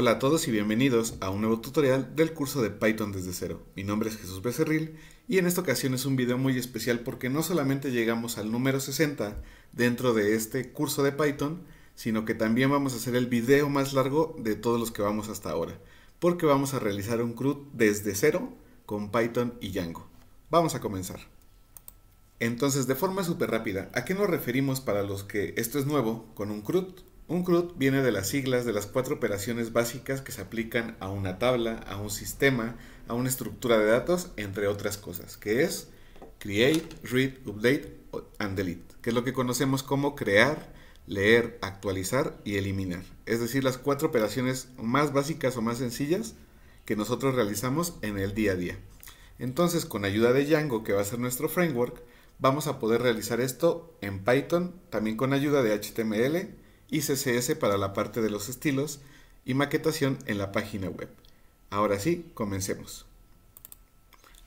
Hola a todos y bienvenidos a un nuevo tutorial del curso de Python desde cero. Mi nombre es Jesús Becerril y en esta ocasión es un video muy especial porque no solamente llegamos al número 60 dentro de este curso de Python, sino que también vamos a hacer el video más largo de todos los que vamos hasta ahora, porque vamos a realizar un CRUD desde cero con Python y Django. Vamos a comenzar. Entonces, de forma súper rápida, ¿a qué nos referimos para los que esto es nuevo con un CRUD? Un CRUD viene de las siglas de las cuatro operaciones básicas que se aplican a una tabla, a un sistema, a una estructura de datos, entre otras cosas, que es create, read, update and delete, que es lo que conocemos como crear, leer, actualizar y eliminar. Es decir, las cuatro operaciones más básicas o más sencillas que nosotros realizamos en el día a día. Entonces, con ayuda de Django, que va a ser nuestro framework, vamos a poder realizar esto en Python, también con ayuda de HTML y CSS para la parte de los estilos y maquetación en la página web. Ahora sí, comencemos.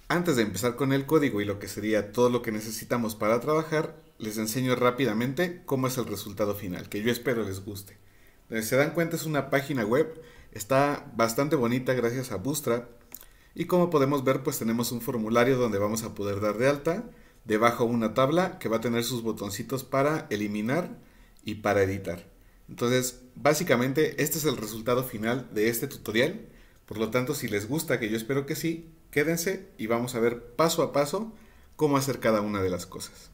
Antes de empezar con el código y lo que sería todo lo que necesitamos para trabajar, les enseño rápidamente cómo es el resultado final, que yo espero les guste. Eh, se dan cuenta es una página web, está bastante bonita gracias a Bootstrap, y como podemos ver pues tenemos un formulario donde vamos a poder dar de alta, debajo una tabla que va a tener sus botoncitos para eliminar y para editar. Entonces, básicamente este es el resultado final de este tutorial. Por lo tanto, si les gusta, que yo espero que sí, quédense y vamos a ver paso a paso cómo hacer cada una de las cosas.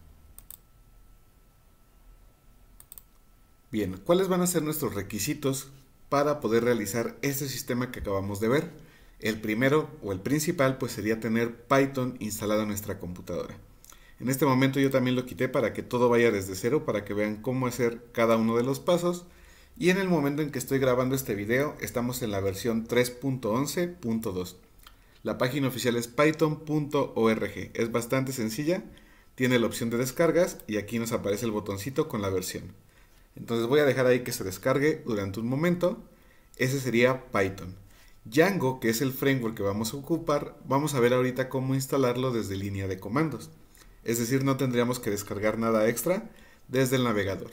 Bien, ¿cuáles van a ser nuestros requisitos para poder realizar este sistema que acabamos de ver? El primero o el principal pues sería tener Python instalado en nuestra computadora. En este momento yo también lo quité para que todo vaya desde cero, para que vean cómo hacer cada uno de los pasos. Y en el momento en que estoy grabando este video, estamos en la versión 3.11.2. La página oficial es python.org. Es bastante sencilla, tiene la opción de descargas y aquí nos aparece el botoncito con la versión. Entonces voy a dejar ahí que se descargue durante un momento. Ese sería Python. Django, que es el framework que vamos a ocupar, vamos a ver ahorita cómo instalarlo desde línea de comandos es decir, no tendríamos que descargar nada extra desde el navegador.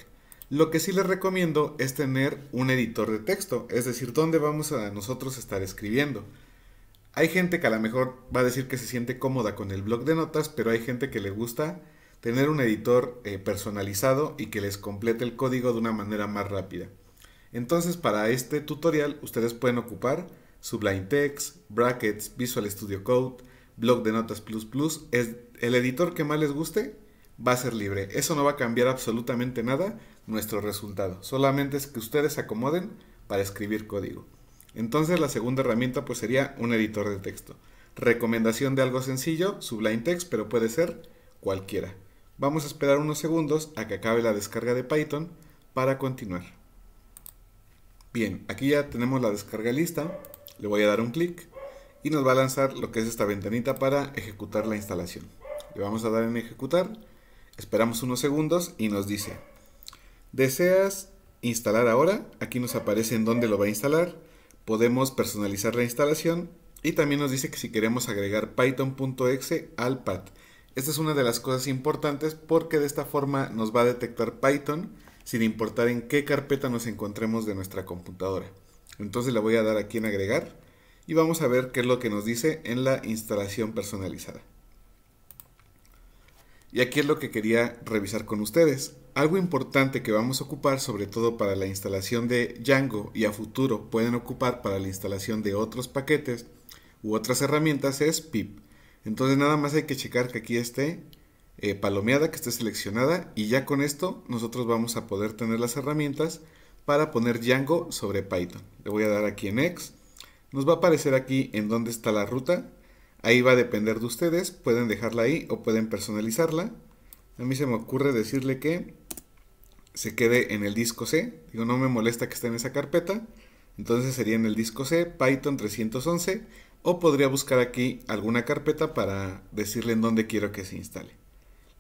Lo que sí les recomiendo es tener un editor de texto, es decir, dónde vamos a nosotros estar escribiendo. Hay gente que a lo mejor va a decir que se siente cómoda con el blog de notas, pero hay gente que le gusta tener un editor eh, personalizado y que les complete el código de una manera más rápida. Entonces para este tutorial ustedes pueden ocupar Sublime Text, Brackets, Visual Studio Code, Blog de Notas Plus Plus, es el editor que más les guste va a ser libre. Eso no va a cambiar absolutamente nada nuestro resultado. Solamente es que ustedes se acomoden para escribir código. Entonces la segunda herramienta pues sería un editor de texto. Recomendación de algo sencillo, Sublime Text, pero puede ser cualquiera. Vamos a esperar unos segundos a que acabe la descarga de Python para continuar. Bien, aquí ya tenemos la descarga lista. Le voy a dar un clic y nos va a lanzar lo que es esta ventanita para ejecutar la instalación. Le vamos a dar en ejecutar, esperamos unos segundos y nos dice, ¿deseas instalar ahora? Aquí nos aparece en dónde lo va a instalar, podemos personalizar la instalación y también nos dice que si queremos agregar python.exe al pad. Esta es una de las cosas importantes porque de esta forma nos va a detectar Python sin importar en qué carpeta nos encontremos de nuestra computadora. Entonces le voy a dar aquí en agregar y vamos a ver qué es lo que nos dice en la instalación personalizada. Y aquí es lo que quería revisar con ustedes. Algo importante que vamos a ocupar, sobre todo para la instalación de Django y a futuro pueden ocupar para la instalación de otros paquetes u otras herramientas, es pip. Entonces nada más hay que checar que aquí esté eh, palomeada, que esté seleccionada y ya con esto nosotros vamos a poder tener las herramientas para poner Django sobre Python. Le voy a dar aquí en X nos va a aparecer aquí en dónde está la ruta. Ahí va a depender de ustedes. Pueden dejarla ahí o pueden personalizarla. A mí se me ocurre decirle que se quede en el disco C. Digo, no me molesta que esté en esa carpeta. Entonces sería en el disco C, Python 311. O podría buscar aquí alguna carpeta para decirle en dónde quiero que se instale.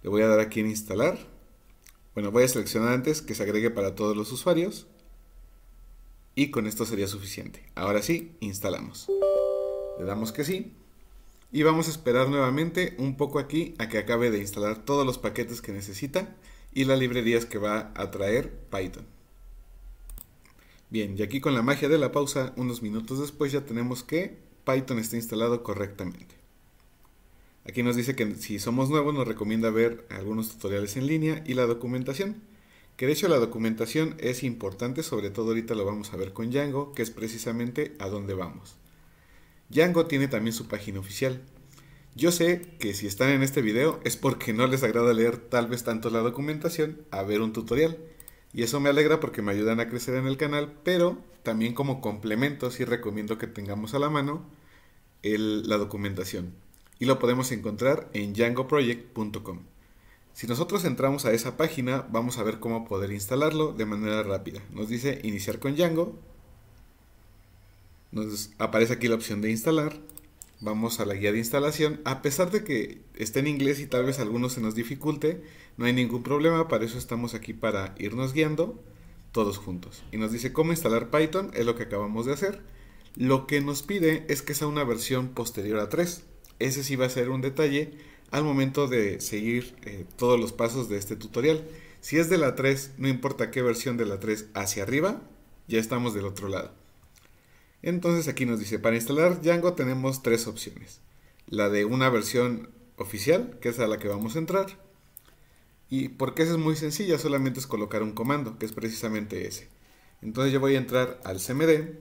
Le voy a dar aquí en instalar. Bueno, voy a seleccionar antes que se agregue para todos los usuarios. Y con esto sería suficiente. Ahora sí, instalamos. Le damos que sí. Y vamos a esperar nuevamente un poco aquí a que acabe de instalar todos los paquetes que necesita y las librerías que va a traer Python. Bien, y aquí con la magia de la pausa, unos minutos después ya tenemos que Python está instalado correctamente. Aquí nos dice que si somos nuevos nos recomienda ver algunos tutoriales en línea y la documentación. Que de hecho la documentación es importante, sobre todo ahorita lo vamos a ver con Django, que es precisamente a dónde vamos. Django tiene también su página oficial. Yo sé que si están en este video es porque no les agrada leer tal vez tanto la documentación a ver un tutorial. Y eso me alegra porque me ayudan a crecer en el canal, pero también como complemento sí recomiendo que tengamos a la mano la documentación. Y lo podemos encontrar en djangoproject.com. Si nosotros entramos a esa página, vamos a ver cómo poder instalarlo de manera rápida. Nos dice iniciar con Django. Nos aparece aquí la opción de instalar. Vamos a la guía de instalación. A pesar de que esté en inglés y tal vez a algunos se nos dificulte, no hay ningún problema. Para eso estamos aquí para irnos guiando todos juntos. Y nos dice cómo instalar Python, es lo que acabamos de hacer. Lo que nos pide es que sea una versión posterior a 3. Ese sí va a ser un detalle al momento de seguir eh, todos los pasos de este tutorial. Si es de la 3, no importa qué versión de la 3 hacia arriba, ya estamos del otro lado. Entonces aquí nos dice, para instalar Django tenemos tres opciones. La de una versión oficial, que es a la que vamos a entrar. Y porque esa es muy sencilla, solamente es colocar un comando, que es precisamente ese. Entonces yo voy a entrar al CMD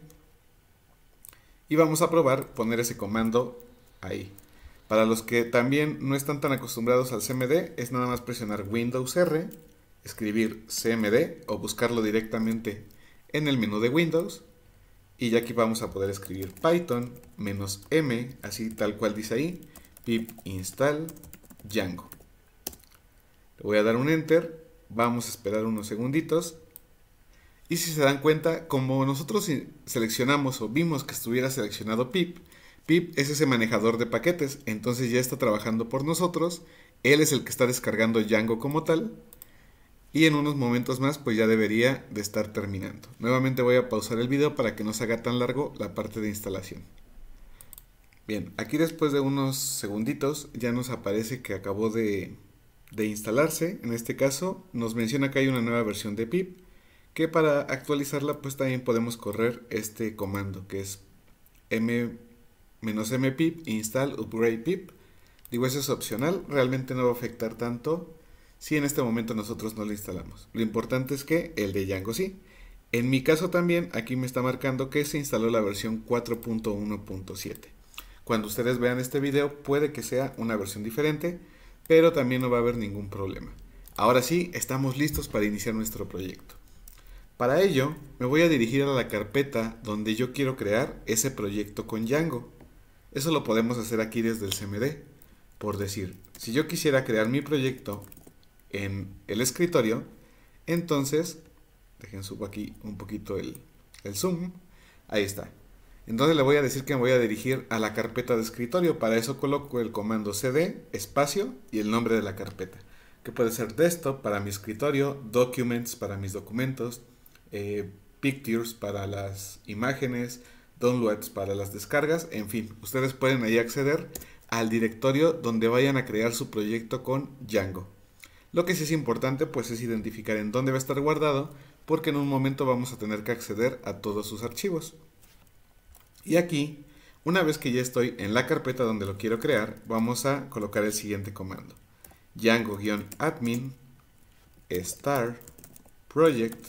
y vamos a probar poner ese comando ahí. Para los que también no están tan acostumbrados al CMD, es nada más presionar Windows R, escribir CMD o buscarlo directamente en el menú de Windows. Y ya aquí vamos a poder escribir Python menos M, así tal cual dice ahí, pip install Django. Le voy a dar un enter, vamos a esperar unos segunditos. Y si se dan cuenta, como nosotros seleccionamos o vimos que estuviera seleccionado pip, Pip es ese manejador de paquetes, entonces ya está trabajando por nosotros. Él es el que está descargando Django como tal. Y en unos momentos más pues ya debería de estar terminando. Nuevamente voy a pausar el video para que no se haga tan largo la parte de instalación. Bien, aquí después de unos segunditos ya nos aparece que acabó de, instalarse. En este caso nos menciona que hay una nueva versión de pip que para actualizarla pues también podemos correr este comando que es m menos -mpip install upgrade pip. Digo, eso es opcional, realmente no va a afectar tanto si en este momento nosotros no lo instalamos. Lo importante es que el de Django sí. En mi caso también, aquí me está marcando que se instaló la versión 4.1.7. Cuando ustedes vean este video, puede que sea una versión diferente, pero también no va a haber ningún problema. Ahora sí, estamos listos para iniciar nuestro proyecto. Para ello, me voy a dirigir a la carpeta donde yo quiero crear ese proyecto con Django. Eso lo podemos hacer aquí desde el CMD. Por decir, si yo quisiera crear mi proyecto en el escritorio, entonces, dejen subo aquí un poquito el, zoom, ahí está. Entonces le voy a decir que me voy a dirigir a la carpeta de escritorio, para eso coloco el comando cd, espacio y el nombre de la carpeta, que puede ser desktop para mi escritorio, documents para mis documentos, eh, pictures para las imágenes, downloads, para las descargas, en fin, ustedes pueden ahí acceder al directorio donde vayan a crear su proyecto con Django. Lo que sí es importante pues es identificar en dónde va a estar guardado porque en un momento vamos a tener que acceder a todos sus archivos. Y aquí, una vez que ya estoy en la carpeta donde lo quiero crear, vamos a colocar el siguiente comando. Django-admin star project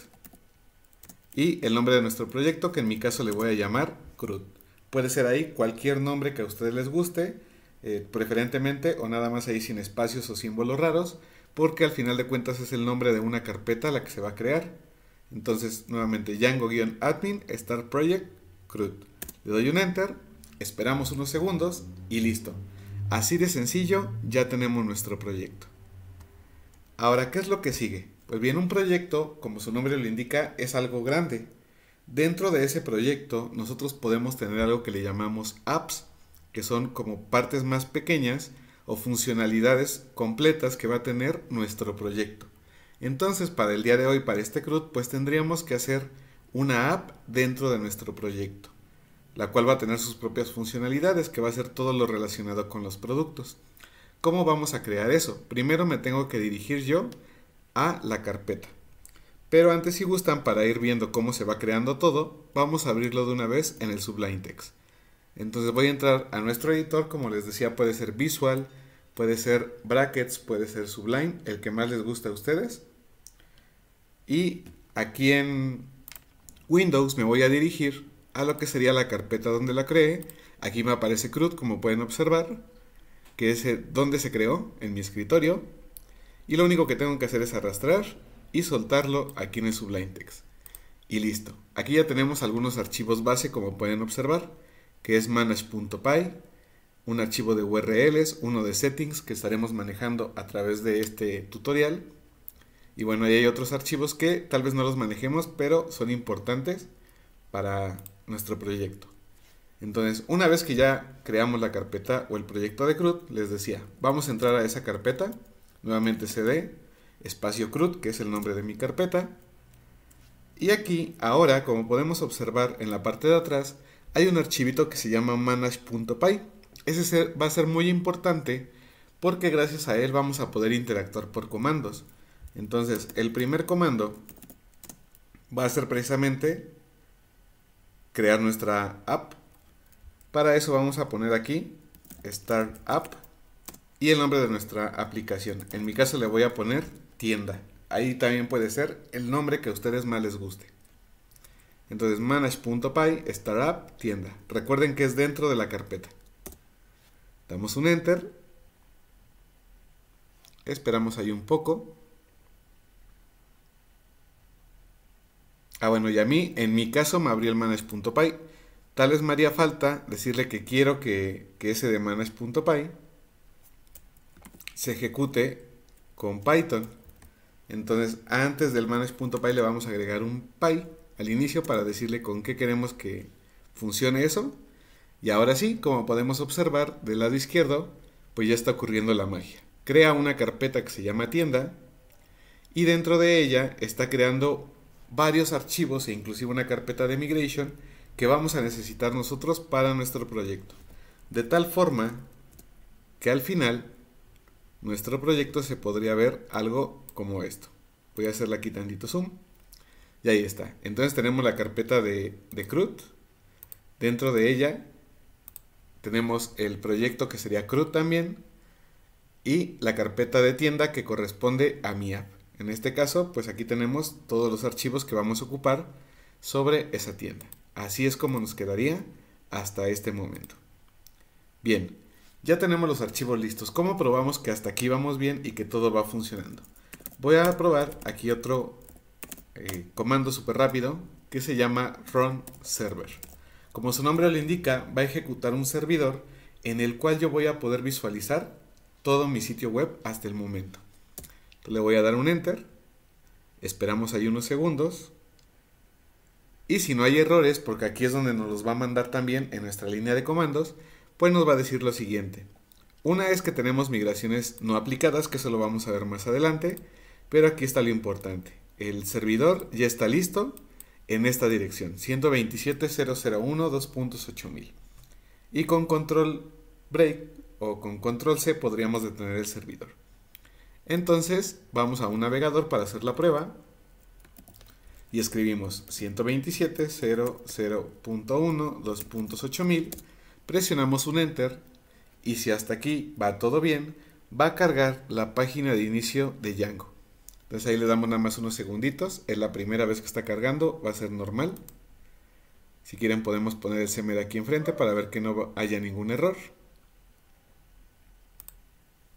y el nombre de nuestro proyecto, que en mi caso le voy a llamar CRUD. Puede ser ahí cualquier nombre que a ustedes les guste, eh, preferentemente o nada más ahí sin espacios o símbolos raros, porque al final de cuentas es el nombre de una carpeta la que se va a crear. Entonces, nuevamente, Django-admin, start project, CRUD. Le doy un enter, esperamos unos segundos y listo. Así de sencillo, ya tenemos nuestro proyecto. Ahora, ¿qué es lo que sigue? Pues bien, un proyecto, como su nombre lo indica, es algo grande. Dentro de ese proyecto nosotros podemos tener algo que le llamamos apps, que son como partes más pequeñas o funcionalidades completas que va a tener nuestro proyecto. Entonces, para el día de hoy, para este CRUD, pues tendríamos que hacer una app dentro de nuestro proyecto, la cual va a tener sus propias funcionalidades, que va a ser todo lo relacionado con los productos. ¿Cómo vamos a crear eso? Primero me tengo que dirigir yo a la carpeta. Pero antes si gustan, para ir viendo cómo se va creando todo, vamos a abrirlo de una vez en el Sublime Text. Entonces voy a entrar a nuestro editor, como les decía, puede ser Visual, puede ser Brackets, puede ser Sublime, el que más les guste a ustedes. Y aquí en Windows me voy a dirigir a lo que sería la carpeta donde la creé. Aquí me aparece CRUD, como pueden observar, que es eh, donde se creó, en mi escritorio. Y lo único que tengo que hacer es arrastrar y soltarlo aquí en el Sublime Text. Y listo. Aquí ya tenemos algunos archivos base como pueden observar, que es manage.py, un archivo de URLs, uno de settings que estaremos manejando a través de este tutorial. Y bueno, ahí hay otros archivos que tal vez no los manejemos, pero son importantes para nuestro proyecto. Entonces, una vez que ya creamos la carpeta o el proyecto de CRUD, les decía, vamos a entrar a esa carpeta nuevamente cd espacio CRUD, que es el nombre de mi carpeta. Y aquí, ahora, como podemos observar en la parte de atrás, hay un archivito que se llama manage.py. Ese va a ser muy importante porque gracias a él vamos a poder interactuar por comandos. Entonces, el primer comando va a ser precisamente crear nuestra app. Para eso vamos a poner aquí start app y el nombre de nuestra aplicación. En mi caso le voy a poner tienda. Ahí también puede ser el nombre que a ustedes más les guste. Entonces manage.py, startup, tienda. Recuerden que es dentro de la carpeta. Damos un enter. Esperamos ahí un poco. Ah, bueno, y a mí, en mi caso, me abrió el manage.py. Tal vez me haría falta decirle que quiero que, que ese de manage.py se ejecute con Python. Entonces, antes del manage.py le vamos a agregar un py al inicio para decirle con qué queremos que funcione eso. Y ahora sí, como podemos observar del lado izquierdo, pues ya está ocurriendo la magia. Crea una carpeta que se llama tienda y dentro de ella está creando varios archivos e inclusive una carpeta de migration que vamos a necesitar nosotros para nuestro proyecto. De tal forma que al final nuestro proyecto se podría ver algo como esto. Voy a hacerle aquí tantito zoom. Y ahí está. Entonces tenemos la carpeta de, de CRUD. Dentro de ella tenemos el proyecto que sería CRUD también. Y la carpeta de tienda que corresponde a mi app. En este caso, pues aquí tenemos todos los archivos que vamos a ocupar sobre esa tienda. Así es como nos quedaría hasta este momento. Bien, ya tenemos los archivos listos. ¿Cómo probamos que hasta aquí vamos bien y que todo va funcionando? Voy a probar aquí otro eh, comando súper rápido que se llama run server. Como su nombre lo indica, va a ejecutar un servidor en el cual yo voy a poder visualizar todo mi sitio web hasta el momento. le voy a dar un enter, esperamos ahí unos segundos y si no hay errores, porque aquí es donde nos los va a mandar también en nuestra línea de comandos, pues nos va a decir lo siguiente. Una es que tenemos migraciones no aplicadas, que eso lo vamos a ver más adelante, pero aquí está lo importante. El servidor ya está listo en esta dirección, 127.001.2.8000. Y con control break o con control C podríamos detener el servidor. Entonces vamos a un navegador para hacer la prueba y escribimos 127.001.2.8000 presionamos un Enter y si hasta aquí va todo bien, va a cargar la página de inicio de Django. Entonces ahí le damos nada más unos segunditos, es la primera vez que está cargando, va a ser normal. Si quieren podemos poner el CMD aquí enfrente para ver que no haya ningún error.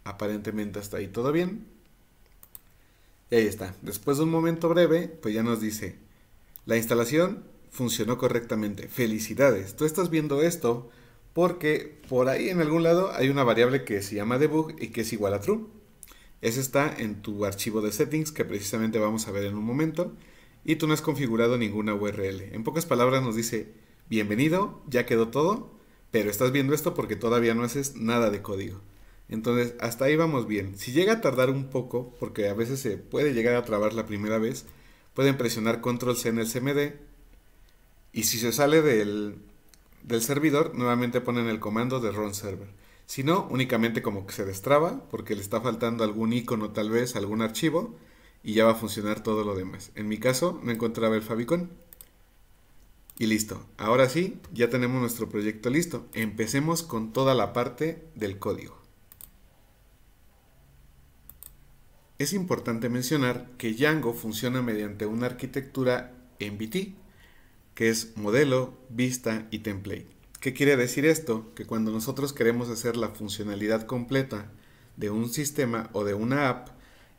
Aparentemente hasta ahí todo bien. Y ahí está. Después de un momento breve, pues ya nos dice, la instalación funcionó correctamente. Felicidades. Tú estás viendo esto porque por ahí en algún lado hay una variable que se llama debug y que es igual a true. Ese está en tu archivo de settings que precisamente vamos a ver en un momento y tú no has configurado ninguna URL. En pocas palabras nos dice, bienvenido, ya quedó todo, pero estás viendo esto porque todavía no haces nada de código. Entonces, hasta ahí vamos bien. Si llega a tardar un poco, porque a veces se puede llegar a trabar la primera vez, pueden presionar control C en el CMD y si se sale del, del servidor, nuevamente ponen el comando de run server. Si no, únicamente como que se destraba, porque le está faltando algún icono tal vez, algún archivo, y ya va a funcionar todo lo demás. En mi caso, no encontraba el favicon. Y listo. Ahora sí, ya tenemos nuestro proyecto listo. Empecemos con toda la parte del código. Es importante mencionar que Django funciona mediante una arquitectura MVT, que es modelo, vista y template. ¿Qué quiere decir esto? Que cuando nosotros queremos hacer la funcionalidad completa de un sistema o de una app,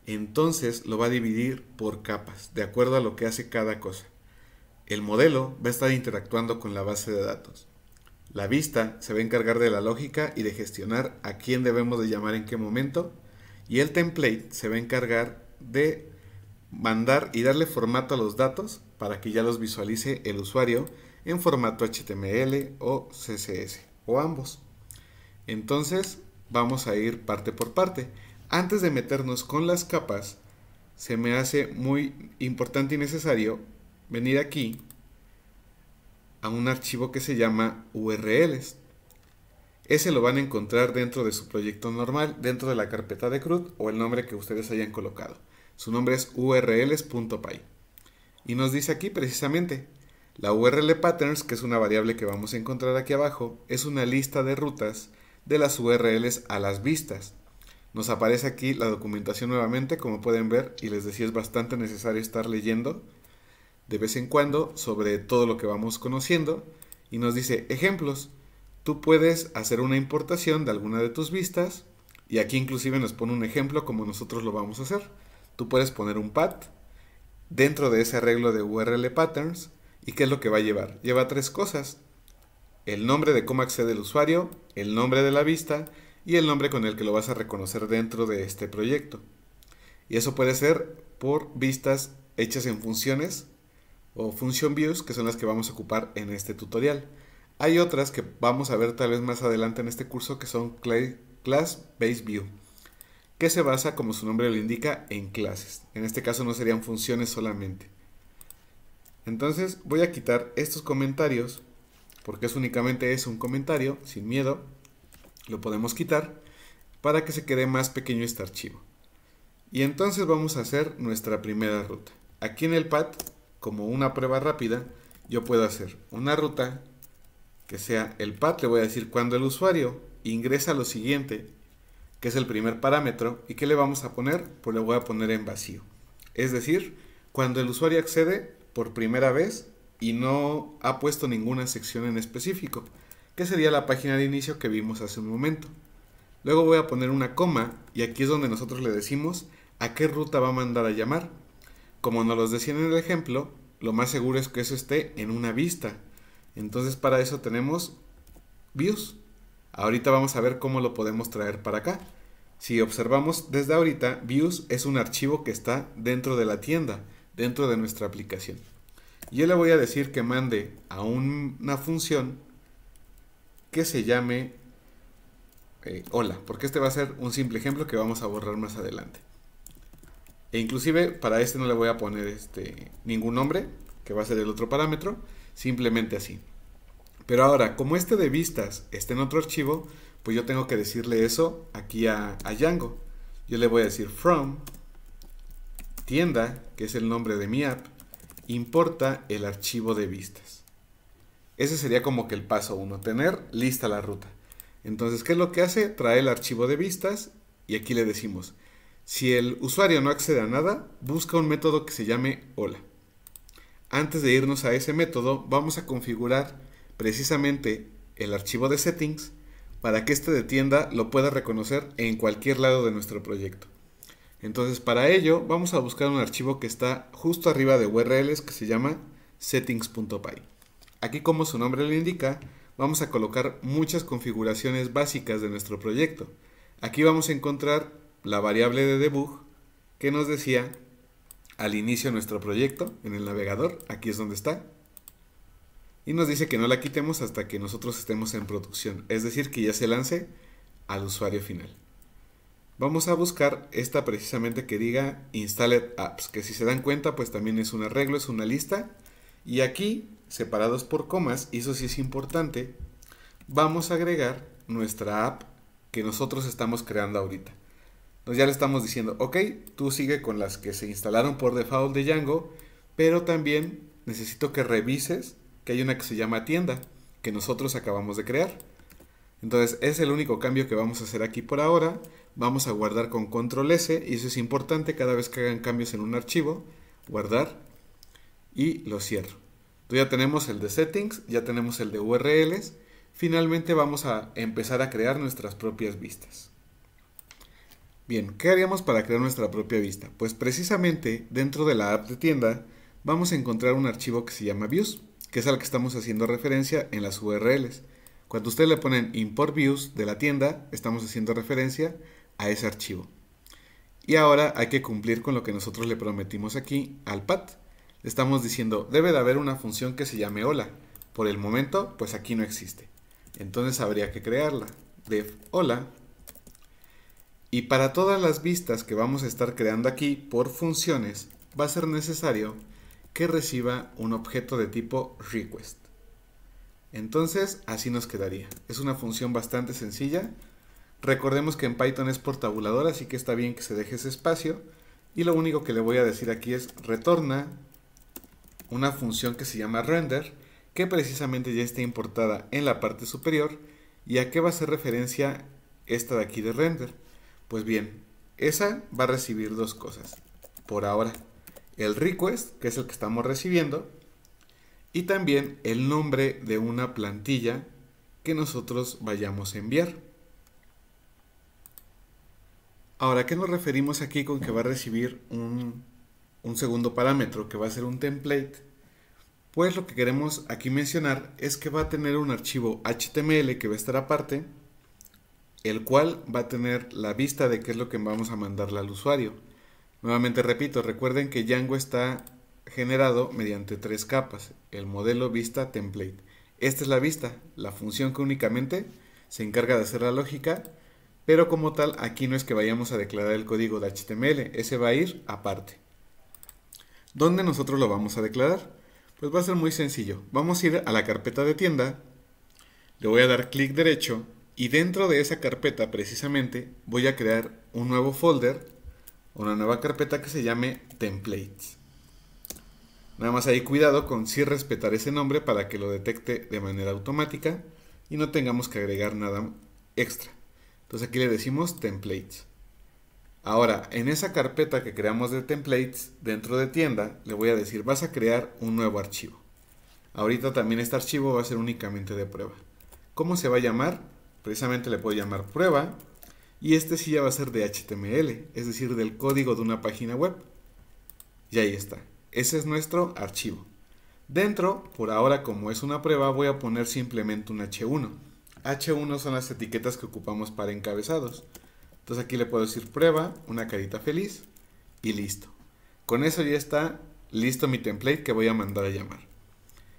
entonces lo va a dividir por capas, de acuerdo a lo que hace cada cosa. El modelo va a estar interactuando con la base de datos. La vista se va a encargar de la lógica y de gestionar a quién debemos de llamar en qué momento. Y el template se va a encargar de mandar y darle formato a los datos para que ya los visualice el usuario en formato HTML o CSS o ambos. Entonces vamos a ir parte por parte. Antes de meternos con las capas, se me hace muy importante y necesario venir aquí a un archivo que se llama URLs. Ese lo van a encontrar dentro de su proyecto normal, dentro de la carpeta de CRUD o el nombre que ustedes hayan colocado. Su nombre es urls.py. Y nos dice aquí precisamente, la URL patterns, que es una variable que vamos a encontrar aquí abajo, es una lista de rutas de las URLs a las vistas. Nos aparece aquí la documentación nuevamente, como pueden ver, y les decía es bastante necesario estar leyendo de vez en cuando sobre todo lo que vamos conociendo. Y nos dice ejemplos. Tú puedes hacer una importación de alguna de tus vistas y aquí inclusive nos pone un ejemplo como nosotros lo vamos a hacer. Tú puedes poner un path dentro de ese arreglo de URL patterns. ¿Y qué es lo que va a llevar? Lleva tres cosas. El nombre de cómo accede el usuario, el nombre de la vista y el nombre con el que lo vas a reconocer dentro de este proyecto. Y eso puede ser por vistas hechas en funciones o function views, que son las que vamos a ocupar en este tutorial. Hay otras que vamos a ver tal vez más adelante en este curso que son class-based view que se basa, como su nombre lo indica, en clases. En este caso no serían funciones solamente. Entonces voy a quitar estos comentarios, porque es únicamente es un comentario, sin miedo. Lo podemos quitar para que se quede más pequeño este archivo. Y entonces vamos a hacer nuestra primera ruta. Aquí en el pad, como una prueba rápida, yo puedo hacer una ruta que sea el pad, le voy a decir cuando el usuario ingresa lo siguiente que es el primer parámetro. ¿Y qué le vamos a poner? Pues le voy a poner en vacío. Es decir, cuando el usuario accede por primera vez y no ha puesto ninguna sección en específico, que sería la página de inicio que vimos hace un momento. Luego voy a poner una coma y aquí es donde nosotros le decimos a qué ruta va a mandar a llamar. Como nos los decían en el ejemplo, lo más seguro es que eso esté en una vista. Entonces para eso tenemos views. Ahorita vamos a ver cómo lo podemos traer para acá. Si observamos desde ahorita, views es un archivo que está dentro de la tienda, dentro de nuestra aplicación. Yo le voy a decir que mande a una función que se llame eh, hola, porque este va a ser un simple ejemplo que vamos a borrar más adelante. E inclusive para este no le voy a poner este, ningún nombre, que va a ser el otro parámetro, simplemente así. Pero ahora, como este de vistas está en otro archivo, pues yo tengo que decirle eso aquí a, Django. Yo le voy a decir from tienda, que es el nombre de mi app, importa el archivo de vistas. Ese sería como que el paso 1, tener lista la ruta. Entonces, ¿qué es lo que hace? Trae el archivo de vistas y aquí le decimos, si el usuario no accede a nada, busca un método que se llame hola. Antes de irnos a ese método, vamos a configurar precisamente el archivo de settings para que este de tienda lo pueda reconocer en cualquier lado de nuestro proyecto. Entonces para ello vamos a buscar un archivo que está justo arriba de URLs que se llama settings.py. Aquí como su nombre le indica, vamos a colocar muchas configuraciones básicas de nuestro proyecto. Aquí vamos a encontrar la variable de debug que nos decía al inicio de nuestro proyecto en el navegador, aquí es donde está, y nos dice que no la quitemos hasta que nosotros estemos en producción, es decir, que ya se lance al usuario final. Vamos a buscar esta precisamente que diga Installed Apps, que si se dan cuenta pues también es un arreglo, es una lista. Y aquí, separados por comas, y eso sí es importante, vamos a agregar nuestra app que nosotros estamos creando ahorita. Entonces ya le estamos diciendo, ok, tú sigue con las que se instalaron por default de Django, pero también necesito que revises que hay una que se llama tienda, que nosotros acabamos de crear. Entonces es el único cambio que vamos a hacer aquí por ahora. Vamos a guardar con control S y eso es importante cada vez que hagan cambios en un archivo. Guardar y lo cierro. Entonces ya tenemos el de settings, ya tenemos el de URLs. Finalmente vamos a empezar a crear nuestras propias vistas. Bien, ¿qué haríamos para crear nuestra propia vista? Pues precisamente dentro de la app de tienda vamos a encontrar un archivo que se llama views que es al que estamos haciendo referencia en las URLs. Cuando ustedes le ponen import views de la tienda, estamos haciendo referencia a ese archivo. Y ahora hay que cumplir con lo que nosotros le prometimos aquí al PAT. Le estamos diciendo, debe de haber una función que se llame hola. Por el momento, pues aquí no existe. Entonces habría que crearla. Def hola. Y para todas las vistas que vamos a estar creando aquí por funciones, va a ser necesario que reciba un objeto de tipo request. Entonces, así nos quedaría. Es una función bastante sencilla. Recordemos que en Python es por tabulador, así que está bien que se deje ese espacio. Y lo único que le voy a decir aquí es retorna una función que se llama render, que precisamente ya está importada en la parte superior. ¿Y a qué va a hacer referencia esta de aquí de render? Pues bien, esa va a recibir dos cosas, por ahora el request, que es el que estamos recibiendo, y también el nombre de una plantilla que nosotros vayamos a enviar. Ahora, ¿qué nos referimos aquí con que va a recibir un, un segundo parámetro, que va a ser un template? Pues lo que queremos aquí mencionar es que va a tener un archivo HTML que va a estar aparte, el cual va a tener la vista de qué es lo que vamos a mandarle al usuario. Nuevamente repito, recuerden que Django está generado mediante tres capas, el modelo vista template. Esta es la vista, la función que únicamente se encarga de hacer la lógica, pero como tal aquí no es que vayamos a declarar el código de HTML, ese va a ir aparte. ¿Dónde nosotros lo vamos a declarar? Pues va a ser muy sencillo. Vamos a ir a la carpeta de tienda, le voy a dar clic derecho y dentro de esa carpeta precisamente voy a crear un nuevo folder una nueva carpeta que se llame templates. Nada más ahí cuidado con si respetar ese nombre para que lo detecte de manera automática y no tengamos que agregar nada extra. Entonces aquí le decimos templates. Ahora, en esa carpeta que creamos de templates dentro de tienda, le voy a decir vas a crear un nuevo archivo. Ahorita también este archivo va a ser únicamente de prueba. ¿Cómo se va a llamar? Precisamente le puedo llamar prueba y este sí ya va a ser de HTML, es decir, del código de una página web. Y ahí está. Ese es nuestro archivo. Dentro, por ahora como es una prueba, voy a poner simplemente un H1. H1 son las etiquetas que ocupamos para encabezados. Entonces aquí le puedo decir prueba, una carita feliz y listo. Con eso ya está listo mi template que voy a mandar a llamar.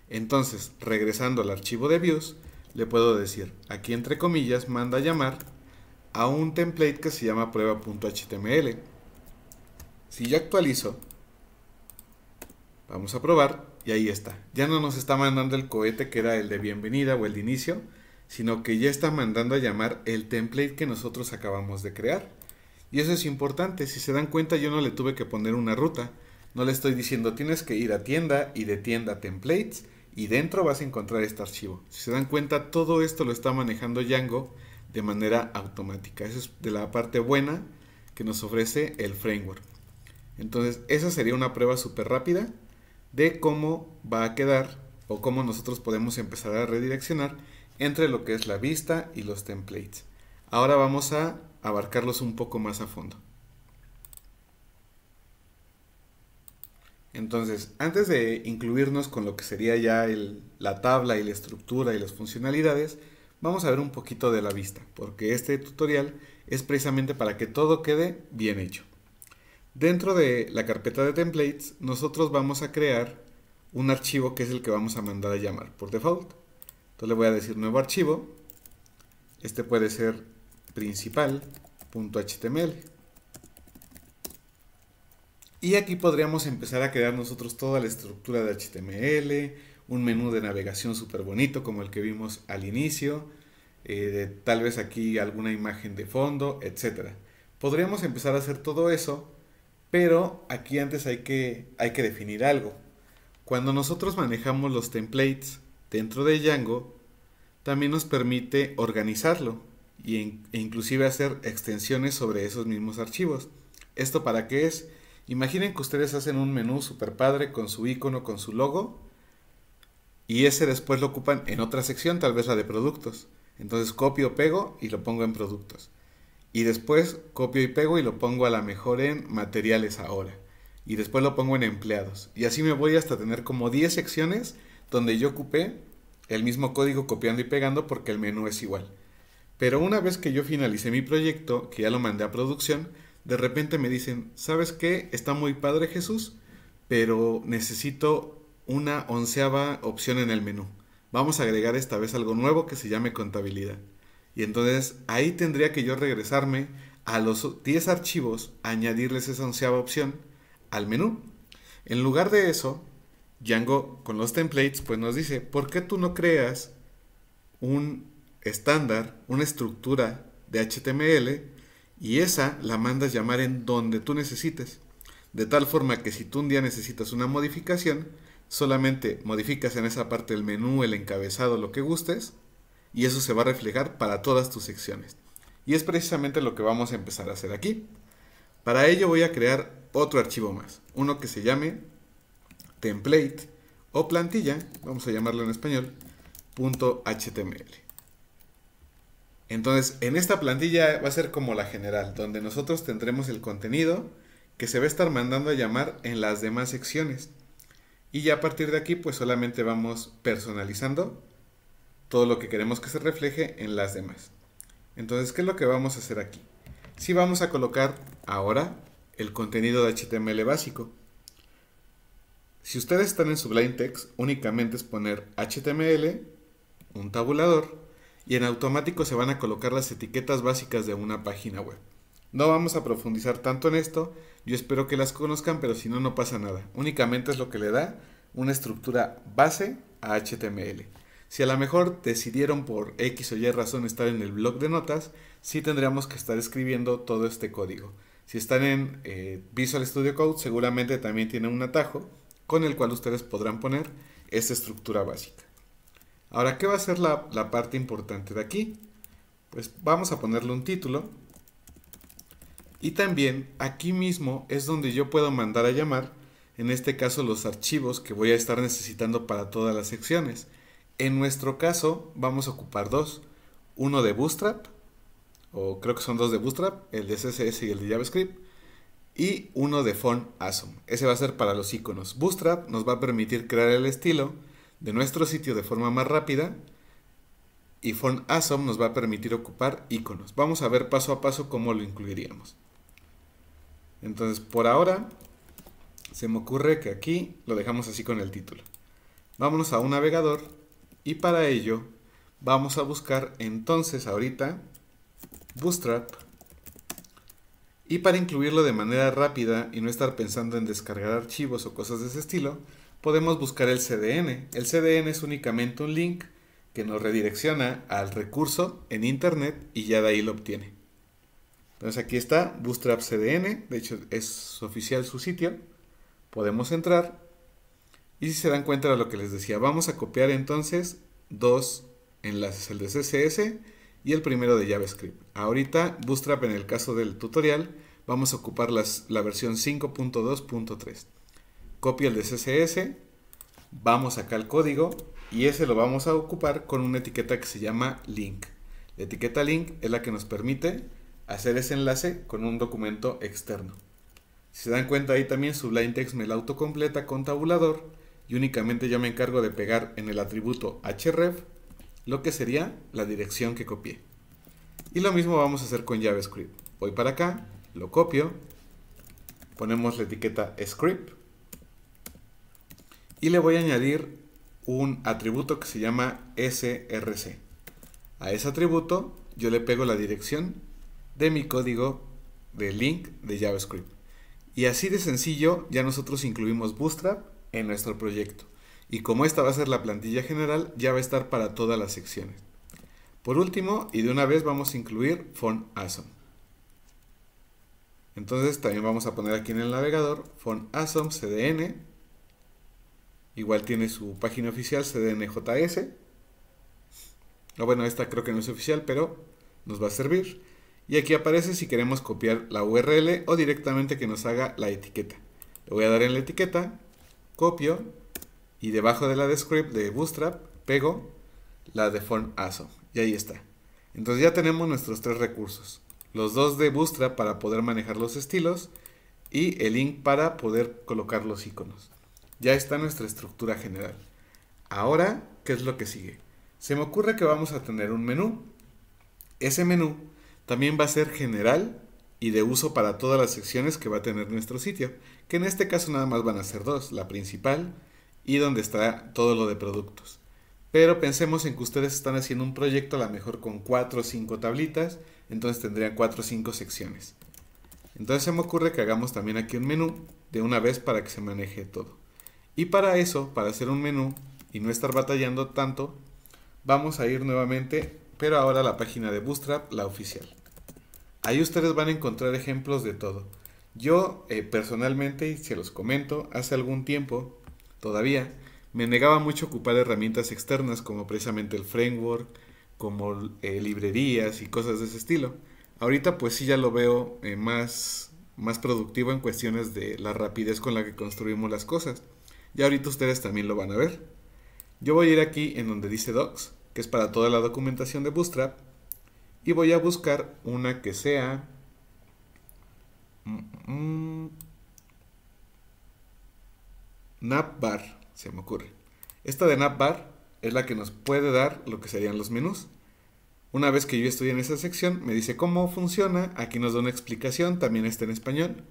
Entonces, regresando al archivo de views, le puedo decir aquí entre comillas manda a llamar a un template que se llama prueba.html. Si yo actualizo, vamos a probar y ahí está. Ya no nos está mandando el cohete que era el de bienvenida o el de inicio, sino que ya está mandando a llamar el template que nosotros acabamos de crear. Y eso es importante, si se dan cuenta yo no le tuve que poner una ruta, no le estoy diciendo tienes que ir a tienda y de tienda templates y dentro vas a encontrar este archivo. Si se dan cuenta todo esto lo está manejando Django de manera automática. Eso es de la parte buena que nos ofrece el framework. Entonces, esa sería una prueba súper rápida de cómo va a quedar o cómo nosotros podemos empezar a redireccionar entre lo que es la vista y los templates. Ahora vamos a abarcarlos un poco más a fondo. Entonces, antes de incluirnos con lo que sería ya la tabla y la estructura y las funcionalidades, vamos a ver un poquito de la vista, porque este tutorial es precisamente para que todo quede bien hecho. Dentro de la carpeta de templates, nosotros vamos a crear un archivo que es el que vamos a mandar a llamar por default. Entonces le voy a decir nuevo archivo. Este puede ser principal.html. Y aquí podríamos empezar a crear nosotros toda la estructura de HTML, un menú de navegación súper bonito como el que vimos al inicio, eh, de, tal vez aquí alguna imagen de fondo, etc. Podríamos empezar a hacer todo eso, pero aquí antes hay que, hay que definir algo. Cuando nosotros manejamos los templates dentro de Django, también nos permite organizarlo e inclusive hacer extensiones sobre esos mismos archivos. ¿Esto para qué es? Imaginen que ustedes hacen un menú super padre con su icono, con su logo, y ese después lo ocupan en otra sección, tal vez la de productos. Entonces copio, pego y lo pongo en productos. Y después copio y pego y lo pongo a la mejor en materiales ahora. Y después lo pongo en empleados. Y así me voy hasta tener como 10 secciones donde yo ocupé el mismo código copiando y pegando porque el menú es igual. Pero una vez que yo finalicé mi proyecto, que ya lo mandé a producción, de repente me dicen, ¿sabes qué? Está muy padre Jesús, pero necesito una onceava opción en el menú. Vamos a agregar esta vez algo nuevo que se llame contabilidad. Y entonces ahí tendría que yo regresarme a los 10 archivos, añadirles esa onceava opción al menú. En lugar de eso, Django con los templates pues nos dice, ¿por qué tú no creas un estándar, una estructura de HTML y esa la mandas llamar en donde tú necesites? De tal forma que si tú un día necesitas una modificación, Solamente modificas en esa parte el menú, el encabezado, lo que gustes, y eso se va a reflejar para todas tus secciones. Y es precisamente lo que vamos a empezar a hacer aquí. Para ello voy a crear otro archivo más, uno que se llame template o plantilla, vamos a llamarlo en español, .html. Entonces, en esta plantilla va a ser como la general, donde nosotros tendremos el contenido que se va a estar mandando a llamar en las demás secciones. Y ya a partir de aquí, pues solamente vamos personalizando todo lo que queremos que se refleje en las demás. Entonces, ¿qué es lo que vamos a hacer aquí? Si vamos a colocar ahora el contenido de HTML básico. Si ustedes están en Sublime Text, únicamente es poner HTML, un tabulador, y en automático se van a colocar las etiquetas básicas de una página web. No vamos a profundizar tanto en esto, yo espero que las conozcan, pero si no, no pasa nada. Únicamente es lo que le da una estructura base a HTML. Si a lo mejor decidieron por X o Y razón estar en el blog de notas, sí tendríamos que estar escribiendo todo este código. Si están en eh, Visual Studio Code, seguramente también tienen un atajo con el cual ustedes podrán poner esta estructura básica. Ahora, ¿qué va a ser la parte importante de aquí? Pues vamos a ponerle un título y también aquí mismo es donde yo puedo mandar a llamar, en este caso los archivos que voy a estar necesitando para todas las secciones. En nuestro caso vamos a ocupar dos, uno de Bootstrap, o creo que son dos de Bootstrap, el de CSS y el de JavaScript, y uno de Font Awesome. Ese va a ser para los iconos. Bootstrap nos va a permitir crear el estilo de nuestro sitio de forma más rápida y Font Awesome nos va a permitir ocupar iconos. Vamos a ver paso a paso cómo lo incluiríamos. Entonces, por ahora, se me ocurre que aquí lo dejamos así con el título. Vámonos a un navegador y para ello vamos a buscar entonces ahorita Bootstrap y para incluirlo de manera rápida y no estar pensando en descargar archivos o cosas de ese estilo, podemos buscar el CDN. El CDN es únicamente un link que nos redirecciona al recurso en internet y ya de ahí lo obtiene. Entonces aquí está Bootstrap CDN, de hecho es oficial su sitio. Podemos entrar y si se dan cuenta de lo que les decía, vamos a copiar entonces dos enlaces, el de CSS y el primero de JavaScript. Ahorita Bootstrap en el caso del tutorial vamos a ocupar la versión 5.2.3. Copio el de CSS, vamos acá al código y ese lo vamos a ocupar con una etiqueta que se llama link. La etiqueta link es la que nos permite hacer ese enlace con un documento externo. Si se dan cuenta ahí también Sublime Text me la autocompleta con tabulador y únicamente yo me encargo de pegar en el atributo href lo que sería la dirección que copié. Y lo mismo vamos a hacer con JavaScript. Voy para acá, lo copio, ponemos la etiqueta script y le voy a añadir un atributo que se llama src. A ese atributo yo le pego la dirección de mi código de link de JavaScript. Y así de sencillo ya nosotros incluimos Bootstrap en nuestro proyecto. Y como esta va a ser la plantilla general, ya va a estar para todas las secciones. Por último, y de una vez vamos a incluir Font Awesome. Entonces también vamos a poner aquí en el navegador Font Awesome CDN. Igual tiene su página oficial CDNJS. no bueno, esta creo que no es oficial, pero nos va a servir. Y aquí aparece si queremos copiar la URL o directamente que nos haga la etiqueta. Le voy a dar en la etiqueta, copio y debajo de la de script de Bootstrap pego la de form ASO. Y ahí está. Entonces ya tenemos nuestros tres recursos. Los dos de Bootstrap para poder manejar los estilos y el link para poder colocar los iconos. Ya está nuestra estructura general. Ahora, ¿qué es lo que sigue? Se me ocurre que vamos a tener un menú. Ese menú también va a ser general y de uso para todas las secciones que va a tener nuestro sitio, que en este caso nada más van a ser dos, la principal y donde está todo lo de productos. Pero pensemos en que ustedes están haciendo un proyecto a lo mejor con 4 o 5 tablitas, entonces tendrían 4 o 5 secciones. Entonces se me ocurre que hagamos también aquí un menú de una vez para que se maneje todo. Y para eso, para hacer un menú y no estar batallando tanto, vamos a ir nuevamente, pero ahora a la página de Bootstrap, la oficial. Ahí ustedes van a encontrar ejemplos de todo. Yo eh, personalmente, y se los comento, hace algún tiempo, todavía, me negaba mucho ocupar herramientas externas como precisamente el framework, como eh, librerías y cosas de ese estilo. Ahorita pues sí ya lo veo eh, más, más productivo en cuestiones de la rapidez con la que construimos las cosas. Y ahorita ustedes también lo van a ver. Yo voy a ir aquí en donde dice Docs, que es para toda la documentación de Bootstrap, y voy a buscar una que sea... Mm, se me ocurre. Esta de Navbar es la que nos puede dar lo que serían los menús. Una vez que yo estoy en esa sección, me dice cómo funciona. Aquí nos da una explicación, también está en español,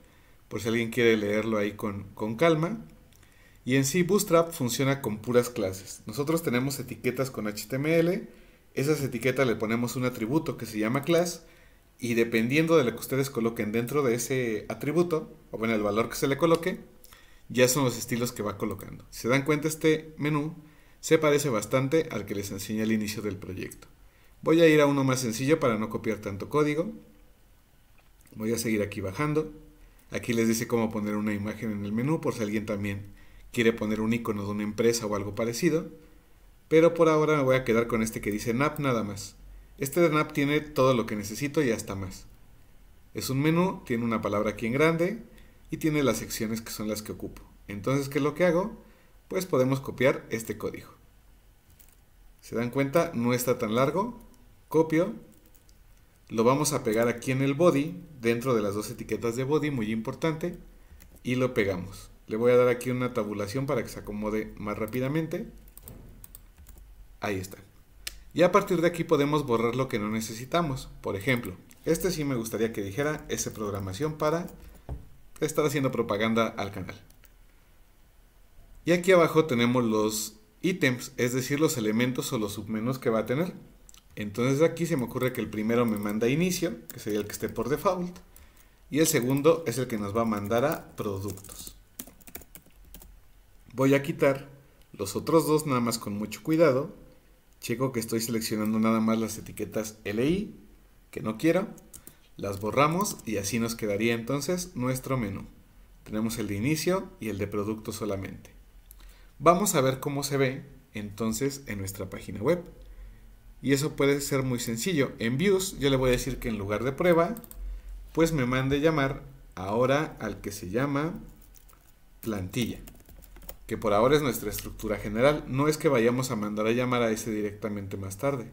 por si alguien quiere leerlo ahí con, con calma. Y en sí, Bootstrap funciona con puras clases. Nosotros tenemos etiquetas con HTML, esas etiquetas le ponemos un atributo que se llama class y dependiendo de lo que ustedes coloquen dentro de ese atributo, o bueno, el valor que se le coloque, ya son los estilos que va colocando. Si se dan cuenta, este menú se parece bastante al que les enseñé al inicio del proyecto. Voy a ir a uno más sencillo para no copiar tanto código. Voy a seguir aquí bajando. Aquí les dice cómo poner una imagen en el menú por si alguien también quiere poner un icono de una empresa o algo parecido. Pero por ahora me voy a quedar con este que dice NAP nada más. Este de NAP tiene todo lo que necesito y hasta más. Es un menú, tiene una palabra aquí en grande y tiene las secciones que son las que ocupo. Entonces, ¿qué es lo que hago? Pues podemos copiar este código. ¿Se dan cuenta? No está tan largo. Copio. Lo vamos a pegar aquí en el body, dentro de las dos etiquetas de body, muy importante. Y lo pegamos. Le voy a dar aquí una tabulación para que se acomode más rápidamente. Ahí está. Y a partir de aquí podemos borrar lo que no necesitamos. Por ejemplo, este sí me gustaría que dijera S programación para estar haciendo propaganda al canal. Y aquí abajo tenemos los ítems, es decir, los elementos o los submenús que va a tener. Entonces aquí se me ocurre que el primero me manda inicio, que sería el que esté por default. Y el segundo es el que nos va a mandar a productos. Voy a quitar los otros dos nada más con mucho cuidado Checo que estoy seleccionando nada más las etiquetas LI que no quiero. Las borramos y así nos quedaría entonces nuestro menú. Tenemos el de inicio y el de producto solamente. Vamos a ver cómo se ve entonces en nuestra página web. Y eso puede ser muy sencillo. En views yo le voy a decir que en lugar de prueba, pues me mande llamar ahora al que se llama plantilla que por ahora es nuestra estructura general. No es que vayamos a mandar a llamar a ese directamente más tarde.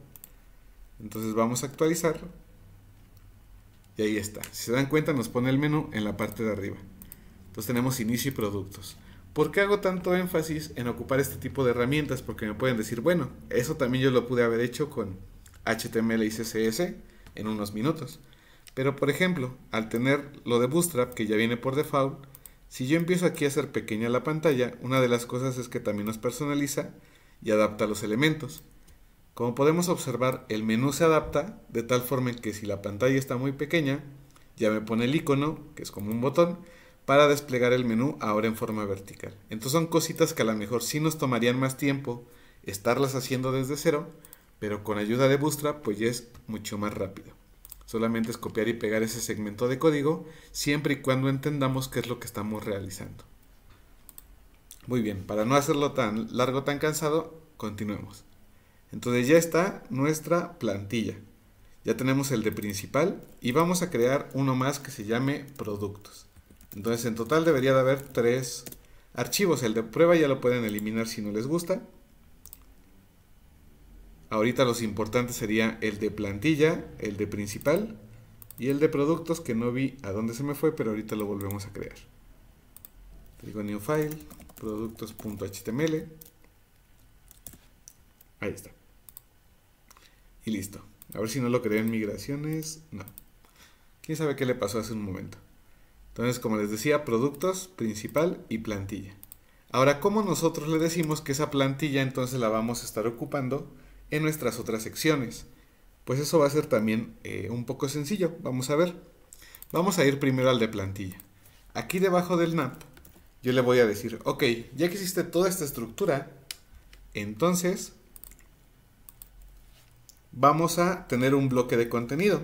Entonces vamos a actualizar. Y ahí está. Si se dan cuenta nos pone el menú en la parte de arriba. Entonces tenemos inicio y productos. ¿Por qué hago tanto énfasis en ocupar este tipo de herramientas? Porque me pueden decir, bueno, eso también yo lo pude haber hecho con HTML y CSS en unos minutos. Pero por ejemplo, al tener lo de Bootstrap, que ya viene por default, si yo empiezo aquí a hacer pequeña la pantalla, una de las cosas es que también nos personaliza y adapta los elementos. Como podemos observar, el menú se adapta de tal forma que si la pantalla está muy pequeña, ya me pone el icono, que es como un botón, para desplegar el menú ahora en forma vertical. Entonces son cositas que a lo mejor sí nos tomarían más tiempo estarlas haciendo desde cero, pero con ayuda de Bootstrap pues ya es mucho más rápido. Solamente es copiar y pegar ese segmento de código, siempre y cuando entendamos qué es lo que estamos realizando. Muy bien, para no hacerlo tan largo, tan cansado, continuemos. Entonces ya está nuestra plantilla. Ya tenemos el de principal y vamos a crear uno más que se llame productos. Entonces en total debería de haber tres archivos. El de prueba ya lo pueden eliminar si no les gusta. Ahorita los importantes sería el de plantilla, el de principal y el de productos que no vi a dónde se me fue, pero ahorita lo volvemos a crear. Digo new file, productos.html. Ahí está. Y listo. A ver si no lo creé en migraciones. No. ¿Quién sabe qué le pasó hace un momento? Entonces, como les decía, productos, principal y plantilla. Ahora, ¿cómo nosotros le decimos que esa plantilla entonces la vamos a estar ocupando en nuestras otras secciones. Pues eso va a ser también eh, un poco sencillo, vamos a ver. Vamos a ir primero al de plantilla. Aquí debajo del NAP yo le voy a decir, ok, ya que existe toda esta estructura, entonces vamos a tener un bloque de contenido.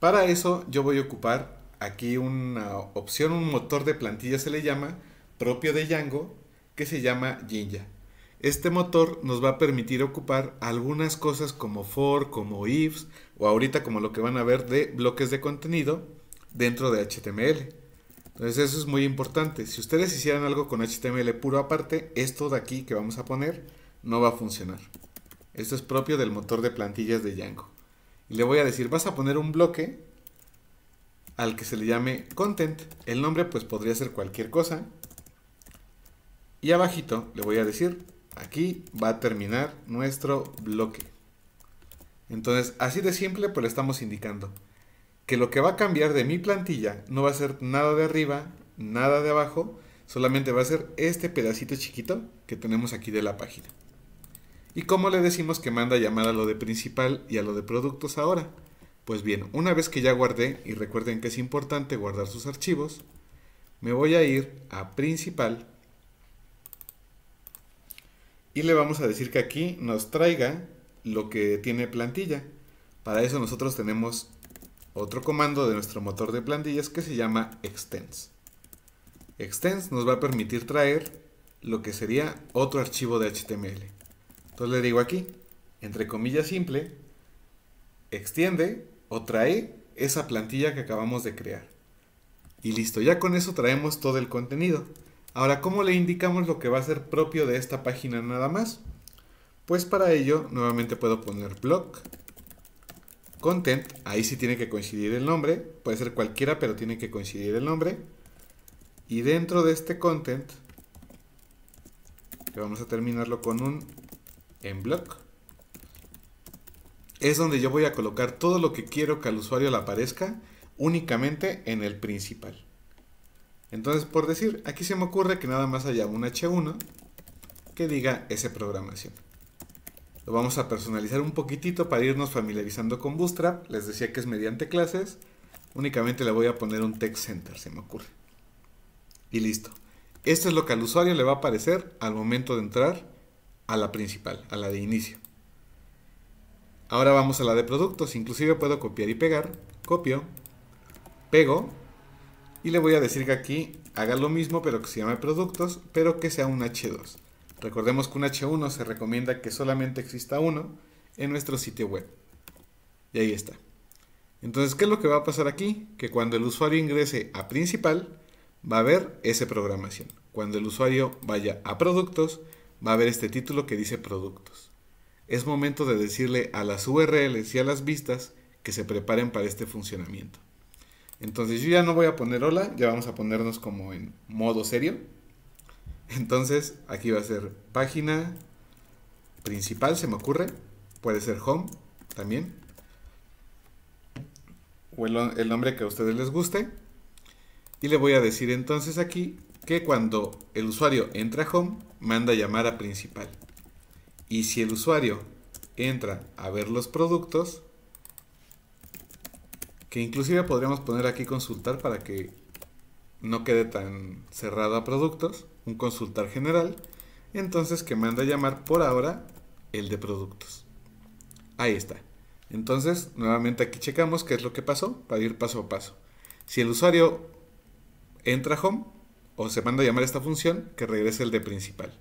Para eso yo voy a ocupar aquí una opción, un motor de plantilla se le llama, propio de Django, que se llama Jinja. Este motor nos va a permitir ocupar algunas cosas como for, como ifs o ahorita como lo que van a ver de bloques de contenido dentro de HTML. Entonces eso es muy importante. Si ustedes hicieran algo con HTML puro aparte, esto de aquí que vamos a poner no va a funcionar. Esto es propio del motor de plantillas de Django. Y le voy a decir, vas a poner un bloque al que se le llame content. El nombre pues podría ser cualquier cosa. Y abajito le voy a decir Aquí va a terminar nuestro bloque. Entonces, así de simple, pues le estamos indicando que lo que va a cambiar de mi plantilla no va a ser nada de arriba, nada de abajo, solamente va a ser este pedacito chiquito que tenemos aquí de la página. ¿Y cómo le decimos que manda llamar a lo de principal y a lo de productos ahora? Pues bien, una vez que ya guardé, y recuerden que es importante guardar sus archivos, me voy a ir a principal y le vamos a decir que aquí nos traiga lo que tiene plantilla. Para eso nosotros tenemos otro comando de nuestro motor de plantillas que se llama extends. Extends nos va a permitir traer lo que sería otro archivo de HTML. Entonces le digo aquí, entre comillas simple, extiende o trae esa plantilla que acabamos de crear. Y listo, ya con eso traemos todo el contenido. Ahora, ¿cómo le indicamos lo que va a ser propio de esta página nada más? Pues para ello, nuevamente puedo poner block content, ahí sí tiene que coincidir el nombre, puede ser cualquiera, pero tiene que coincidir el nombre. Y dentro de este content, que vamos a terminarlo con un en block, es donde yo voy a colocar todo lo que quiero que al usuario le aparezca únicamente en el principal. Entonces, por decir, aquí se me ocurre que nada más haya un H1 que diga ese programación. Lo vamos a personalizar un poquitito para irnos familiarizando con Bootstrap. Les decía que es mediante clases. Únicamente le voy a poner un text center, se me ocurre. Y listo. Esto es lo que al usuario le va a aparecer al momento de entrar a la principal, a la de inicio. Ahora vamos a la de productos. Inclusive puedo copiar y pegar. Copio. Pego y le voy a decir que aquí haga lo mismo, pero que se llame productos, pero que sea un H2. Recordemos que un H1 se recomienda que solamente exista uno en nuestro sitio web. Y ahí está. Entonces, ¿qué es lo que va a pasar aquí? Que cuando el usuario ingrese a principal, va a ver esa programación. Cuando el usuario vaya a productos, va a ver este título que dice productos. Es momento de decirle a las URLs y a las vistas que se preparen para este funcionamiento. Entonces yo ya no voy a poner hola, ya vamos a ponernos como en modo serio. Entonces aquí va a ser página principal, se me ocurre. Puede ser home también. O el, nombre que a ustedes les guste. Y le voy a decir entonces aquí que cuando el usuario entra a home, manda llamar a principal. Y si el usuario entra a ver los productos, que inclusive podríamos poner aquí consultar para que no quede tan cerrado a productos, un consultar general, entonces que manda a llamar por ahora el de productos. Ahí está. Entonces, nuevamente aquí checamos qué es lo que pasó para ir paso a paso. Si el usuario entra home o se manda a llamar esta función, que regrese el de principal.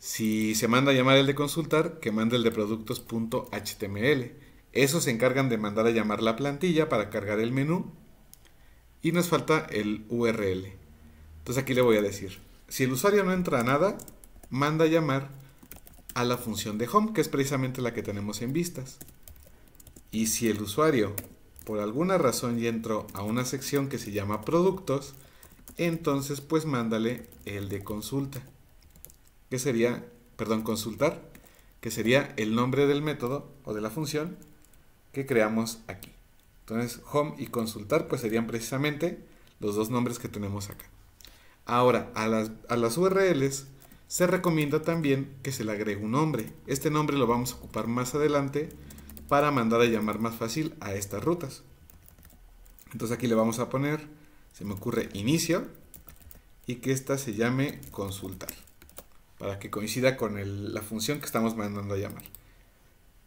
Si se manda a llamar el de consultar, que manda el de productos.html. Esos se encargan de mandar a llamar la plantilla para cargar el menú. Y nos falta el URL. Entonces aquí le voy a decir, si el usuario no entra a nada, manda a llamar a la función de home, que es precisamente la que tenemos en vistas. Y si el usuario por alguna razón ya entró a una sección que se llama productos, entonces pues mándale el de consulta, que sería, perdón, consultar, que sería el nombre del método o de la función que creamos aquí. Entonces, home y consultar pues serían precisamente los dos nombres que tenemos acá. Ahora, a las, URLs se recomienda también que se le agregue un nombre. Este nombre lo vamos a ocupar más adelante para mandar a llamar más fácil a estas rutas. Entonces aquí le vamos a poner, se me ocurre inicio y que esta se llame consultar para que coincida con la función que estamos mandando a llamar.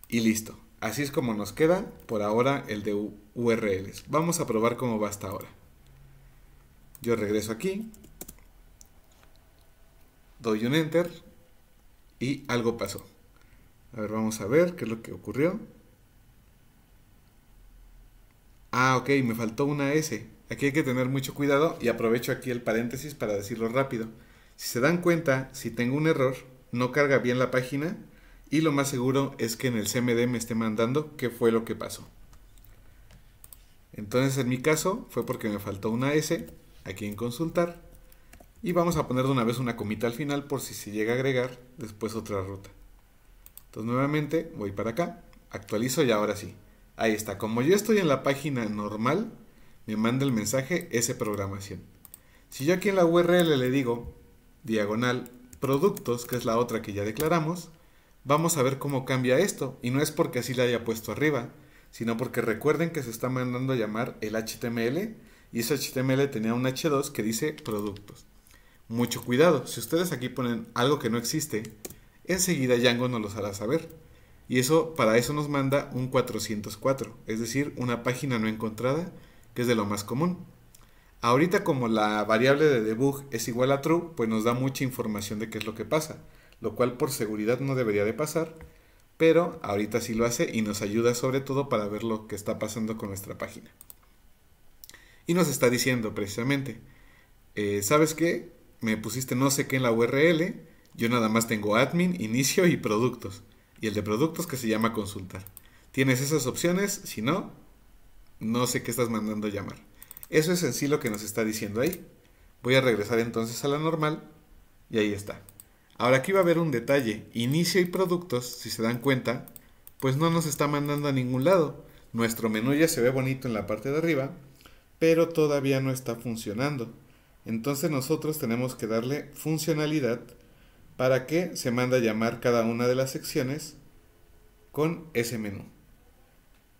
Y listo. Así es como nos queda por ahora el de URLs. Vamos a probar cómo va hasta ahora. Yo regreso aquí, doy un enter y algo pasó. A ver, vamos a ver qué es lo que ocurrió. Ah, ok, me faltó una S. Aquí hay que tener mucho cuidado y aprovecho aquí el paréntesis para decirlo rápido. Si se dan cuenta, si tengo un error, no carga bien la página, y lo más seguro es que en el CMD me esté mandando qué fue lo que pasó. Entonces en mi caso fue porque me faltó una S aquí en consultar. Y vamos a poner de una vez una comita al final por si se llega a agregar después otra ruta. Entonces nuevamente voy para acá, actualizo y ahora sí. Ahí está, como yo estoy en la página normal, me manda el mensaje S programación. Si yo aquí en la URL le digo diagonal productos, que es la otra que ya declaramos, Vamos a ver cómo cambia esto, y no es porque así le haya puesto arriba, sino porque recuerden que se está mandando a llamar el HTML, y ese HTML tenía un H2 que dice productos. Mucho cuidado, si ustedes aquí ponen algo que no existe, enseguida Django nos los hará saber. Y eso, para eso nos manda un 404, es decir, una página no encontrada, que es de lo más común. Ahorita como la variable de debug es igual a true, pues nos da mucha información de qué es lo que pasa lo cual por seguridad no debería de pasar, pero ahorita sí lo hace y nos ayuda sobre todo para ver lo que está pasando con nuestra página. Y nos está diciendo precisamente, eh, ¿sabes qué? Me pusiste no sé qué en la URL, yo nada más tengo admin, inicio y productos, y el de productos que se llama consultar. Tienes esas opciones, si no, no sé qué estás mandando llamar. Eso es en sí lo que nos está diciendo ahí. Voy a regresar entonces a la normal y ahí está. Ahora aquí va a haber un detalle. Inicio y productos, si se dan cuenta, pues no nos está mandando a ningún lado. Nuestro menú ya se ve bonito en la parte de arriba, pero todavía no está funcionando. Entonces nosotros tenemos que darle funcionalidad para que se manda a llamar cada una de las secciones con ese menú.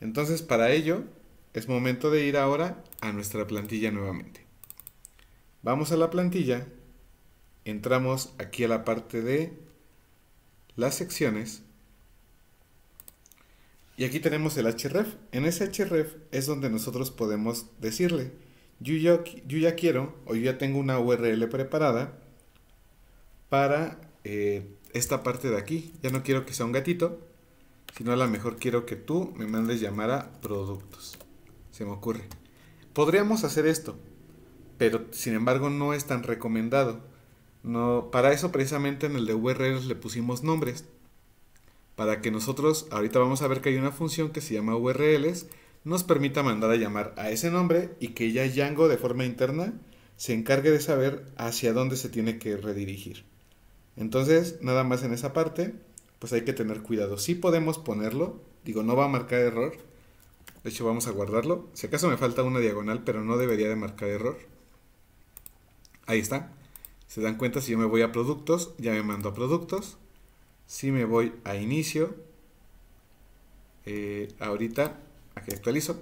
Entonces para ello es momento de ir ahora a nuestra plantilla nuevamente. Vamos a la plantilla entramos aquí a la parte de las secciones y aquí tenemos el href. En ese href es donde nosotros podemos decirle, yo ya, quiero o yo ya tengo una URL preparada para eh, esta parte de aquí. Ya no quiero que sea un gatito, sino a lo mejor quiero que tú me mandes llamar a productos. Se me ocurre. Podríamos hacer esto, pero sin embargo no es tan recomendado para eso precisamente en el de URLs le pusimos nombres. Para que nosotros, ahorita vamos a ver que hay una función que se llama URLs, nos permita mandar a llamar a ese nombre y que ya Django de forma interna se encargue de saber hacia dónde se tiene que redirigir. Entonces, nada más en esa parte, pues hay que tener cuidado. Si sí podemos ponerlo, digo, no va a marcar error. De hecho, vamos a guardarlo. Si acaso me falta una diagonal, pero no debería de marcar error. Ahí está. Se dan cuenta, si yo me voy a productos, ya me mando a productos. Si me voy a inicio, eh, ahorita aquí actualizo.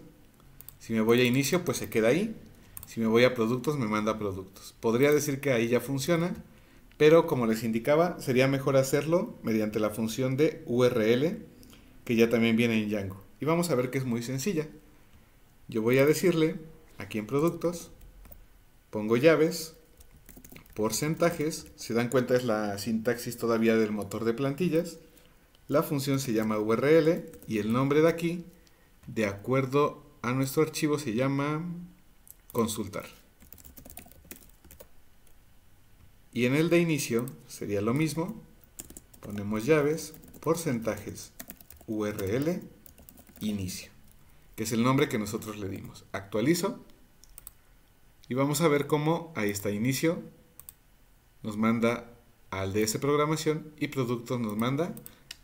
Si me voy a inicio, pues se queda ahí. Si me voy a productos, me manda a productos. Podría decir que ahí ya funciona, pero como les indicaba, sería mejor hacerlo mediante la función de URL, que ya también viene en Django. Y vamos a ver que es muy sencilla. Yo voy a decirle, aquí en productos, pongo llaves, porcentajes, se dan cuenta es la sintaxis todavía del motor de plantillas. La función se llama URL y el nombre de aquí, de acuerdo a nuestro archivo, se llama consultar. Y en el de inicio sería lo mismo. Ponemos llaves, porcentajes, URL, inicio, que es el nombre que nosotros le dimos. Actualizo y vamos a ver cómo ahí está inicio, nos manda al DS Programación y Productos nos manda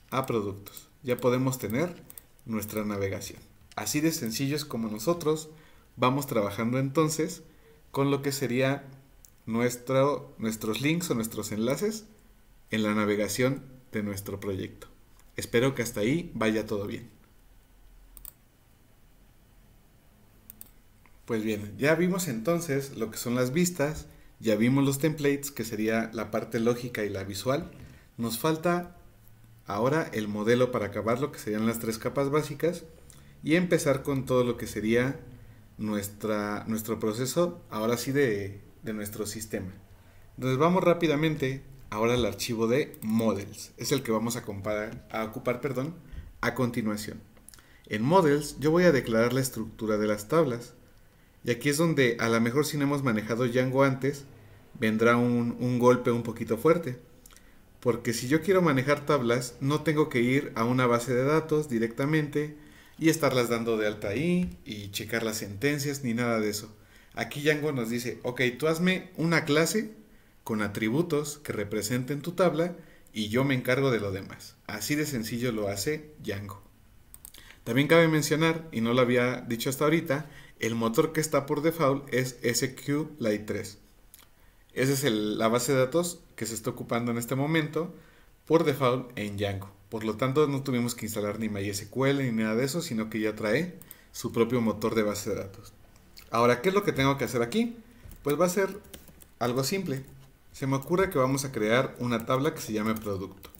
a Productos. Ya podemos tener nuestra navegación. Así de sencillos como nosotros vamos trabajando entonces con lo que sería nuestro, nuestros links o nuestros enlaces en la navegación de nuestro proyecto. Espero que hasta ahí vaya todo bien. Pues bien, ya vimos entonces lo que son las vistas, ya vimos los templates, que sería la parte lógica y la visual. Nos falta ahora el modelo para acabar lo que serían las tres capas básicas y empezar con todo lo que sería nuestra, nuestro proceso, ahora sí, de, nuestro sistema. Entonces vamos rápidamente ahora al archivo de models. Es el que vamos a, comparar, a ocupar perdón, a continuación. En models yo voy a declarar la estructura de las tablas. Y aquí es donde a lo mejor si no hemos manejado Django antes, vendrá un, golpe un poquito fuerte. Porque si yo quiero manejar tablas, no tengo que ir a una base de datos directamente y estarlas dando de alta ahí y checar las sentencias ni nada de eso. Aquí Django nos dice, ok, tú hazme una clase con atributos que representen tu tabla y yo me encargo de lo demás. Así de sencillo lo hace Django. También cabe mencionar, y no lo había dicho hasta ahorita, el motor que está por default es SQLite 3. Esa es la base de datos que se está ocupando en este momento por default en Django. Por lo tanto, no tuvimos que instalar ni MySQL ni nada de eso, sino que ya trae su propio motor de base de datos. Ahora, ¿qué es lo que tengo que hacer aquí? Pues va a ser algo simple. Se me ocurre que vamos a crear una tabla que se llame producto.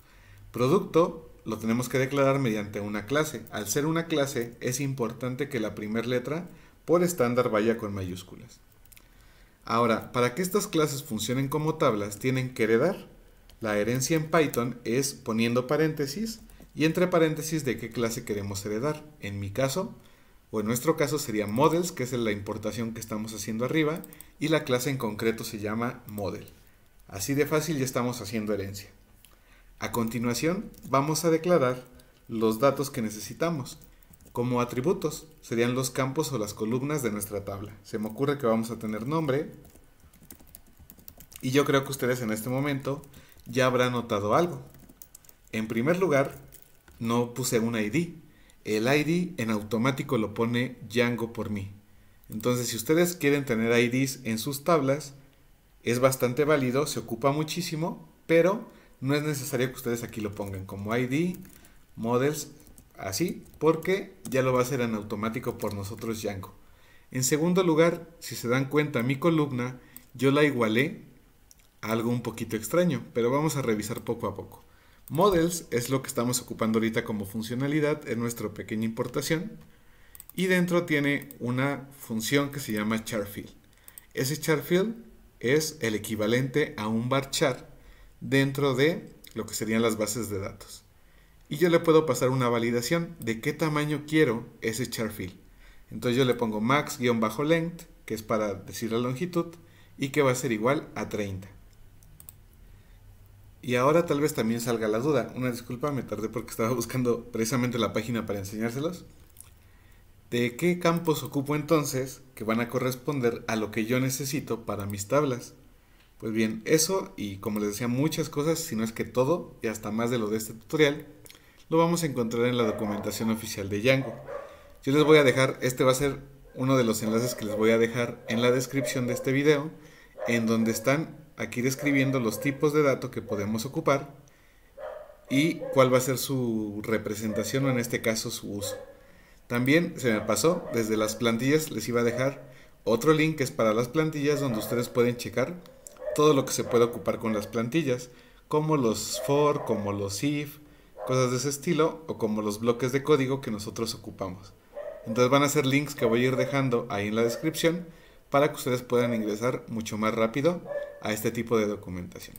Producto lo tenemos que declarar mediante una clase. Al ser una clase, es importante que la primera letra por estándar vaya con mayúsculas. Ahora, para que estas clases funcionen como tablas, tienen que heredar. La herencia en Python es poniendo paréntesis y entre paréntesis de qué clase queremos heredar. En mi caso, o en nuestro caso sería models, que es la importación que estamos haciendo arriba, y la clase en concreto se llama model. Así de fácil ya estamos haciendo herencia. A continuación, vamos a declarar los datos que necesitamos. Como atributos serían los campos o las columnas de nuestra tabla. Se me ocurre que vamos a tener nombre. Y yo creo que ustedes en este momento ya habrán notado algo. En primer lugar, no puse un ID. El ID en automático lo pone Django por mí. Entonces, si ustedes quieren tener IDs en sus tablas, es bastante válido, se ocupa muchísimo, pero no es necesario que ustedes aquí lo pongan como ID, models, así porque ya lo va a hacer en automático por nosotros Django. En segundo lugar, si se dan cuenta, mi columna yo la igualé a algo un poquito extraño, pero vamos a revisar poco a poco. Models es lo que estamos ocupando ahorita como funcionalidad en nuestra pequeña importación y dentro tiene una función que se llama charfield. Ese charfield es el equivalente a un bar chart dentro de lo que serían las bases de datos y yo le puedo pasar una validación de qué tamaño quiero ese char fill. Entonces yo le pongo max-length, que es para decir la longitud, y que va a ser igual a 30. Y ahora tal vez también salga la duda. Una disculpa, me tardé porque estaba buscando precisamente la página para enseñárselos. ¿De qué campos ocupo entonces que van a corresponder a lo que yo necesito para mis tablas? Pues bien, eso y como les decía muchas cosas, si no es que todo y hasta más de lo de este tutorial, lo vamos a encontrar en la documentación oficial de Django. Yo les voy a dejar, este va a ser uno de los enlaces que les voy a dejar en la descripción de este video, en donde están aquí describiendo los tipos de datos que podemos ocupar y cuál va a ser su representación o en este caso su uso. También se me pasó, desde las plantillas les iba a dejar otro link que es para las plantillas donde ustedes pueden checar todo lo que se puede ocupar con las plantillas, como los for, como los if, cosas de ese estilo o como los bloques de código que nosotros ocupamos. Entonces van a ser links que voy a ir dejando ahí en la descripción para que ustedes puedan ingresar mucho más rápido a este tipo de documentación.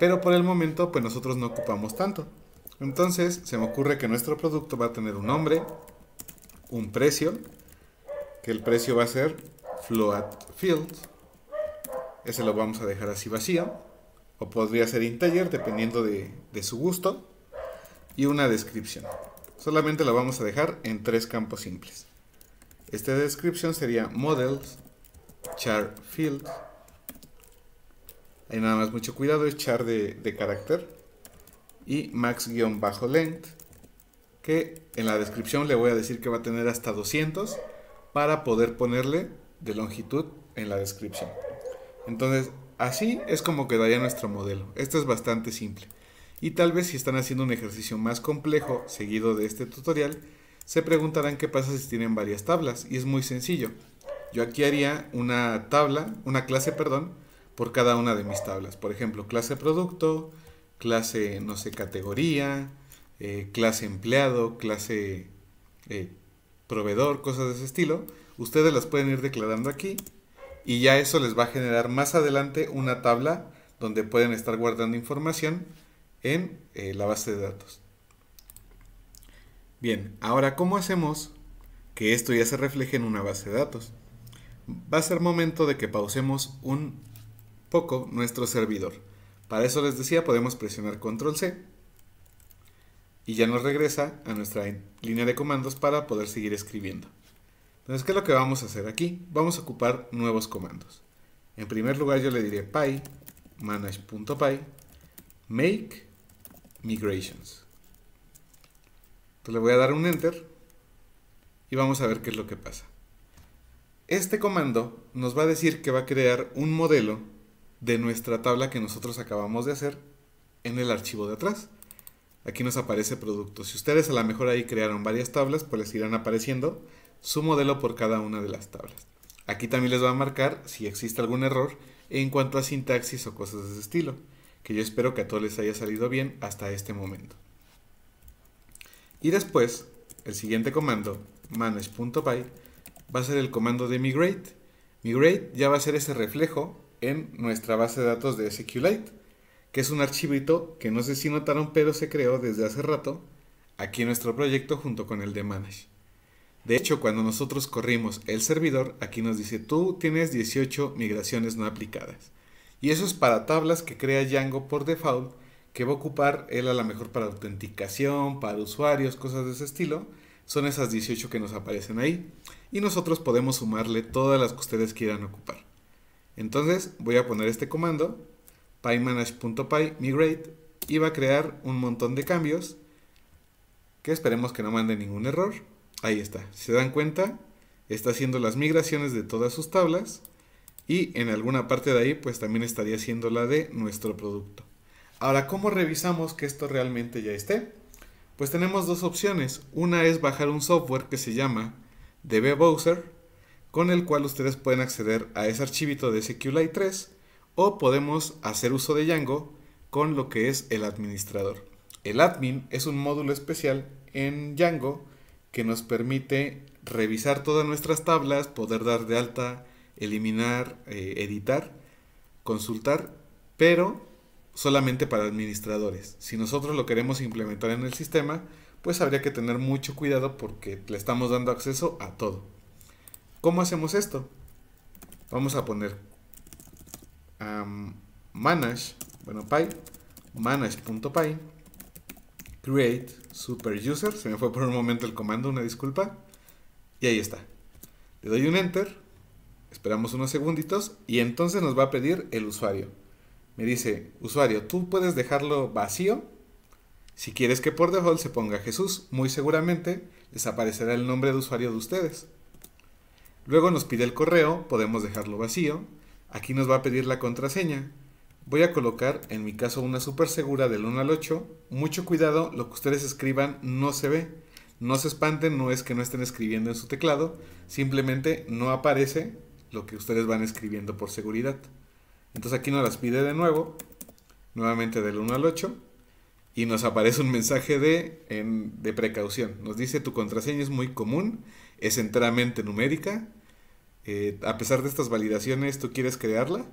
Pero por el momento pues nosotros no ocupamos tanto. Entonces se me ocurre que nuestro producto va a tener un nombre, un precio, que el precio va a ser float Fields. Ese lo vamos a dejar así vacío. O podría ser integer dependiendo de, de su gusto y una descripción. Solamente la vamos a dejar en tres campos simples. Esta descripción sería models, char field. Hay nada más mucho cuidado, es char de, de carácter. Y max-length, que en la descripción le voy a decir que va a tener hasta 200 para poder ponerle de longitud en la descripción. Entonces, así es como quedaría nuestro modelo. Esto es bastante simple. Y tal vez si están haciendo un ejercicio más complejo seguido de este tutorial, se preguntarán qué pasa si tienen varias tablas. Y es muy sencillo. Yo aquí haría una tabla, una clase, perdón, por cada una de mis tablas. Por ejemplo, clase producto, clase, no sé, categoría, eh, clase empleado, clase eh, proveedor, cosas de ese estilo. Ustedes las pueden ir declarando aquí y ya eso les va a generar más adelante una tabla donde pueden estar guardando información en eh, la base de datos. Bien, ahora ¿cómo hacemos que esto ya se refleje en una base de datos? Va a ser momento de que pausemos un poco nuestro servidor. Para eso les decía, podemos presionar control C y ya nos regresa a nuestra línea de comandos para poder seguir escribiendo. Entonces, ¿qué es lo que vamos a hacer aquí? Vamos a ocupar nuevos comandos. En primer lugar, yo le diré py manage.py make migrations. le voy a dar un enter y vamos a ver qué es lo que pasa. Este comando nos va a decir que va a crear un modelo de nuestra tabla que nosotros acabamos de hacer en el archivo de atrás. Aquí nos aparece producto. Si ustedes a lo mejor ahí crearon varias tablas, pues les irán apareciendo su modelo por cada una de las tablas. Aquí también les va a marcar si existe algún error en cuanto a sintaxis o cosas de ese estilo que yo espero que a todos les haya salido bien hasta este momento. Y después, el siguiente comando, manage.py, va a ser el comando de migrate. Migrate ya va a ser ese reflejo en nuestra base de datos de SQLite, que es un archivito que no sé si notaron, pero se creó desde hace rato aquí en nuestro proyecto junto con el de manage. De hecho, cuando nosotros corrimos el servidor, aquí nos dice, tú tienes 18 migraciones no aplicadas. Y eso es para tablas que crea Django por default, que va a ocupar él a lo mejor para autenticación, para usuarios, cosas de ese estilo. Son esas 18 que nos aparecen ahí. Y nosotros podemos sumarle todas las que ustedes quieran ocupar. Entonces voy a poner este comando, pymanage.py migrate, y va a crear un montón de cambios que esperemos que no mande ningún error. Ahí está. Si se dan cuenta, está haciendo las migraciones de todas sus tablas y en alguna parte de ahí pues también estaría siendo la de nuestro producto. Ahora, ¿cómo revisamos que esto realmente ya esté? Pues tenemos dos opciones. Una es bajar un software que se llama DB Browser, con el cual ustedes pueden acceder a ese archivito de SQLite 3 o podemos hacer uso de Django con lo que es el administrador. El admin es un módulo especial en Django que nos permite revisar todas nuestras tablas, poder dar de alta eliminar, eh, editar, consultar, pero solamente para administradores. Si nosotros lo queremos implementar en el sistema, pues habría que tener mucho cuidado porque le estamos dando acceso a todo. ¿Cómo hacemos esto? Vamos a poner manage, bueno, py, manage.py, create superuser se me fue por un momento el comando, una disculpa, y ahí está. Le doy un enter Esperamos unos segunditos y entonces nos va a pedir el usuario. Me dice, usuario, tú puedes dejarlo vacío. Si quieres que por default se ponga Jesús, muy seguramente desaparecerá el nombre de usuario de ustedes. Luego nos pide el correo, podemos dejarlo vacío. Aquí nos va a pedir la contraseña. Voy a colocar, en mi caso, una súper segura del 1 al 8. Mucho cuidado, lo que ustedes escriban no se ve. No se espanten, no es que no estén escribiendo en su teclado, simplemente no aparece lo que ustedes van escribiendo por seguridad. Entonces aquí nos las pide de nuevo, nuevamente del 1 al 8, y nos aparece un mensaje de, de precaución. Nos dice tu contraseña es muy común, es enteramente numérica, eh, a pesar de estas validaciones, ¿tú quieres crearla?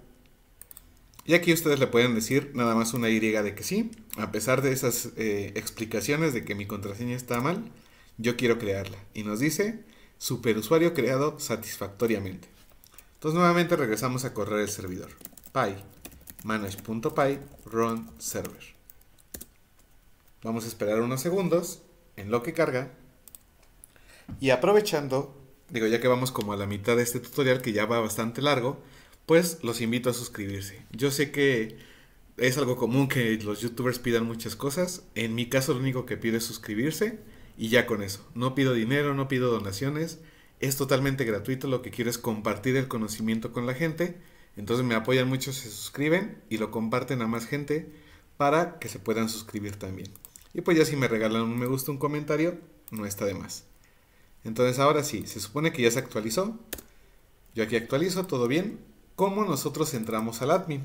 Y aquí ustedes le pueden decir nada más una Y de que sí, a pesar de esas eh, explicaciones de que mi contraseña está mal, yo quiero crearla. Y nos dice, superusuario creado satisfactoriamente. Entonces nuevamente regresamos a correr el servidor. Py manage.py run server. Vamos a esperar unos segundos en lo que carga. Y aprovechando, digo ya que vamos como a la mitad de este tutorial que ya va bastante largo, pues los invito a suscribirse. Yo sé que es algo común que los youtubers pidan muchas cosas. En mi caso lo único que pido es suscribirse y ya con eso. No pido dinero, no pido donaciones. Es totalmente gratuito, lo que quiero es compartir el conocimiento con la gente. Entonces me apoyan mucho, se suscriben y lo comparten a más gente para que se puedan suscribir también. Y pues ya si me regalan un me gusta, un comentario, no está de más. Entonces ahora sí, se supone que ya se actualizó. Yo aquí actualizo, todo bien. ¿Cómo nosotros entramos al admin?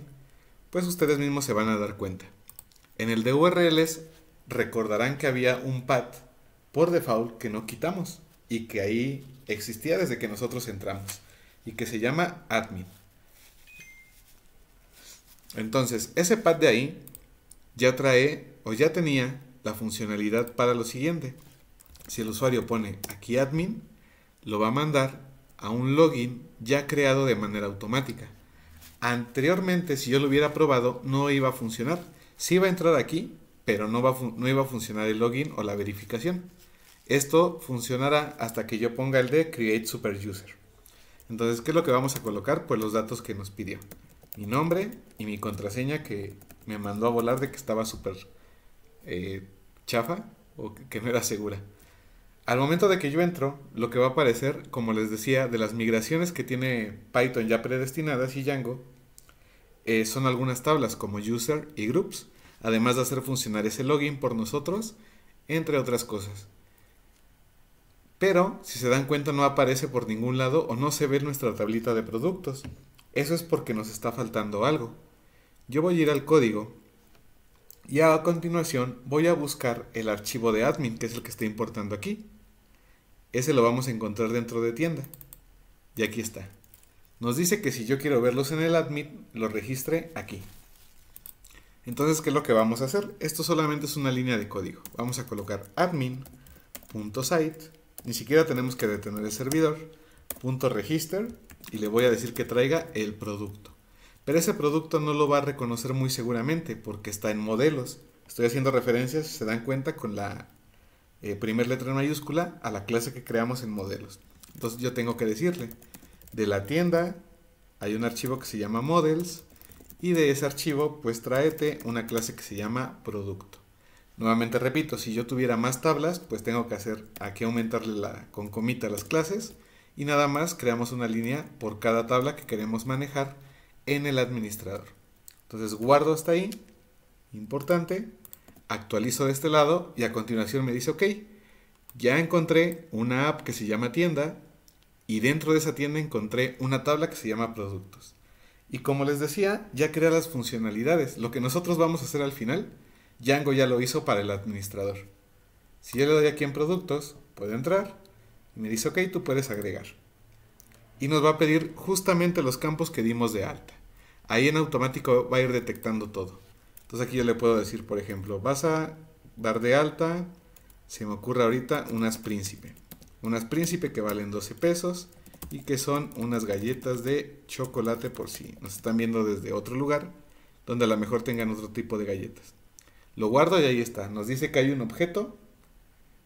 Pues ustedes mismos se van a dar cuenta. En el de URLs recordarán que había un pad por default que no quitamos y que ahí existía desde que nosotros entramos y que se llama admin. Entonces, ese pad de ahí ya trae o ya tenía la funcionalidad para lo siguiente. Si el usuario pone aquí admin, lo va a mandar a un login ya creado de manera automática. Anteriormente, si yo lo hubiera probado, no iba a funcionar. Sí iba a entrar aquí, pero no, va no iba a funcionar el login o la verificación. Esto funcionará hasta que yo ponga el de create super user. Entonces, ¿qué es lo que vamos a colocar? Pues los datos que nos pidió. Mi nombre y mi contraseña que me mandó a volar de que estaba súper eh, chafa o que no era segura. Al momento de que yo entro, lo que va a aparecer, como les decía, de las migraciones que tiene Python ya predestinadas y Django, eh, son algunas tablas como user y groups, además de hacer funcionar ese login por nosotros, entre otras cosas. Pero, si se dan cuenta, no aparece por ningún lado o no se ve nuestra tablita de productos. Eso es porque nos está faltando algo. Yo voy a ir al código y a continuación voy a buscar el archivo de admin, que es el que está importando aquí. Ese lo vamos a encontrar dentro de tienda. Y aquí está. Nos dice que si yo quiero verlos en el admin, lo registre aquí. Entonces, ¿qué es lo que vamos a hacer? Esto solamente es una línea de código. Vamos a colocar admin.site ni siquiera tenemos que detener el servidor. Punto register y le voy a decir que traiga el producto. Pero ese producto no lo va a reconocer muy seguramente porque está en modelos. Estoy haciendo referencias, se dan cuenta, con la eh, primer letra en mayúscula a la clase que creamos en modelos. Entonces yo tengo que decirle, de la tienda hay un archivo que se llama models y de ese archivo pues tráete una clase que se llama producto. Nuevamente repito, si yo tuviera más tablas, pues tengo que hacer aquí aumentarle la concomita a las clases y nada más creamos una línea por cada tabla que queremos manejar en el administrador. Entonces guardo hasta ahí, importante, actualizo de este lado y a continuación me dice, ok, ya encontré una app que se llama tienda y dentro de esa tienda encontré una tabla que se llama productos. Y como les decía, ya crea las funcionalidades. Lo que nosotros vamos a hacer al final Django ya lo hizo para el administrador. Si yo le doy aquí en productos, puede entrar y me dice, ok, tú puedes agregar. Y nos va a pedir justamente los campos que dimos de alta. Ahí en automático va a ir detectando todo. Entonces aquí yo le puedo decir, por ejemplo, vas a dar de alta, se me ocurre ahorita, unas príncipe. Unas príncipe que valen 12 pesos y que son unas galletas de chocolate por si nos están viendo desde otro lugar, donde a lo mejor tengan otro tipo de galletas. Lo guardo y ahí está. Nos dice que hay un objeto,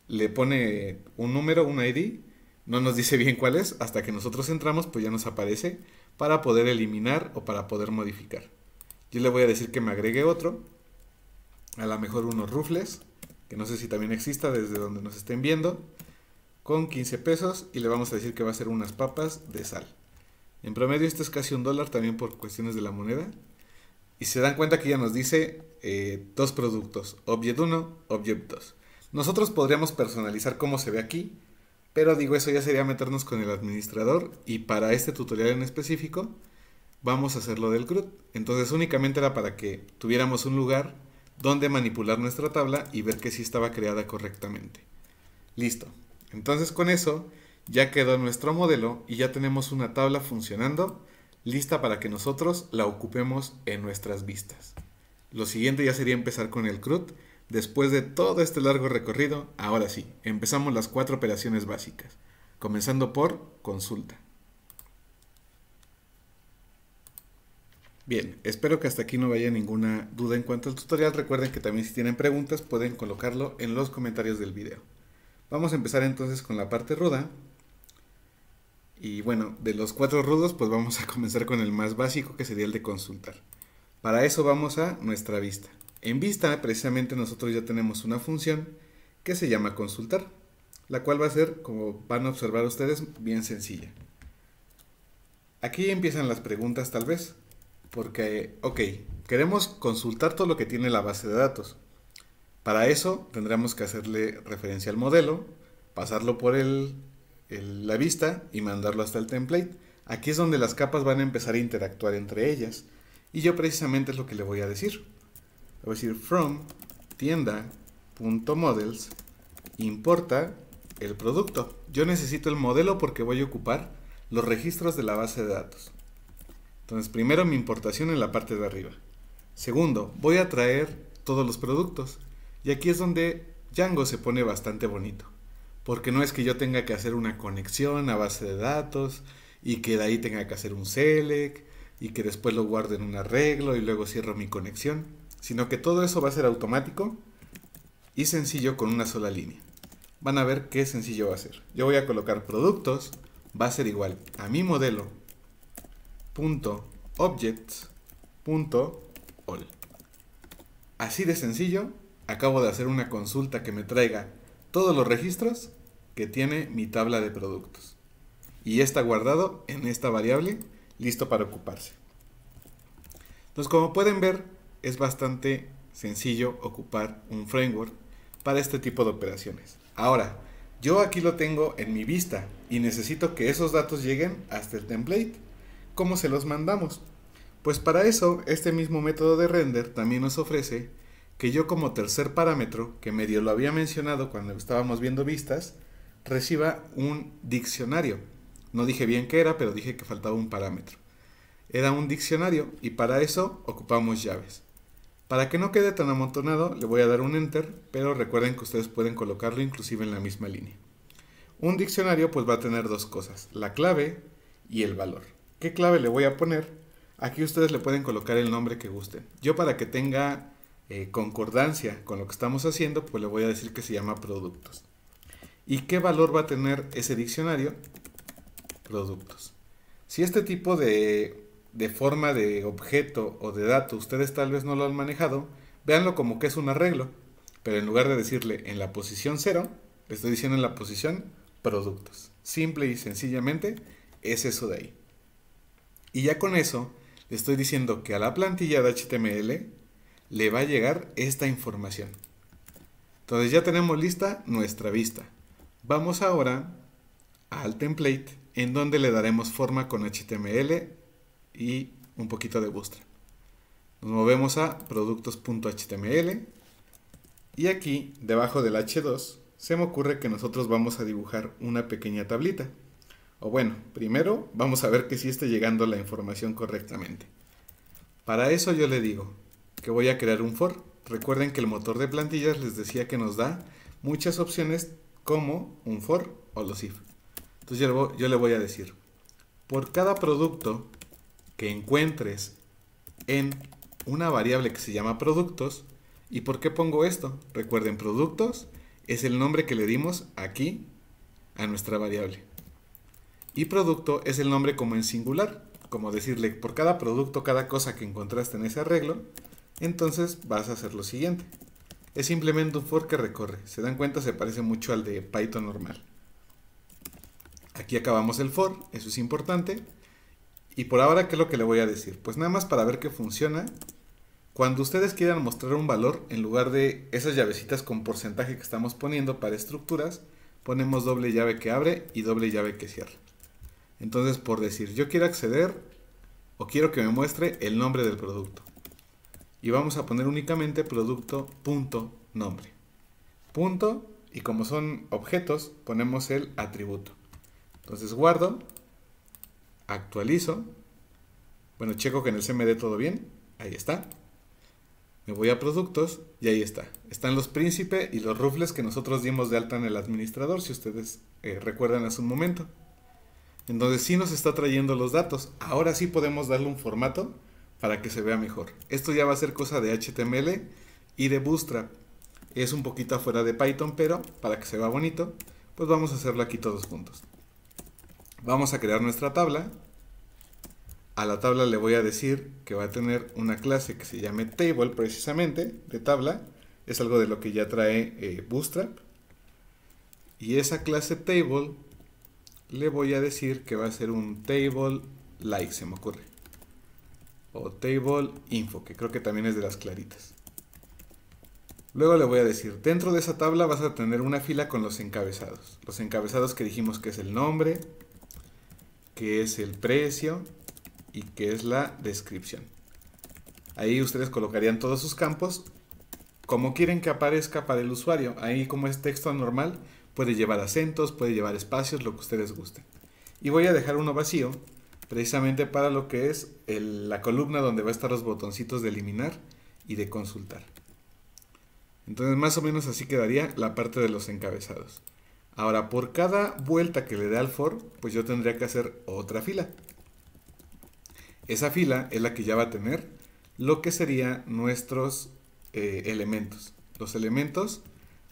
le pone un número, un ID, no nos dice bien cuál es, hasta que nosotros entramos, pues ya nos aparece para poder eliminar o para poder modificar. Yo le voy a decir que me agregue otro, a lo mejor unos rufles, que no sé si también exista desde donde nos estén viendo, con 15 pesos y le vamos a decir que va a ser unas papas de sal. En promedio esto es casi un dólar también por cuestiones de la moneda. Y se dan cuenta que ya nos dice eh, dos productos, Object 1, Object 2. Nosotros podríamos personalizar cómo se ve aquí, pero digo, eso ya sería meternos con el administrador y para este tutorial en específico vamos a hacerlo del CRUD. Entonces únicamente era para que tuviéramos un lugar donde manipular nuestra tabla y ver que si estaba creada correctamente. Listo. Entonces con eso ya quedó nuestro modelo y ya tenemos una tabla funcionando lista para que nosotros la ocupemos en nuestras vistas. Lo siguiente ya sería empezar con el CRUD. Después de todo este largo recorrido, ahora sí, empezamos las cuatro operaciones básicas, comenzando por consulta. Bien, espero que hasta aquí no vaya ninguna duda en cuanto al tutorial. Recuerden que también si tienen preguntas pueden colocarlo en los comentarios del video. Vamos a empezar entonces con la parte ruda, y bueno, de los cuatro rudos, pues vamos a comenzar con el más básico, que sería el de consultar. Para eso vamos a nuestra vista. En vista, precisamente nosotros ya tenemos una función que se llama consultar, la cual va a ser, como van a observar ustedes, bien sencilla. Aquí empiezan las preguntas tal vez, porque, ok, queremos consultar todo lo que tiene la base de datos. Para eso tendremos que hacerle referencia al modelo, pasarlo por el la vista y mandarlo hasta el template. Aquí es donde las capas van a empezar a interactuar entre ellas. Y yo precisamente es lo que le voy a decir. voy a decir from tienda.models importa el producto. Yo necesito el modelo porque voy a ocupar los registros de la base de datos. Entonces, primero mi importación en la parte de arriba. Segundo, voy a traer todos los productos. Y aquí es donde Django se pone bastante bonito porque no es que yo tenga que hacer una conexión a base de datos y que de ahí tenga que hacer un select y que después lo guarde en un arreglo y luego cierro mi conexión, sino que todo eso va a ser automático y sencillo con una sola línea. Van a ver qué sencillo va a ser. Yo voy a colocar productos, va a ser igual a mi modelo Así de sencillo, acabo de hacer una consulta que me traiga todos los registros que tiene mi tabla de productos. Y está guardado en esta variable, listo para ocuparse. Entonces, como pueden ver, es bastante sencillo ocupar un framework para este tipo de operaciones. Ahora, yo aquí lo tengo en mi vista y necesito que esos datos lleguen hasta el template. ¿Cómo se los mandamos? Pues para eso, este mismo método de render también nos ofrece que yo como tercer parámetro, que medio lo había mencionado cuando estábamos viendo vistas, reciba un diccionario. No dije bien qué era, pero dije que faltaba un parámetro. Era un diccionario y para eso ocupamos llaves. Para que no quede tan amontonado, le voy a dar un enter, pero recuerden que ustedes pueden colocarlo inclusive en la misma línea. Un diccionario pues va a tener dos cosas, la clave y el valor. ¿Qué clave le voy a poner? Aquí ustedes le pueden colocar el nombre que gusten. Yo para que tenga eh, concordancia con lo que estamos haciendo, pues le voy a decir que se llama productos. ¿Y qué valor va a tener ese diccionario? Productos. Si este tipo de, de forma de objeto o de dato ustedes tal vez no lo han manejado, véanlo como que es un arreglo, pero en lugar de decirle en la posición 0, le estoy diciendo en la posición productos. Simple y sencillamente es eso de ahí. Y ya con eso, le estoy diciendo que a la plantilla de HTML le va a llegar esta información. Entonces ya tenemos lista nuestra vista. Vamos ahora al template en donde le daremos forma con HTML y un poquito de Bootstrap. Nos movemos a productos.html y aquí debajo del H2 se me ocurre que nosotros vamos a dibujar una pequeña tablita. O bueno, primero vamos a ver que si está llegando la información correctamente. Para eso yo le digo que voy a crear un for. Recuerden que el motor de plantillas les decía que nos da muchas opciones como un for o los if. Entonces yo le voy a decir, por cada producto que encuentres en una variable que se llama productos, ¿y por qué pongo esto? Recuerden, productos es el nombre que le dimos aquí a nuestra variable. Y producto es el nombre como en singular, como decirle, por cada producto, cada cosa que encontraste en ese arreglo, entonces vas a hacer lo siguiente. Es simplemente un for que recorre. Se dan cuenta, se parece mucho al de Python normal. Aquí acabamos el for, eso es importante. Y por ahora, ¿qué es lo que le voy a decir? Pues nada más para ver que funciona. Cuando ustedes quieran mostrar un valor, en lugar de esas llavecitas con porcentaje que estamos poniendo para estructuras, ponemos doble llave que abre y doble llave que cierra. Entonces, por decir, yo quiero acceder o quiero que me muestre el nombre del producto y vamos a poner únicamente producto punto nombre. Punto y como son objetos ponemos el atributo. Entonces guardo, actualizo, bueno checo que en el CMD todo bien, ahí está. Me voy a productos y ahí está. Están los príncipe y los rufles que nosotros dimos de alta en el administrador, si ustedes eh, recuerdan hace un momento. Entonces sí nos está trayendo los datos. Ahora sí podemos darle un formato para que se vea mejor. Esto ya va a ser cosa de HTML y de Bootstrap. Es un poquito afuera de Python, pero para que se vea bonito, pues vamos a hacerlo aquí todos juntos. Vamos a crear nuestra tabla. A la tabla le voy a decir que va a tener una clase que se llame table precisamente, de tabla. Es algo de lo que ya trae eh, Bootstrap. Y esa clase table le voy a decir que va a ser un table like, se me ocurre o table info, que creo que también es de las claritas. Luego le voy a decir, dentro de esa tabla vas a tener una fila con los encabezados. Los encabezados que dijimos que es el nombre, que es el precio y que es la descripción. Ahí ustedes colocarían todos sus campos como quieren que aparezca para el usuario. Ahí como es texto normal, puede llevar acentos, puede llevar espacios, lo que ustedes gusten. Y voy a dejar uno vacío precisamente para lo que es la columna donde va a estar los botoncitos de eliminar y de consultar. Entonces más o menos así quedaría la parte de los encabezados. Ahora, por cada vuelta que le dé al for, pues yo tendría que hacer otra fila. Esa fila es la que ya va a tener lo que serían nuestros eh, elementos. Los elementos,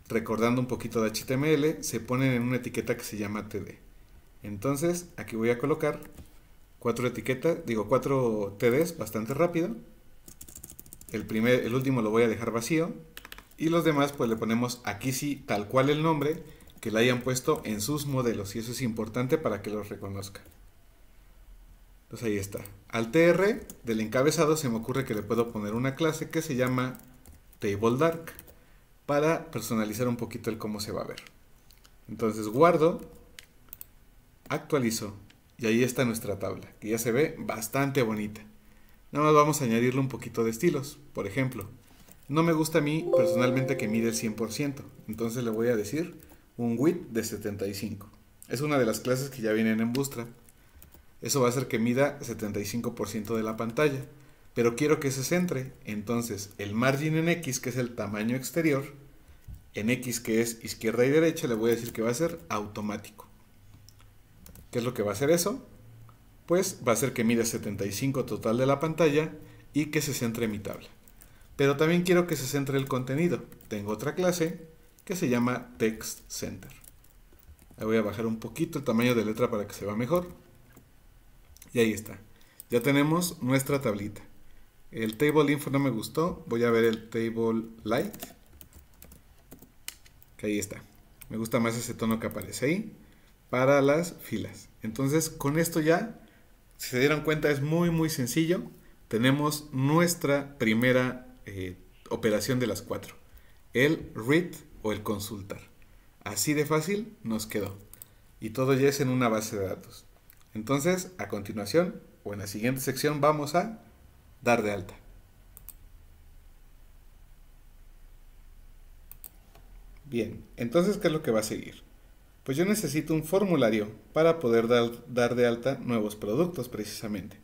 recordando un poquito de HTML, se ponen en una etiqueta que se llama TD. Entonces, aquí voy a colocar cuatro etiquetas, digo, cuatro TDs bastante rápido. El, primer, el último lo voy a dejar vacío. Y los demás pues le ponemos aquí sí tal cual el nombre que le hayan puesto en sus modelos. Y eso es importante para que los reconozca. Entonces ahí está. Al TR del encabezado se me ocurre que le puedo poner una clase que se llama Table Dark para personalizar un poquito el cómo se va a ver. Entonces guardo, actualizo y ahí está nuestra tabla, que ya se ve bastante bonita. Nada más vamos a añadirle un poquito de estilos. Por ejemplo, no me gusta a mí personalmente que mide el 100%, entonces le voy a decir un width de 75. Es una de las clases que ya vienen en Bootstrap. Eso va a hacer que mida 75% de la pantalla, pero quiero que se centre. Entonces, el margin en X, que es el tamaño exterior, en X, que es izquierda y derecha, le voy a decir que va a ser automático. ¿Qué es lo que va a hacer eso? Pues va a hacer que mire 75 total de la pantalla y que se centre mi tabla. Pero también quiero que se centre el contenido. Tengo otra clase que se llama Text Center. le voy a bajar un poquito el tamaño de letra para que se vea mejor. Y ahí está. Ya tenemos nuestra tablita. El table info no me gustó. Voy a ver el table light. Que ahí está. Me gusta más ese tono que aparece ahí para las filas. Entonces, con esto ya, si se dieron cuenta, es muy, muy sencillo. Tenemos nuestra primera eh, operación de las cuatro. El read o el consultar. Así de fácil nos quedó. Y todo ya es en una base de datos. Entonces, a continuación, o en la siguiente sección, vamos a dar de alta. Bien, entonces, ¿qué es lo que va a seguir? Pues yo necesito un formulario para poder dar, de alta nuevos productos precisamente.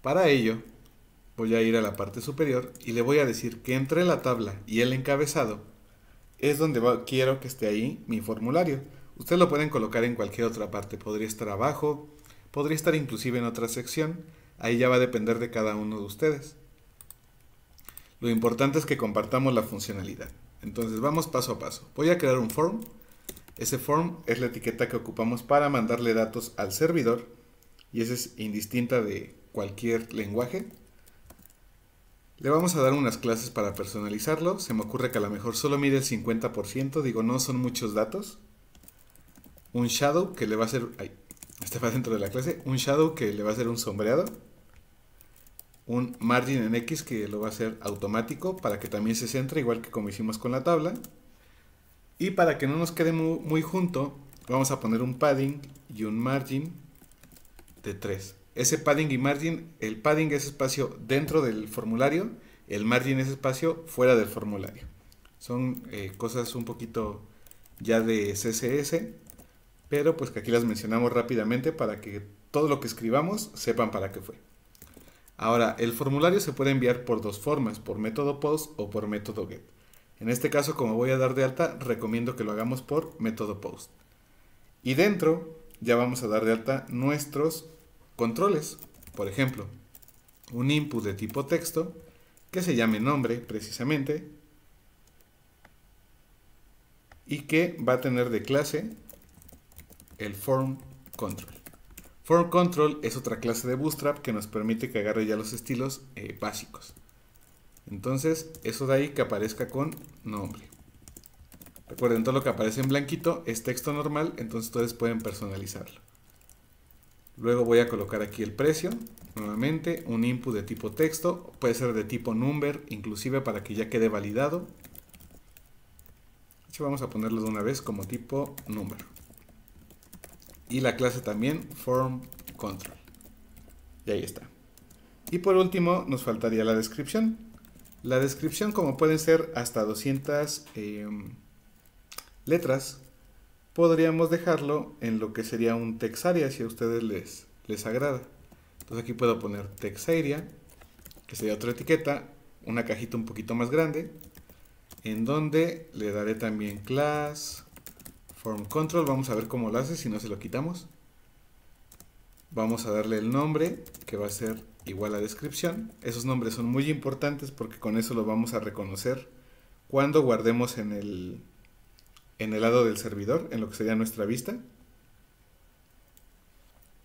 Para ello, voy a ir a la parte superior y le voy a decir que entre la tabla y el encabezado es donde quiero que esté ahí mi formulario. Ustedes lo pueden colocar en cualquier otra parte, podría estar abajo, podría estar inclusive en otra sección, ahí ya va a depender de cada uno de ustedes. Lo importante es que compartamos la funcionalidad. Entonces vamos paso a paso. Voy a crear un form ese form es la etiqueta que ocupamos para mandarle datos al servidor y esa es indistinta de cualquier lenguaje. Le vamos a dar unas clases para personalizarlo. Se me ocurre que a lo mejor solo mide el 50%. Digo, no son muchos datos. Un shadow que le va a hacer... este va dentro de la clase. Un shadow que le va a hacer un sombreado. Un margin en X que lo va a hacer automático para que también se centre, igual que como hicimos con la tabla. Y para que no nos quede muy, junto, vamos a poner un padding y un margin de 3. Ese padding y margin, el padding es espacio dentro del formulario, el margin es espacio fuera del formulario. Son eh, cosas un poquito ya de CSS, pero pues que aquí las mencionamos rápidamente para que todo lo que escribamos sepan para qué fue. Ahora, el formulario se puede enviar por dos formas, por método post o por método get. En este caso, como voy a dar de alta, recomiendo que lo hagamos por método post. Y dentro ya vamos a dar de alta nuestros controles. Por ejemplo, un input de tipo texto que se llame nombre precisamente y que va a tener de clase el form control. Form control es otra clase de Bootstrap que nos permite que agarre ya los estilos eh, básicos. Entonces, eso de ahí que aparezca con nombre. Recuerden, todo lo que aparece en blanquito es texto normal, entonces ustedes pueden personalizarlo. Luego voy a colocar aquí el precio, nuevamente, un input de tipo texto, puede ser de tipo number, inclusive para que ya quede validado. vamos a ponerlo de una vez como tipo number. Y la clase también, form control. Y ahí está. Y por último, nos faltaría la descripción. La descripción, como pueden ser hasta 200 em, letras, podríamos dejarlo en lo que sería un textarea si a ustedes les, les agrada. Entonces aquí puedo poner textarea que sería otra etiqueta, una cajita un poquito más grande, en donde le daré también class, form control, vamos a ver cómo lo hace si no se lo quitamos. Vamos a darle el nombre, que va a ser igual la descripción. Esos nombres son muy importantes porque con eso lo vamos a reconocer cuando guardemos en el, en el lado del servidor, en lo que sería nuestra vista.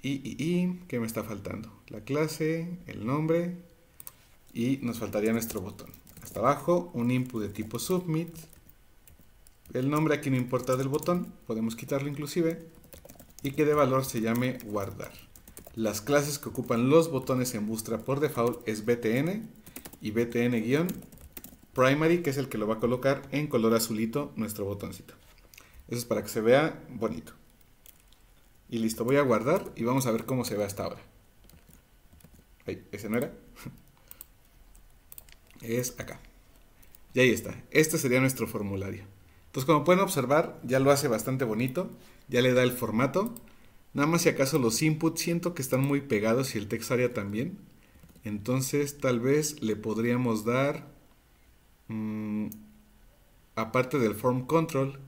Y, y, y, ¿qué me está faltando? La clase, el nombre y nos faltaría nuestro botón. Hasta abajo, un input de tipo submit. El nombre aquí no importa del botón, podemos quitarlo inclusive. Y que de valor se llame guardar. Las clases que ocupan los botones en Bootstrap por default es btn y btn-primary, que es el que lo va a colocar en color azulito nuestro botoncito. Eso es para que se vea bonito. Y listo, voy a guardar y vamos a ver cómo se ve hasta ahora. Ay, ese no era. Es acá. Y ahí está. Este sería nuestro formulario. Entonces, como pueden observar, ya lo hace bastante bonito. Ya le da el formato. Nada más si acaso los inputs siento que están muy pegados y el text area también. Entonces tal vez le podríamos dar, mm, aparte del form control,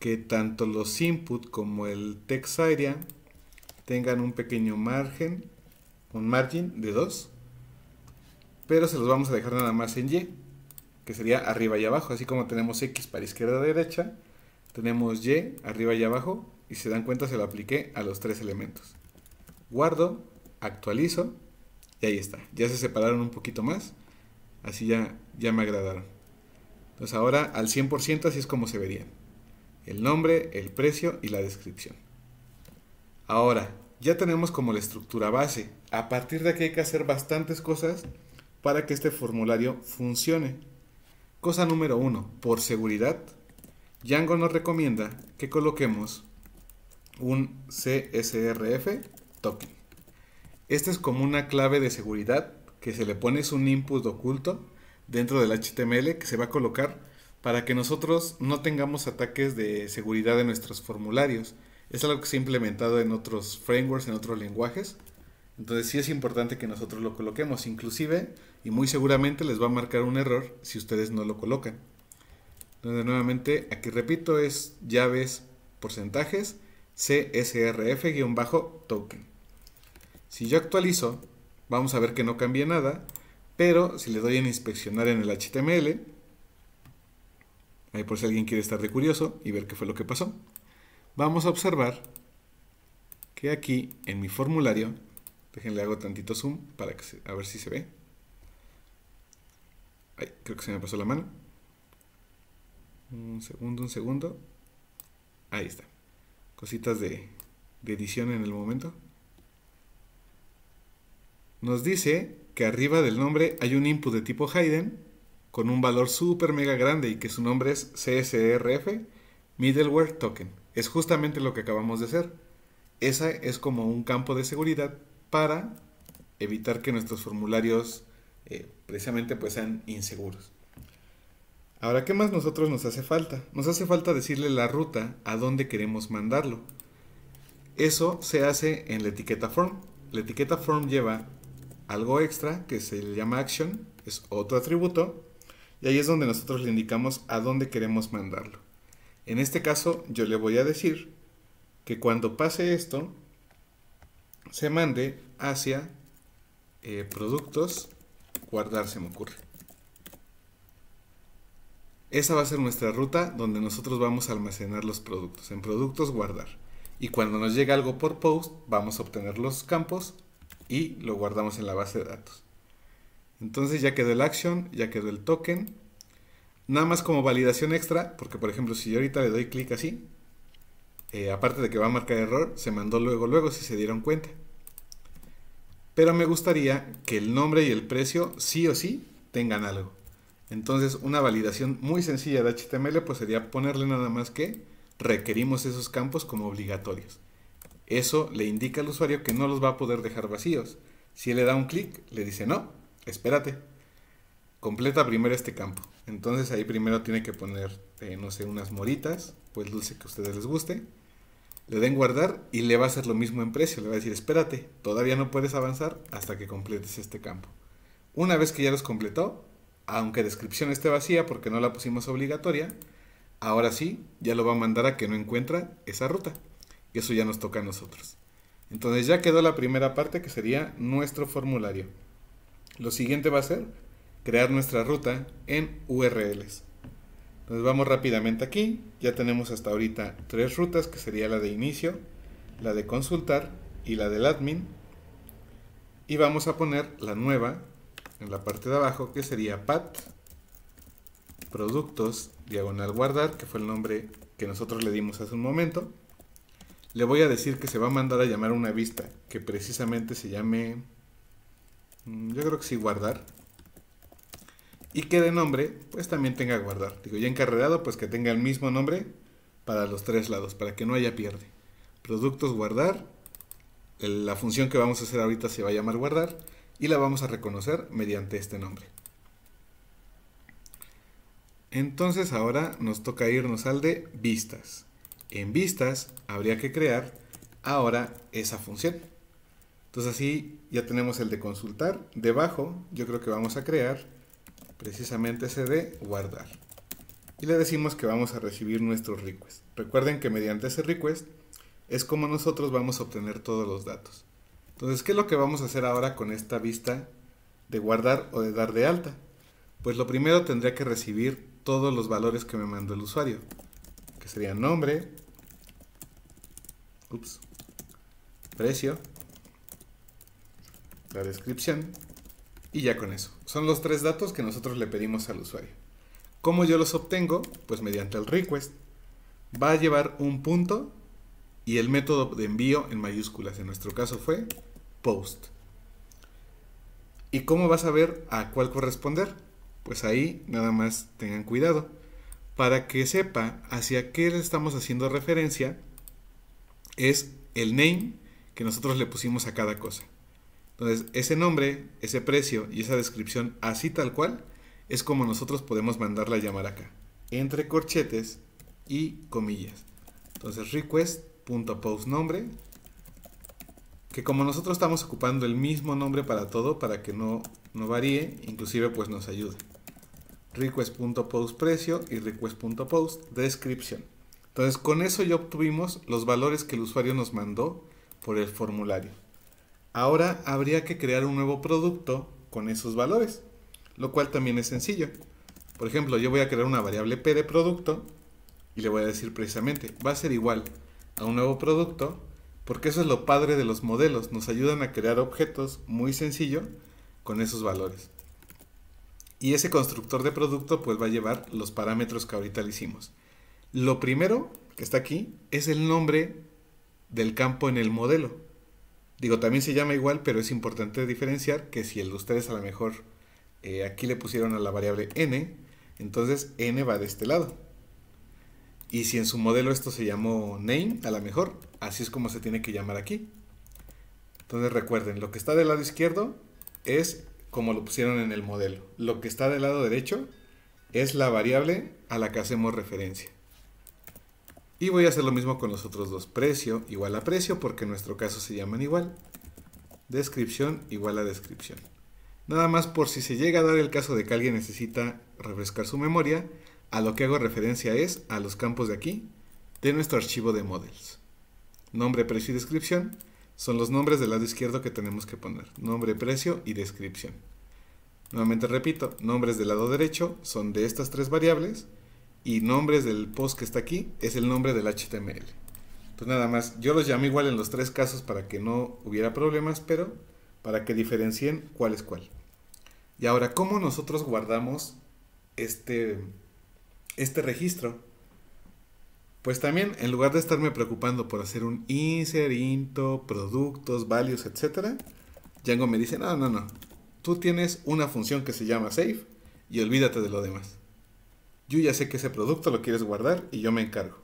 que tanto los input como el text area tengan un pequeño margen, un margin de 2. Pero se los vamos a dejar nada más en Y, que sería arriba y abajo. Así como tenemos X para izquierda y derecha, tenemos Y arriba y abajo y se dan cuenta se lo apliqué a los tres elementos. Guardo, actualizo y ahí está. Ya se separaron un poquito más, así ya, ya me agradaron. Entonces ahora al 100% así es como se verían. El nombre, el precio y la descripción. Ahora, ya tenemos como la estructura base. A partir de aquí hay que hacer bastantes cosas para que este formulario funcione. Cosa número uno, por seguridad, Django nos recomienda que coloquemos un CSRF token. Esta es como una clave de seguridad que se le pone es un input oculto dentro del HTML que se va a colocar para que nosotros no tengamos ataques de seguridad en nuestros formularios. Es algo que se ha implementado en otros frameworks, en otros lenguajes. Entonces sí es importante que nosotros lo coloquemos, inclusive, y muy seguramente les va a marcar un error si ustedes no lo colocan. Entonces nuevamente, aquí repito, es llaves, porcentajes, CSRF-token. Si yo actualizo, vamos a ver que no cambia nada, pero si le doy en inspeccionar en el HTML, ahí por si alguien quiere estar de curioso y ver qué fue lo que pasó, vamos a observar que aquí en mi formulario, déjenle hago tantito zoom para que a ver si se ve. creo que se me pasó la mano. Un segundo, un segundo. Ahí está cositas de, edición en el momento. Nos dice que arriba del nombre hay un input de tipo Hayden con un valor super mega grande y que su nombre es CSRF Middleware Token. Es justamente lo que acabamos de hacer. Esa es como un campo de seguridad para evitar que nuestros formularios eh, precisamente pues sean inseguros. Ahora, ¿qué más nosotros nos hace falta? Nos hace falta decirle la ruta a dónde queremos mandarlo. Eso se hace en la etiqueta form. La etiqueta form lleva algo extra que se le llama action, es otro atributo, y ahí es donde nosotros le indicamos a dónde queremos mandarlo. En este caso, yo le voy a decir que cuando pase esto, se mande hacia eh, productos, guardar se me ocurre. Esa va a ser nuestra ruta donde nosotros vamos a almacenar los productos. En productos guardar. Y cuando nos llega algo por post, vamos a obtener los campos y lo guardamos en la base de datos. Entonces ya quedó el action, ya quedó el token. Nada más como validación extra, porque por ejemplo si yo ahorita le doy clic así, eh, aparte de que va a marcar error, se mandó luego, luego si se dieron cuenta. Pero me gustaría que el nombre y el precio sí o sí tengan algo. Entonces, una validación muy sencilla de HTML pues sería ponerle nada más que requerimos esos campos como obligatorios. Eso le indica al usuario que no los va a poder dejar vacíos. Si él le da un clic, le dice no, espérate. Completa primero este campo. Entonces ahí primero tiene que poner, no sé, unas moritas pues dulce que a ustedes les guste. Le den guardar y le va a hacer lo mismo en precio. Le va a decir, espérate, todavía no puedes avanzar hasta que completes este campo. Una vez que ya los completó, aunque descripción esté vacía porque no la pusimos obligatoria, ahora sí, ya lo va a mandar a que no encuentra esa ruta. Y eso ya nos toca a nosotros. Entonces ya quedó la primera parte que sería nuestro formulario. Lo siguiente va a ser crear nuestra ruta en URLs. Entonces vamos rápidamente aquí. Ya tenemos hasta ahorita tres rutas que sería la de inicio, la de consultar y la del admin. Y vamos a poner la nueva en la parte de abajo que sería pat productos diagonal guardar, que fue el nombre que nosotros le dimos hace un momento. Le voy a decir que se va a mandar a llamar una vista que precisamente se llame, mm, yo creo que sí, guardar. Y que de nombre, pues también tenga guardar. Digo, ya encarregado, pues que tenga el mismo nombre para los tres lados, para que no haya pierde. Productos guardar. La función que vamos a hacer ahorita se va a llamar guardar y la vamos a reconocer mediante este nombre. Entonces ahora nos toca irnos al de vistas. En vistas habría que crear ahora esa función. Entonces así ya tenemos el de consultar. Debajo yo creo que vamos a crear precisamente ese de guardar. Y le decimos que vamos a recibir nuestro request. Recuerden que mediante ese request es como nosotros vamos a obtener todos los datos. Entonces, ¿qué es lo que vamos a hacer ahora con esta vista de guardar o de dar de alta? Pues lo primero tendría que recibir todos los valores que me mandó el usuario, que serían nombre, ups, precio, la descripción y ya con eso. Son los tres datos que nosotros le pedimos al usuario. ¿Cómo yo los obtengo? Pues mediante el request. Va a llevar un punto y el método de envío en mayúsculas. En nuestro caso fue post. ¿Y cómo vas a ver a cuál corresponder? Pues ahí nada más tengan cuidado. Para que sepa hacia qué le estamos haciendo referencia, es el name que nosotros le pusimos a cada cosa. Entonces, ese nombre, ese precio y esa descripción así tal cual es como nosotros podemos mandarla a llamar acá. Entre corchetes y comillas. Entonces, nombre que como nosotros estamos ocupando el mismo nombre para todo, para que no, varíe, inclusive pues nos ayude... Request.postPrecio y Request.postDescription. Entonces con eso ya obtuvimos los valores que el usuario nos mandó por el formulario. Ahora habría que crear un nuevo producto con esos valores, lo cual también es sencillo. Por ejemplo, yo voy a crear una variable p de producto y le voy a decir precisamente, va a ser igual a un nuevo producto porque eso es lo padre de los modelos, nos ayudan a crear objetos muy sencillo con esos valores. Y ese constructor de producto pues va a llevar los parámetros que ahorita le hicimos. Lo primero que está aquí es el nombre del campo en el modelo. Digo, también se llama igual, pero es importante diferenciar que si el ustedes a lo mejor eh, aquí le pusieron a la variable n, entonces n va de este lado. Y si en su modelo esto se llamó name, a lo mejor, así es como se tiene que llamar aquí. Entonces recuerden, lo que está del lado izquierdo es como lo pusieron en el modelo. Lo que está del lado derecho es la variable a la que hacemos referencia. Y voy a hacer lo mismo con los otros dos. Precio igual a precio porque en nuestro caso se llaman igual. Descripción igual a descripción. Nada más por si se llega a dar el caso de que alguien necesita refrescar su memoria, a lo que hago referencia es a los campos de aquí de nuestro archivo de models. Nombre, precio y descripción son los nombres del lado izquierdo que tenemos que poner. Nombre, precio y descripción. Nuevamente repito, nombres del lado derecho son de estas tres variables y nombres del post que está aquí es el nombre del HTML. Entonces pues nada más, yo los llamo igual en los tres casos para que no hubiera problemas, pero para que diferencien cuál es cuál. Y ahora, ¿cómo nosotros guardamos este este registro, pues también en lugar de estarme preocupando por hacer un insert, productos, values, etc., Django me dice, no, no, no, tú tienes una función que se llama save y olvídate de lo demás. Yo ya sé que ese producto lo quieres guardar y yo me encargo.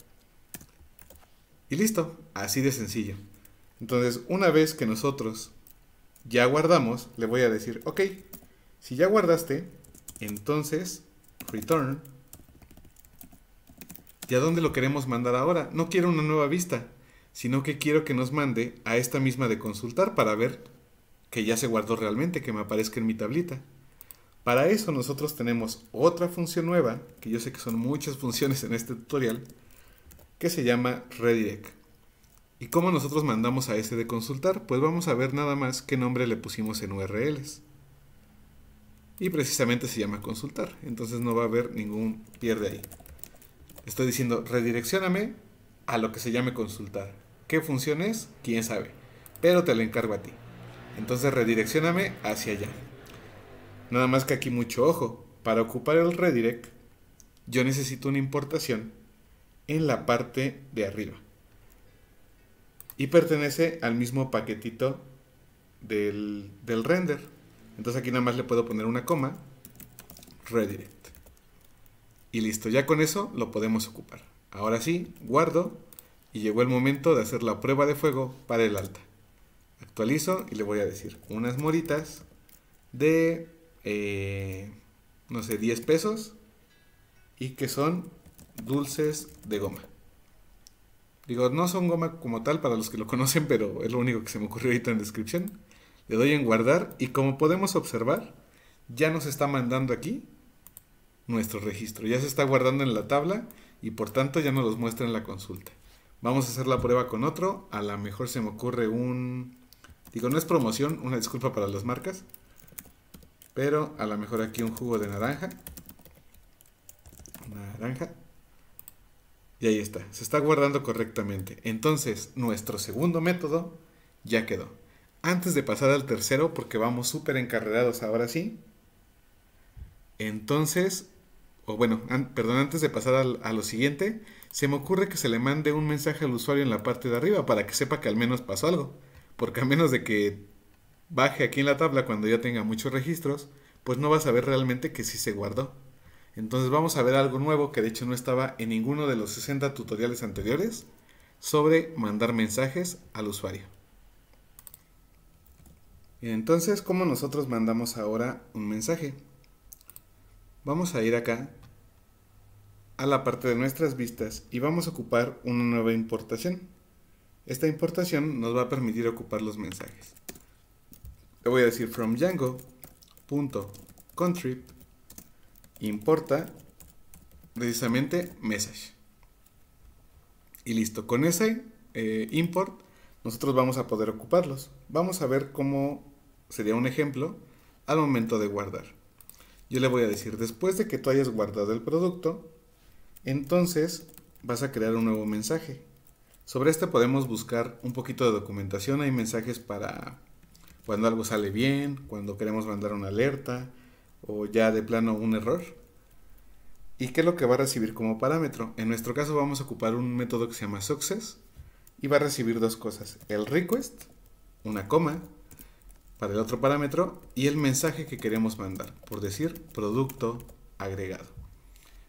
Y listo, así de sencillo. Entonces, una vez que nosotros ya guardamos, le voy a decir, ok, si ya guardaste, entonces return ¿Y a dónde lo queremos mandar ahora? No quiero una nueva vista, sino que quiero que nos mande a esta misma de consultar para ver que ya se guardó realmente, que me aparezca en mi tablita. Para eso nosotros tenemos otra función nueva, que yo sé que son muchas funciones en este tutorial, que se llama redirect. ¿Y cómo nosotros mandamos a ese de consultar? Pues vamos a ver nada más qué nombre le pusimos en URLs. Y precisamente se llama consultar, entonces no va a haber ningún pierde ahí. Estoy diciendo, redireccioname a lo que se llame consultar. ¿Qué función es? ¿Quién sabe? Pero te lo encargo a ti. Entonces redireccioname hacia allá. Nada más que aquí mucho ojo. Para ocupar el redirect, yo necesito una importación en la parte de arriba. Y pertenece al mismo paquetito del, del render. Entonces aquí nada más le puedo poner una coma, redirect. Y listo, ya con eso lo podemos ocupar. Ahora sí, guardo y llegó el momento de hacer la prueba de fuego para el alta. Actualizo y le voy a decir unas moritas de, eh, no sé, 10 pesos y que son dulces de goma. Digo, no son goma como tal para los que lo conocen, pero es lo único que se me ocurrió ahorita en descripción. Le doy en guardar y como podemos observar, ya nos está mandando aquí nuestro registro. Ya se está guardando en la tabla y por tanto ya nos los muestra en la consulta. Vamos a hacer la prueba con otro. A lo mejor se me ocurre un... Digo, no es promoción, una disculpa para las marcas. Pero a lo mejor aquí un jugo de naranja. Naranja. Y ahí está, se está guardando correctamente. Entonces, nuestro segundo método ya quedó. Antes de pasar al tercero, porque vamos súper encarrerados ahora sí. Entonces, o bueno, perdón, antes de pasar a lo siguiente, se me ocurre que se le mande un mensaje al usuario en la parte de arriba para que sepa que al menos pasó algo. Porque a menos de que baje aquí en la tabla cuando ya tenga muchos registros, pues no va a saber realmente que sí se guardó. Entonces vamos a ver algo nuevo que de hecho no estaba en ninguno de los 60 tutoriales anteriores sobre mandar mensajes al usuario. Entonces, ¿cómo nosotros mandamos ahora un mensaje? Vamos a ir acá a la parte de nuestras vistas y vamos a ocupar una nueva importación. Esta importación nos va a permitir ocupar los mensajes. Le voy a decir from django.contrib importa precisamente message. Y listo, con ese eh, import nosotros vamos a poder ocuparlos. Vamos a ver cómo sería un ejemplo al momento de guardar. Yo le voy a decir, después de que tú hayas guardado el producto, entonces vas a crear un nuevo mensaje. Sobre este podemos buscar un poquito de documentación. Hay mensajes para cuando algo sale bien, cuando queremos mandar una alerta o ya de plano un error. ¿Y qué es lo que va a recibir como parámetro? En nuestro caso vamos a ocupar un método que se llama success y va a recibir dos cosas. El request, una coma, para el otro parámetro y el mensaje que queremos mandar, por decir producto agregado.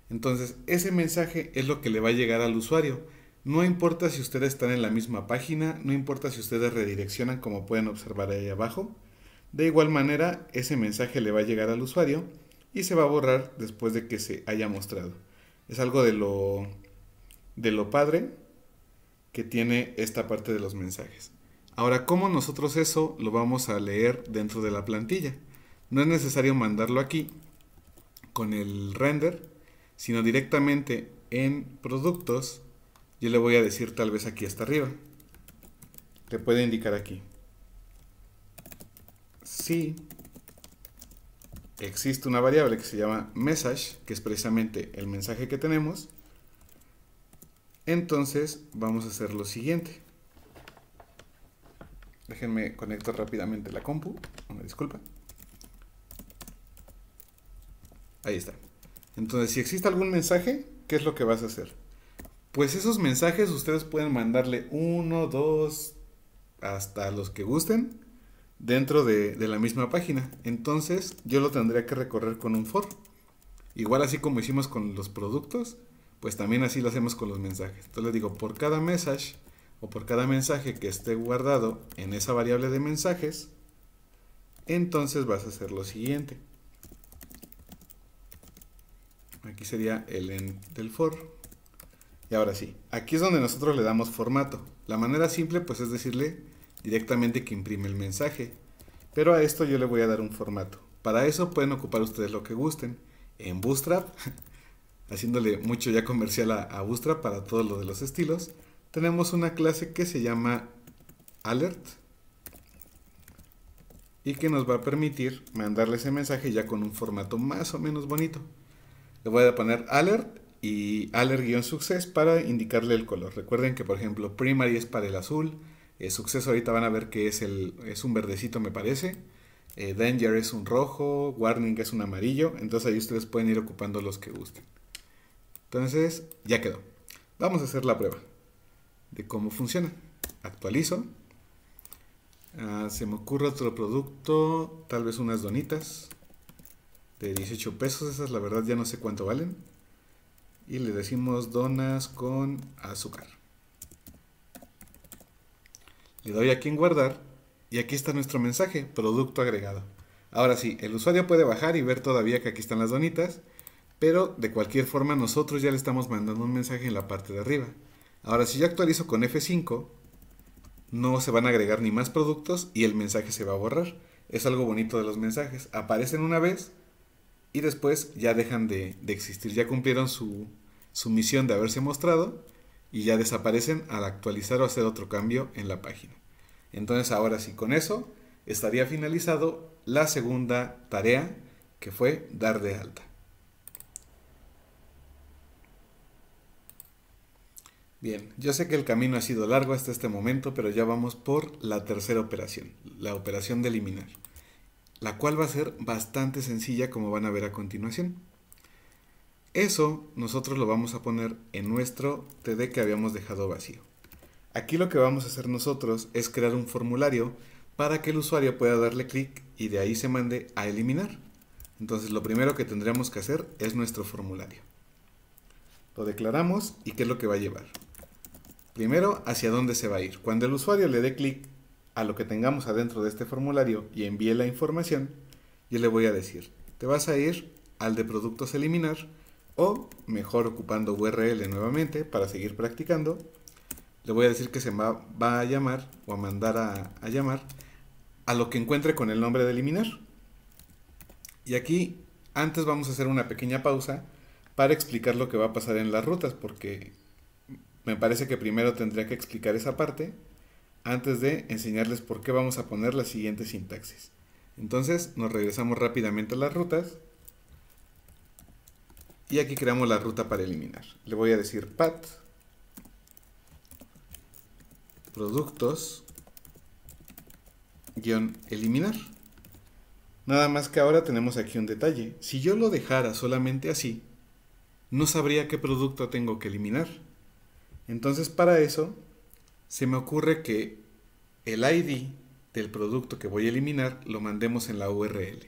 Entonces, ese mensaje es lo que le va a llegar al usuario. No importa si ustedes están en la misma página, no importa si ustedes redireccionan como pueden observar ahí abajo. De igual manera, ese mensaje le va a llegar al usuario y se va a borrar después de que se haya mostrado. Es algo de lo, de lo padre que tiene esta parte de los mensajes. Ahora, ¿cómo nosotros eso lo vamos a leer dentro de la plantilla? No es necesario mandarlo aquí con el render, sino directamente en productos. Yo le voy a decir tal vez aquí hasta arriba. Te puede indicar aquí. Si existe una variable que se llama message, que es precisamente el mensaje que tenemos, entonces vamos a hacer lo siguiente. Déjenme conectar rápidamente la compu. Una disculpa. Ahí está. Entonces, si existe algún mensaje, ¿qué es lo que vas a hacer? Pues esos mensajes ustedes pueden mandarle uno, dos, hasta los que gusten dentro de, la misma página. Entonces yo lo tendría que recorrer con un for. Igual así como hicimos con los productos, pues también así lo hacemos con los mensajes. Entonces le digo, por cada message o por cada mensaje que esté guardado en esa variable de mensajes, entonces vas a hacer lo siguiente. Aquí sería el end del for. Y ahora sí, aquí es donde nosotros le damos formato. La manera simple pues es decirle directamente que imprime el mensaje. Pero a esto yo le voy a dar un formato. Para eso pueden ocupar ustedes lo que gusten. En Bootstrap, haciéndole mucho ya comercial a, a Bootstrap para todo lo de los estilos tenemos una clase que se llama alert y que nos va a permitir mandarle ese mensaje ya con un formato más o menos bonito. Le voy a poner alert y alert-success para indicarle el color. Recuerden que por ejemplo primary es para el azul, eh, success ahorita van a ver que es, el, un verdecito me parece, eh, danger es un rojo, warning es un amarillo, entonces ahí ustedes pueden ir ocupando los que gusten. Entonces ya quedó. Vamos a hacer la prueba de cómo funciona. Actualizo. Ah, se me ocurre otro producto, tal vez unas donitas de 18 pesos, esas la verdad ya no sé cuánto valen. Y le decimos donas con azúcar. Le doy aquí en guardar y aquí está nuestro mensaje, producto agregado. Ahora sí, el usuario puede bajar y ver todavía que aquí están las donitas, pero de cualquier forma nosotros ya le estamos mandando un mensaje en la parte de arriba. Ahora, si yo actualizo con F5, no se van a agregar ni más productos y el mensaje se va a borrar. Es algo bonito de los mensajes. Aparecen una vez y después ya dejan de, existir. Ya cumplieron su, su misión de haberse mostrado y ya desaparecen al actualizar o hacer otro cambio en la página. Entonces ahora sí, con eso estaría finalizado la segunda tarea que fue dar de alta. Bien, yo sé que el camino ha sido largo hasta este momento, pero ya vamos por la tercera operación, la operación de eliminar, la cual va a ser bastante sencilla como van a ver a continuación. Eso nosotros lo vamos a poner en nuestro TD que habíamos dejado vacío. Aquí lo que vamos a hacer nosotros es crear un formulario para que el usuario pueda darle clic y de ahí se mande a eliminar. Entonces lo primero que tendríamos que hacer es nuestro formulario. Lo declaramos y qué es lo que va a llevar. Primero, hacia dónde se va a ir. Cuando el usuario le dé clic a lo que tengamos adentro de este formulario y envíe la información, yo le voy a decir, te vas a ir al de productos eliminar o, mejor ocupando URL nuevamente para seguir practicando, le voy a decir que se va, a llamar o a mandar a llamar a lo que encuentre con el nombre de eliminar. Y aquí antes vamos a hacer una pequeña pausa para explicar lo que va a pasar en las rutas, porque me parece que primero tendría que explicar esa parte antes de enseñarles por qué vamos a poner la siguiente sintaxis. Entonces nos regresamos rápidamente a las rutas y aquí creamos la ruta para eliminar. Le voy a decir path productos eliminar. Nada más que ahora tenemos aquí un detalle. Si yo lo dejara solamente así, no sabría qué producto tengo que eliminar. Entonces para eso se me ocurre que el ID del producto que voy a eliminar lo mandemos en la URL.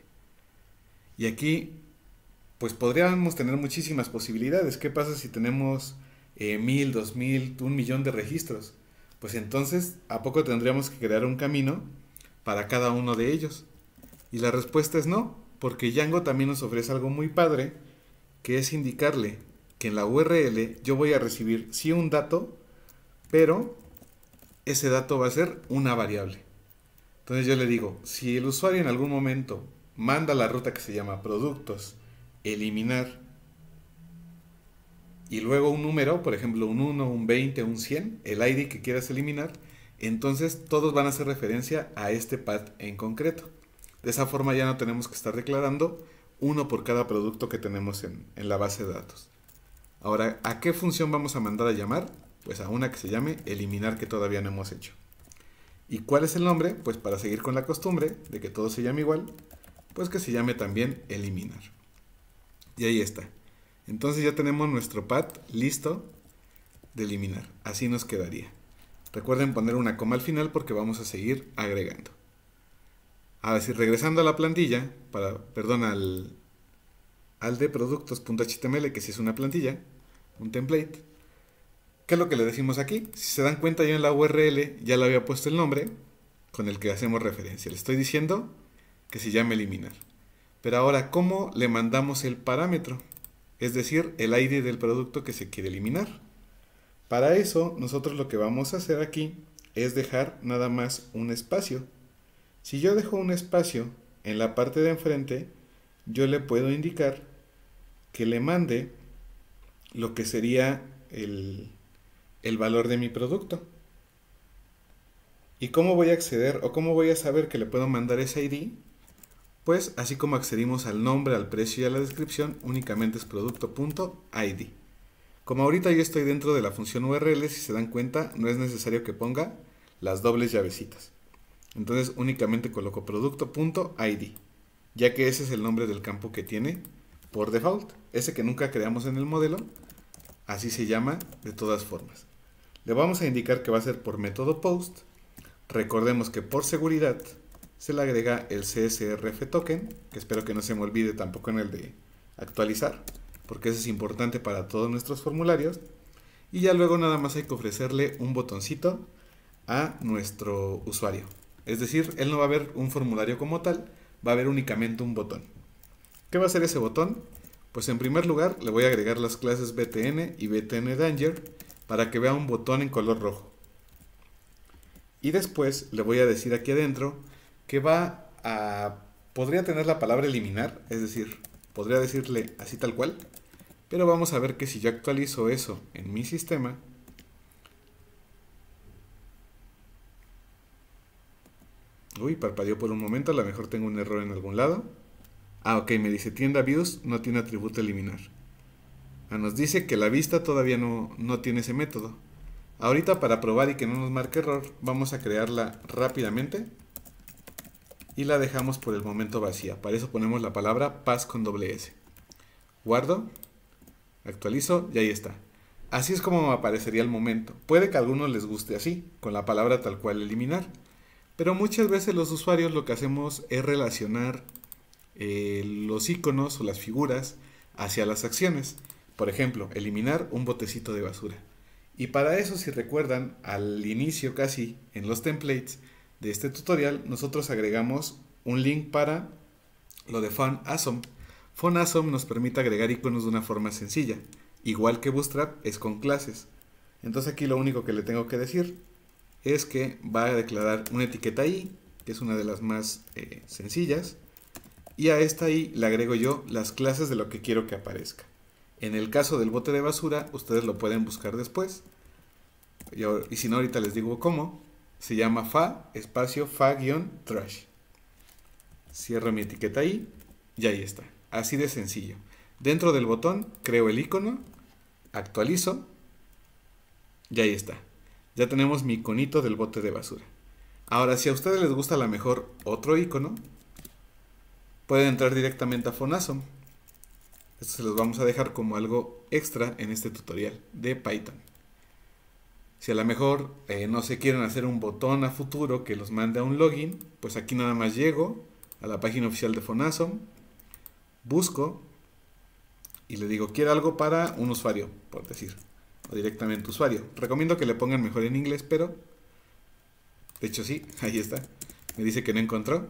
Y aquí pues podríamos tener muchísimas posibilidades. ¿Qué pasa si tenemos eh, mil, dos mil, un millón de registros? Pues entonces, ¿a poco tendríamos que crear un camino para cada uno de ellos? Y la respuesta es no, porque Django también nos ofrece algo muy padre, que es indicarle que en la URL yo voy a recibir sí un dato, pero ese dato va a ser una variable. Entonces yo le digo, si el usuario en algún momento manda la ruta que se llama productos, eliminar, y luego un número, por ejemplo un 1, un 20, un 100, el ID que quieras eliminar, entonces todos van a hacer referencia a este pad en concreto. De esa forma ya no tenemos que estar declarando uno por cada producto que tenemos en la base de datos. Ahora, ¿a qué función vamos a mandar a llamar? Pues a una que se llame eliminar que todavía no hemos hecho. ¿Y cuál es el nombre? Pues para seguir con la costumbre de que todo se llame igual, pues que se llame también eliminar. Y ahí está. Entonces ya tenemos nuestro pad listo de eliminar. Así nos quedaría. Recuerden poner una coma al final porque vamos a seguir agregando. Ahora si regresando a la plantilla, para, perdón, al, al de productos.html, que si es una plantilla, un template. ¿Qué es lo que le decimos aquí? Si se dan cuenta, yo en la URL ya le había puesto el nombre con el que hacemos referencia. Le estoy diciendo que se llame eliminar. Pero ahora, ¿cómo le mandamos el parámetro? Es decir, el ID del producto que se quiere eliminar. Para eso, nosotros lo que vamos a hacer aquí es dejar nada más un espacio. Si yo dejo un espacio en la parte de enfrente, yo le puedo indicar que le mande lo que sería el, valor de mi producto. ¿Y cómo voy a acceder o cómo voy a saber que le puedo mandar ese ID? Pues así como accedimos al nombre, al precio y a la descripción, únicamente es producto.id. Como ahorita yo estoy dentro de la función URL, si se dan cuenta, no es necesario que ponga las dobles llavecitas. Entonces únicamente coloco producto.id, ya que ese es el nombre del campo que tiene por default ese que nunca creamos en el modelo, así se llama de todas formas. Le vamos a indicar que va a ser por método post. Recordemos que por seguridad se le agrega el CSRF token, que espero que no se me olvide tampoco en el de actualizar, porque eso es importante para todos nuestros formularios. Y ya luego nada más hay que ofrecerle un botoncito a nuestro usuario. Es decir, él no va a ver un formulario como tal, va a ver únicamente un botón. ¿Qué va a ser ese botón? Pues en primer lugar le voy a agregar las clases btn y btn danger para que vea un botón en color rojo. Y después le voy a decir aquí adentro que va a... Podría tener la palabra eliminar, es decir, podría decirle así tal cual, pero vamos a ver que si yo actualizo eso en mi sistema, Uy, parpadeó por un momento, a lo mejor tengo un error en algún lado. Ah, ok, me dice tienda views no tiene atributo eliminar. Ah, nos dice que la vista todavía no, tiene ese método. Ahorita para probar y que no nos marque error, vamos a crearla rápidamente. Y la dejamos por el momento vacía. Para eso ponemos la palabra Paz con doble S. Guardo, actualizo y ahí está. Así es como aparecería el momento. Puede que a algunos les guste así, con la palabra tal cual eliminar. Pero muchas veces los usuarios lo que hacemos es relacionar eh, los iconos o las figuras hacia las acciones. Por ejemplo, eliminar un botecito de basura. Y para eso, si recuerdan, al inicio casi en los templates de este tutorial, nosotros agregamos un link para lo de funassom funassom nos permite agregar iconos de una forma sencilla, igual que Bootstrap es con clases. Entonces aquí lo único que le tengo que decir es que va a declarar una etiqueta i, que es una de las más eh, sencillas, y a esta ahí le agrego yo las clases de lo que quiero que aparezca. En el caso del bote de basura, ustedes lo pueden buscar después. Y, si no, ahorita les digo cómo. Se llama fa, espacio, fa-trash. Cierro mi etiqueta ahí y ahí está. Así de sencillo. Dentro del botón creo el icono, actualizo y ahí está. Ya tenemos mi iconito del bote de basura. Ahora, si a ustedes les gusta la lo mejor otro icono, pueden entrar directamente a Fonasom. Esto se los vamos a dejar como algo extra en este tutorial de Python. Si a lo mejor eh, no se quieren hacer un botón a futuro que los mande a un login, pues aquí nada más llego a la página oficial de Fonasom, busco y le digo quiero algo para un usuario, por decir, o directamente usuario. Recomiendo que le pongan mejor en inglés, pero de hecho sí, ahí está. Me dice que no encontró.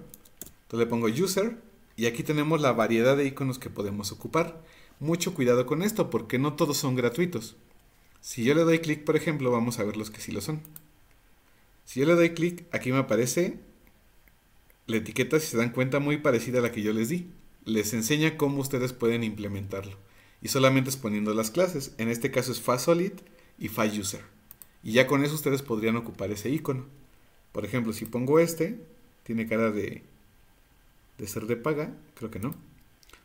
Entonces le pongo user y aquí tenemos la variedad de iconos que podemos ocupar. Mucho cuidado con esto porque no todos son gratuitos. Si yo le doy clic, por ejemplo, vamos a ver los que sí lo son. Si yo le doy clic, aquí me aparece la etiqueta, si se dan cuenta, muy parecida a la que yo les di. Les enseña cómo ustedes pueden implementarlo. Y solamente es poniendo las clases. En este caso es FASolid y fa-user Y ya con eso ustedes podrían ocupar ese icono. Por ejemplo, si pongo este, tiene cara de de ser de paga, creo que no.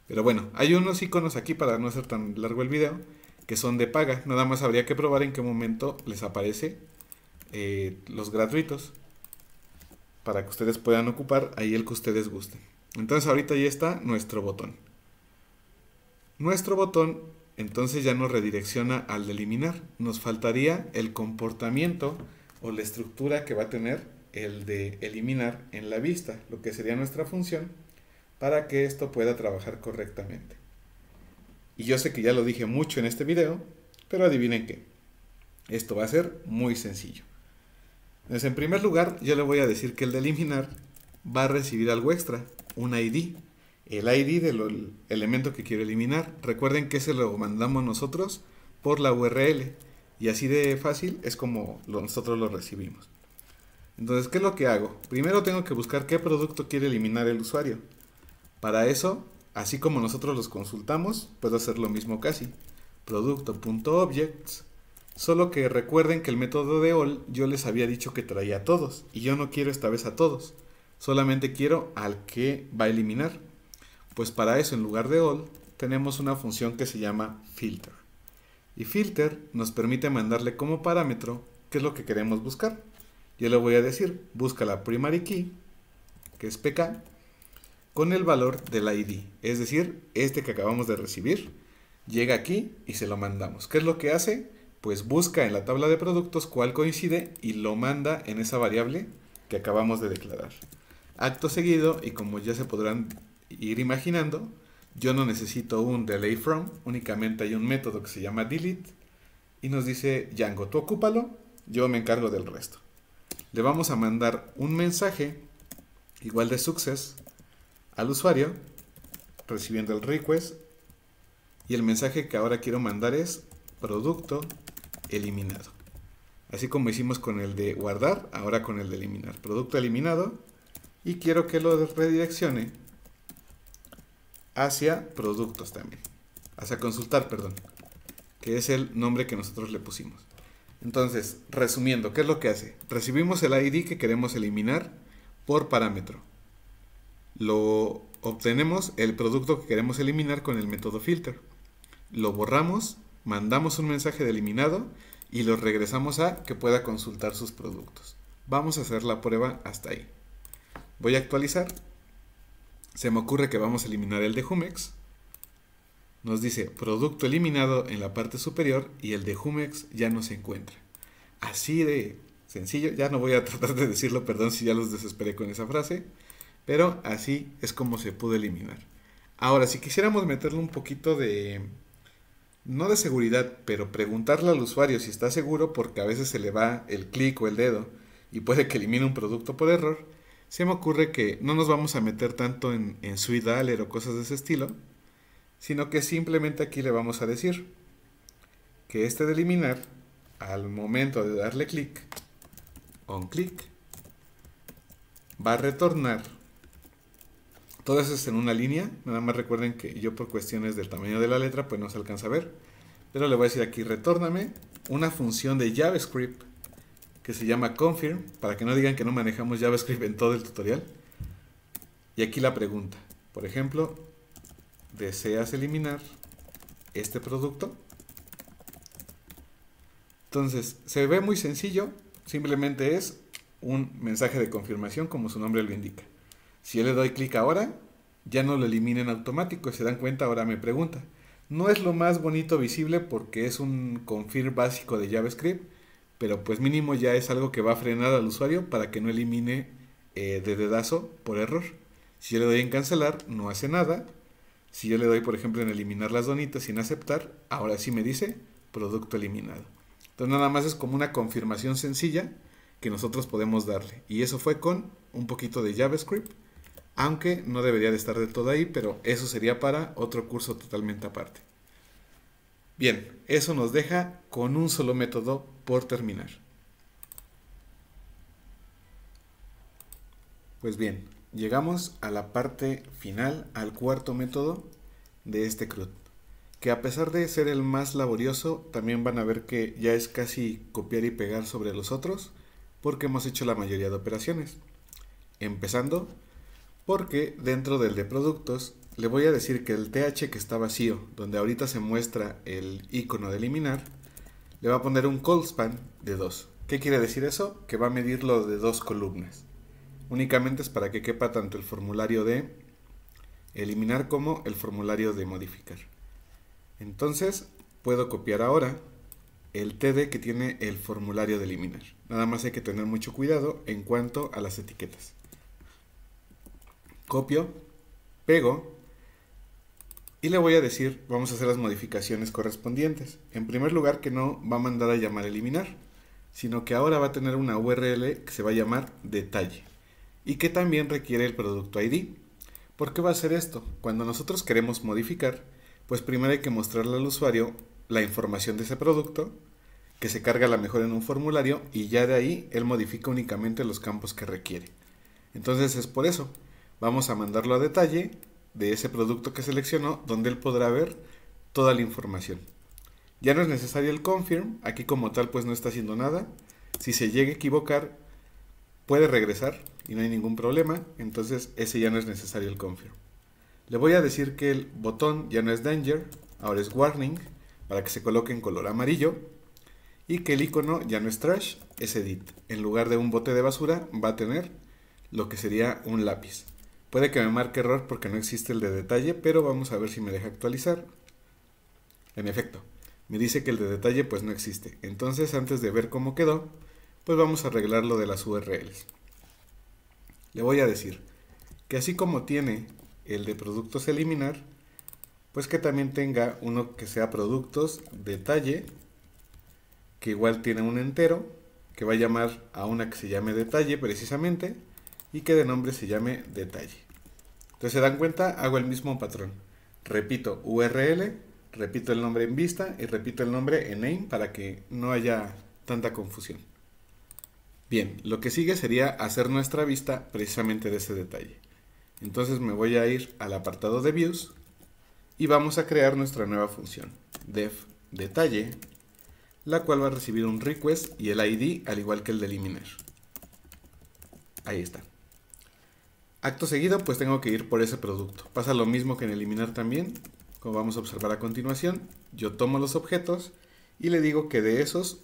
Pero bueno, hay unos iconos aquí para no hacer tan largo el video, que son de paga. Nada más habría que probar en qué momento les aparece eh, los gratuitos para que ustedes puedan ocupar ahí el que ustedes gusten. Entonces ahorita ya está nuestro botón. Nuestro botón entonces ya nos redirecciona al de eliminar. Nos faltaría el comportamiento o la estructura que va a tener el de eliminar en la vista, lo que sería nuestra función para que esto pueda trabajar correctamente. Y yo sé que ya lo dije mucho en este video, pero adivinen qué. Esto va a ser muy sencillo. Entonces, pues, en primer lugar, yo le voy a decir que el de eliminar va a recibir algo extra, un ID. El ID del elemento que quiero eliminar. Recuerden que se lo mandamos nosotros por la URL. Y así de fácil es como nosotros lo recibimos. Entonces, ¿qué es lo que hago? Primero tengo que buscar qué producto quiere eliminar el usuario. Para eso, así como nosotros los consultamos, puedo hacer lo mismo casi. Producto.objects. Solo que recuerden que el método de all yo les había dicho que traía a todos, y yo no quiero esta vez a todos, solamente quiero al que va a eliminar. Pues para eso, en lugar de all, tenemos una función que se llama filter. Y filter nos permite mandarle como parámetro qué es lo que queremos buscar. Yo le voy a decir, busca la primary key, que es pk, con el valor del ID. Es decir, este que acabamos de recibir llega aquí y se lo mandamos. ¿Qué es lo que hace? Pues busca en la tabla de productos cuál coincide y lo manda en esa variable que acabamos de declarar. Acto seguido, y como ya se podrán ir imaginando, yo no necesito un delay from, únicamente hay un método que se llama delete y nos dice Django, tú ocúpalo, yo me encargo del resto. Le vamos a mandar un mensaje igual de success al usuario recibiendo el request y el mensaje que ahora quiero mandar es producto eliminado. Así como hicimos con el de guardar, ahora con el de eliminar. Producto eliminado y quiero que lo redireccione hacia productos también. Hacia consultar, perdón. Que es el nombre que nosotros le pusimos. Entonces, resumiendo, ¿qué es lo que hace? Recibimos el ID que queremos eliminar por parámetro. Lo obtenemos el producto que queremos eliminar con el método filter. Lo borramos, mandamos un mensaje de eliminado y lo regresamos a que pueda consultar sus productos. Vamos a hacer la prueba hasta ahí. Voy a actualizar. Se me ocurre que vamos a eliminar el de Humex. Nos dice producto eliminado en la parte superior y el de Humex ya no se encuentra. Así de sencillo, ya no voy a tratar de decirlo, perdón si ya los desesperé con esa frase. Pero así es como se pudo eliminar. Ahora, si quisiéramos meterle un poquito de, no de seguridad, pero preguntarle al usuario si está seguro porque a veces se le va el clic o el dedo y puede que elimine un producto por error, se me ocurre que no nos vamos a meter tanto en, en suidaler o cosas de ese estilo, sino que simplemente aquí le vamos a decir que este de eliminar, al momento de darle clic, on click, va a retornar todo eso es en una línea, nada más recuerden que yo por cuestiones del tamaño de la letra pues no se alcanza a ver. Pero le voy a decir aquí, retórname una función de JavaScript que se llama confirm, para que no digan que no manejamos JavaScript en todo el tutorial. Y aquí la pregunta, por ejemplo, ¿deseas eliminar este producto? Entonces, se ve muy sencillo, simplemente es un mensaje de confirmación como su nombre lo indica. Si yo le doy clic ahora, ya no lo elimina en automático. Se dan cuenta, ahora me pregunta. No es lo más bonito visible porque es un confirm básico de JavaScript, pero pues mínimo ya es algo que va a frenar al usuario para que no elimine eh, de dedazo por error. Si yo le doy en cancelar, no hace nada. Si yo le doy, por ejemplo, en eliminar las donitas sin aceptar, ahora sí me dice producto eliminado. Entonces nada más es como una confirmación sencilla que nosotros podemos darle. Y eso fue con un poquito de JavaScript aunque no debería de estar de todo ahí, pero eso sería para otro curso totalmente aparte. Bien, eso nos deja con un solo método por terminar. Pues bien, llegamos a la parte final, al cuarto método de este CRUD, que a pesar de ser el más laborioso, también van a ver que ya es casi copiar y pegar sobre los otros, porque hemos hecho la mayoría de operaciones. Empezando porque dentro del de productos le voy a decir que el TH que está vacío, donde ahorita se muestra el icono de eliminar, le va a poner un call span de 2. ¿Qué quiere decir eso? Que va a medirlo de dos columnas. Únicamente es para que quepa tanto el formulario de eliminar como el formulario de modificar. Entonces puedo copiar ahora el TD que tiene el formulario de eliminar. Nada más hay que tener mucho cuidado en cuanto a las etiquetas copio, pego y le voy a decir, vamos a hacer las modificaciones correspondientes. En primer lugar que no va a mandar a llamar eliminar, sino que ahora va a tener una URL que se va a llamar detalle y que también requiere el producto ID. ¿Por qué va a hacer esto? Cuando nosotros queremos modificar, pues primero hay que mostrarle al usuario la información de ese producto, que se carga a la mejor en un formulario y ya de ahí él modifica únicamente los campos que requiere. Entonces es por eso. Vamos a mandarlo a detalle de ese producto que seleccionó, donde él podrá ver toda la información. Ya no es necesario el confirm, aquí como tal pues no está haciendo nada. Si se llega a equivocar, puede regresar y no hay ningún problema, entonces ese ya no es necesario el confirm. Le voy a decir que el botón ya no es danger, ahora es warning, para que se coloque en color amarillo. Y que el icono ya no es trash, es edit. En lugar de un bote de basura va a tener lo que sería un lápiz. Puede que me marque error porque no existe el de detalle, pero vamos a ver si me deja actualizar. En efecto, me dice que el de detalle pues no existe. Entonces antes de ver cómo quedó, pues vamos a arreglar lo de las URLs. Le voy a decir que así como tiene el de productos eliminar, pues que también tenga uno que sea productos detalle, que igual tiene un entero, que va a llamar a una que se llame detalle precisamente y que de nombre se llame detalle. Entonces se dan cuenta, hago el mismo patrón. Repito URL, repito el nombre en vista y repito el nombre en name para que no haya tanta confusión. Bien, lo que sigue sería hacer nuestra vista precisamente de ese detalle. Entonces me voy a ir al apartado de views y vamos a crear nuestra nueva función, def detalle, la cual va a recibir un request y el ID al igual que el de eliminar. Ahí está. Acto seguido, pues tengo que ir por ese producto. Pasa lo mismo que en eliminar también, como vamos a observar a continuación. Yo tomo los objetos y le digo que de esos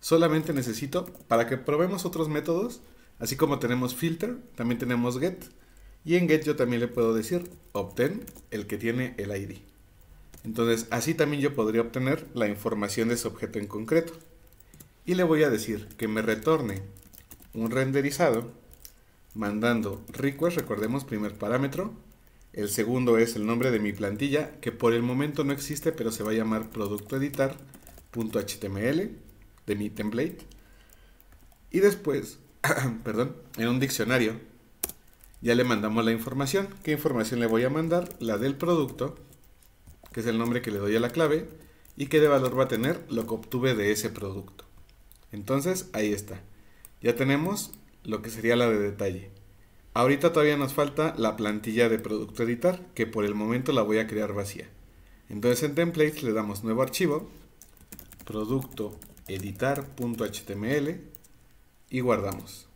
solamente necesito, para que probemos otros métodos, así como tenemos filter, también tenemos get. Y en get yo también le puedo decir obtén el que tiene el ID. Entonces así también yo podría obtener la información de ese objeto en concreto. Y le voy a decir que me retorne un renderizado mandando request, recordemos, primer parámetro. El segundo es el nombre de mi plantilla, que por el momento no existe, pero se va a llamar productoeditar.html de mi template. Y después, perdón, en un diccionario, ya le mandamos la información. ¿Qué información le voy a mandar? La del producto, que es el nombre que le doy a la clave, y qué de valor va a tener lo que obtuve de ese producto. Entonces, ahí está. Ya tenemos lo que sería la de detalle. Ahorita todavía nos falta la plantilla de producto editar, que por el momento la voy a crear vacía. Entonces en templates le damos nuevo archivo, producto editar.html y guardamos.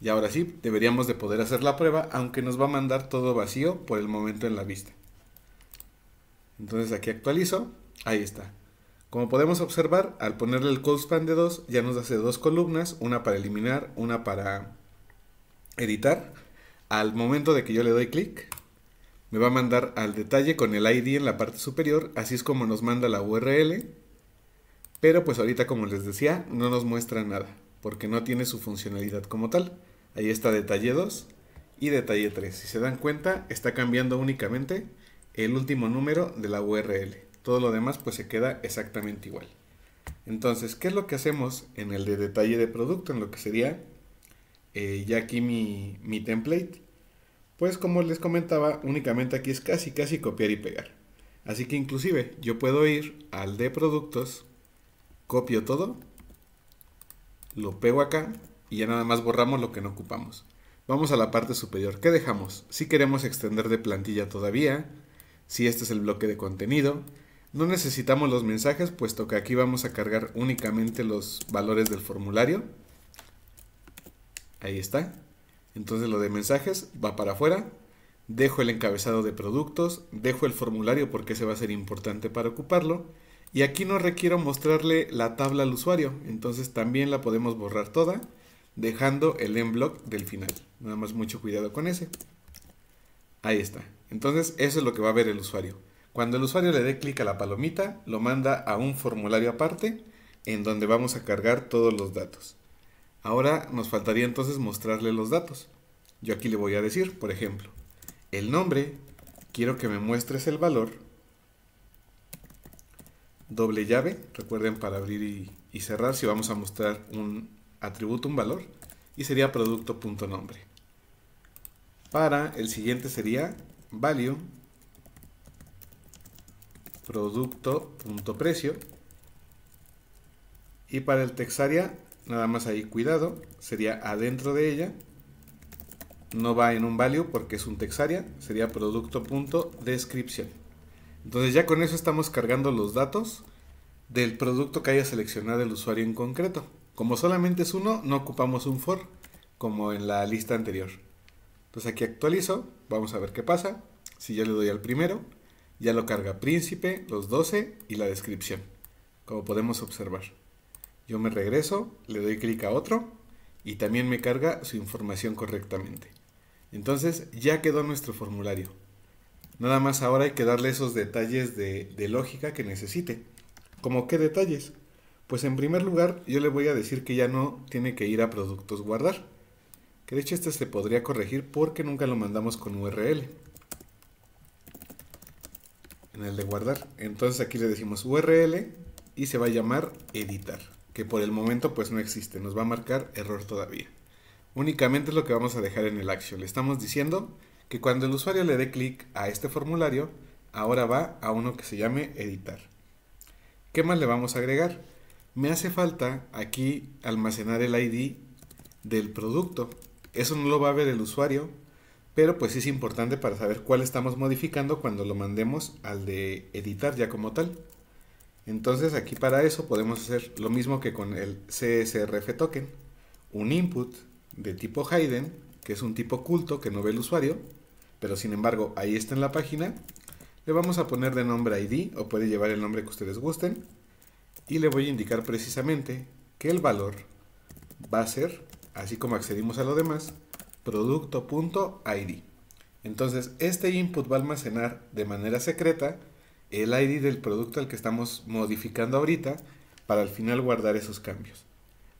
Y ahora sí, deberíamos de poder hacer la prueba, aunque nos va a mandar todo vacío por el momento en la vista. Entonces aquí actualizo, ahí está. Como podemos observar, al ponerle el colspan span de 2 ya nos hace dos columnas, una para eliminar, una para editar. Al momento de que yo le doy clic, me va a mandar al detalle con el ID en la parte superior, así es como nos manda la URL, pero pues ahorita como les decía, no nos muestra nada, porque no tiene su funcionalidad como tal. Ahí está detalle 2 y detalle 3. Si se dan cuenta, está cambiando únicamente el último número de la URL. Todo lo demás pues se queda exactamente igual. Entonces, ¿qué es lo que hacemos en el de detalle de producto? En lo que sería eh, ya aquí mi, mi template. Pues como les comentaba, únicamente aquí es casi casi copiar y pegar. Así que inclusive yo puedo ir al de productos, copio todo, lo pego acá y ya nada más borramos lo que no ocupamos. Vamos a la parte superior. ¿Qué dejamos? Si queremos extender de plantilla todavía, si este es el bloque de contenido, no necesitamos los mensajes, puesto que aquí vamos a cargar únicamente los valores del formulario. Ahí está. Entonces lo de mensajes va para afuera. Dejo el encabezado de productos, dejo el formulario porque ese va a ser importante para ocuparlo. Y aquí no requiero mostrarle la tabla al usuario, entonces también la podemos borrar toda, dejando el en block del final. Nada más mucho cuidado con ese. Ahí está. Entonces eso es lo que va a ver el usuario. Cuando el usuario le dé clic a la palomita, lo manda a un formulario aparte en donde vamos a cargar todos los datos. Ahora nos faltaría entonces mostrarle los datos. Yo aquí le voy a decir, por ejemplo, el nombre, quiero que me muestres el valor, doble llave, recuerden para abrir y, cerrar si vamos a mostrar un atributo, un valor, y sería producto.nombre. Para el siguiente sería value producto.precio. Y para el texaria, nada más ahí cuidado, sería adentro de ella. No va en un value porque es un texaria, sería producto.descripción. Entonces ya con eso estamos cargando los datos del producto que haya seleccionado el usuario en concreto. Como solamente es uno, no ocupamos un for, como en la lista anterior. Entonces aquí actualizo, vamos a ver qué pasa. Si ya le doy al primero, ya lo carga príncipe, los 12 y la descripción, como podemos observar. Yo me regreso, le doy clic a otro y también me carga su información correctamente. Entonces ya quedó nuestro formulario. Nada más ahora hay que darle esos detalles de, de, lógica que necesite. ¿Cómo qué detalles? Pues en primer lugar yo le voy a decir que ya no tiene que ir a productos guardar. Que de hecho este se podría corregir porque nunca lo mandamos con URL en el de guardar. Entonces aquí le decimos URL y se va a llamar editar, que por el momento pues no existe, nos va a marcar error todavía. Únicamente es lo que vamos a dejar en el action. Le estamos diciendo que cuando el usuario le dé clic a este formulario, ahora va a uno que se llame editar. ¿Qué más le vamos a agregar? Me hace falta aquí almacenar el ID del producto. Eso no lo va a ver el usuario pero pues es importante para saber cuál estamos modificando cuando lo mandemos al de editar ya como tal. Entonces aquí para eso podemos hacer lo mismo que con el CSRF token. Un input de tipo Hayden, que es un tipo oculto que no ve el usuario, pero sin embargo ahí está en la página. Le vamos a poner de nombre ID o puede llevar el nombre que ustedes gusten. Y le voy a indicar precisamente que el valor va a ser, así como accedimos a lo demás, producto.id. Entonces, este input va a almacenar de manera secreta el ID del producto al que estamos modificando ahorita para al final guardar esos cambios.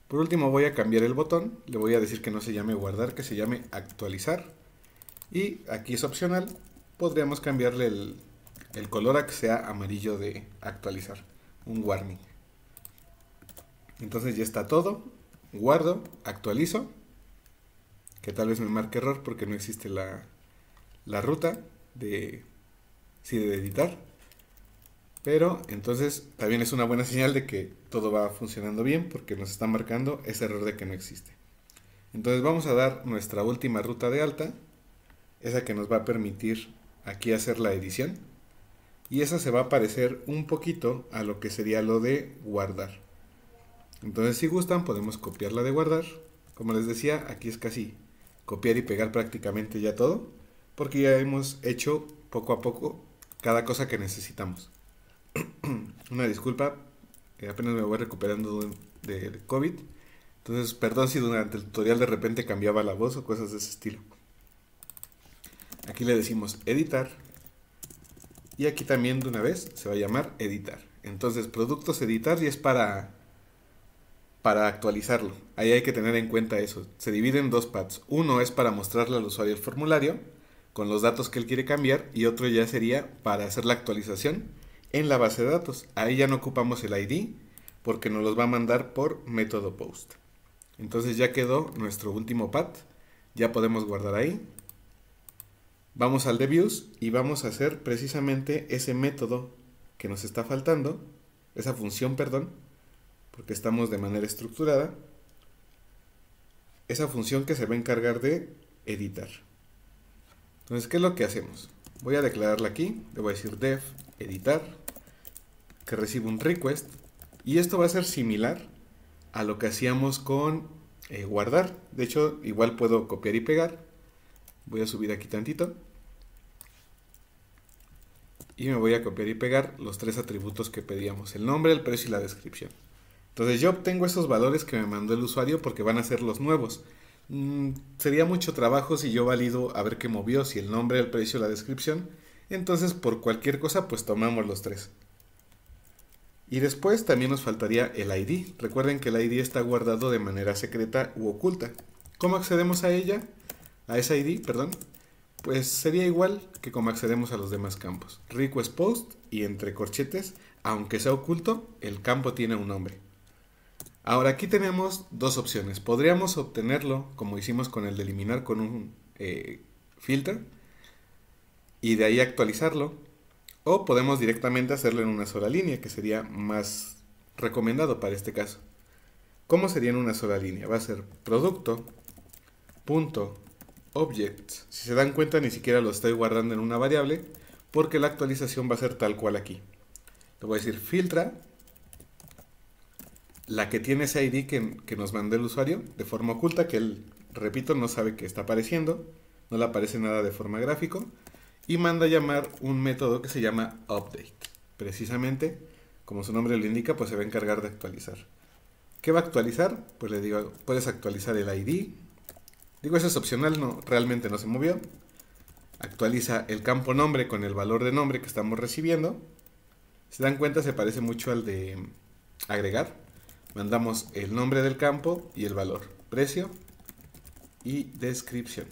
Por último voy a cambiar el botón, le voy a decir que no se llame guardar, que se llame actualizar. Y aquí es opcional, podríamos cambiarle el, color a que sea amarillo de actualizar, un warning. Entonces ya está todo, guardo, actualizo que tal vez me marque error porque no existe la, la ruta de, Si de editar. Pero entonces también es una buena señal de que todo va funcionando bien porque nos está marcando ese error de que no existe. Entonces vamos a dar nuestra última ruta de alta, esa que nos va a permitir aquí hacer la edición. Y esa se va a parecer un poquito a lo que sería lo de guardar. Entonces si gustan podemos copiarla de guardar. Como les decía, aquí es casi copiar y pegar prácticamente ya todo, porque ya hemos hecho poco a poco cada cosa que necesitamos. Una disculpa, apenas me voy recuperando del COVID, entonces perdón si durante el tutorial de repente cambiaba la voz o cosas de ese estilo. Aquí le decimos editar y aquí también de una vez se va a llamar editar. Entonces productos editar y es para para actualizarlo. Ahí hay que tener en cuenta eso. Se divide en dos pads. Uno es para mostrarle al usuario el formulario con los datos que él quiere cambiar y otro ya sería para hacer la actualización en la base de datos. Ahí ya no ocupamos el ID porque nos los va a mandar por método post. Entonces ya quedó nuestro último pad. Ya podemos guardar ahí. Vamos al de views y vamos a hacer precisamente ese método que nos está faltando, esa función, perdón, porque estamos de manera estructurada, esa función que se va a encargar de editar. Entonces, ¿qué es lo que hacemos? Voy a declararla aquí, le voy a decir def editar, que recibe un request, y esto va a ser similar a lo que hacíamos con eh, guardar. De hecho, igual puedo copiar y pegar. Voy a subir aquí tantito. Y me voy a copiar y pegar los tres atributos que pedíamos, el nombre, el precio y la descripción. Entonces yo obtengo esos valores que me mandó el usuario porque van a ser los nuevos. Mm, sería mucho trabajo si yo valido a ver qué movió, si el nombre, el precio, la descripción. Entonces por cualquier cosa pues tomamos los tres. Y después también nos faltaría el ID. Recuerden que el ID está guardado de manera secreta u oculta. ¿Cómo accedemos a ella? A esa ID, perdón. Pues sería igual que como accedemos a los demás campos. Request post y entre corchetes, aunque sea oculto, el campo tiene un nombre. Ahora aquí tenemos dos opciones. Podríamos obtenerlo como hicimos con el de eliminar con un filtro eh, filter y de ahí actualizarlo. O podemos directamente hacerlo en una sola línea, que sería más recomendado para este caso. ¿Cómo sería en una sola línea? Va a ser producto Si se dan cuenta, ni siquiera lo estoy guardando en una variable, porque la actualización va a ser tal cual aquí. Le voy a decir filtra la que tiene ese ID que, nos manda el usuario de forma oculta, que él, repito, no sabe que está apareciendo, no le aparece nada de forma gráfico, y manda a llamar un método que se llama update. Precisamente, como su nombre lo indica, pues se va a encargar de actualizar. ¿Qué va a actualizar? Pues le digo, puedes actualizar el ID. Digo, eso es opcional, no, realmente no se movió. Actualiza el campo nombre con el valor de nombre que estamos recibiendo. Se dan cuenta, se parece mucho al de agregar. Mandamos el nombre del campo y el valor, precio y descripción.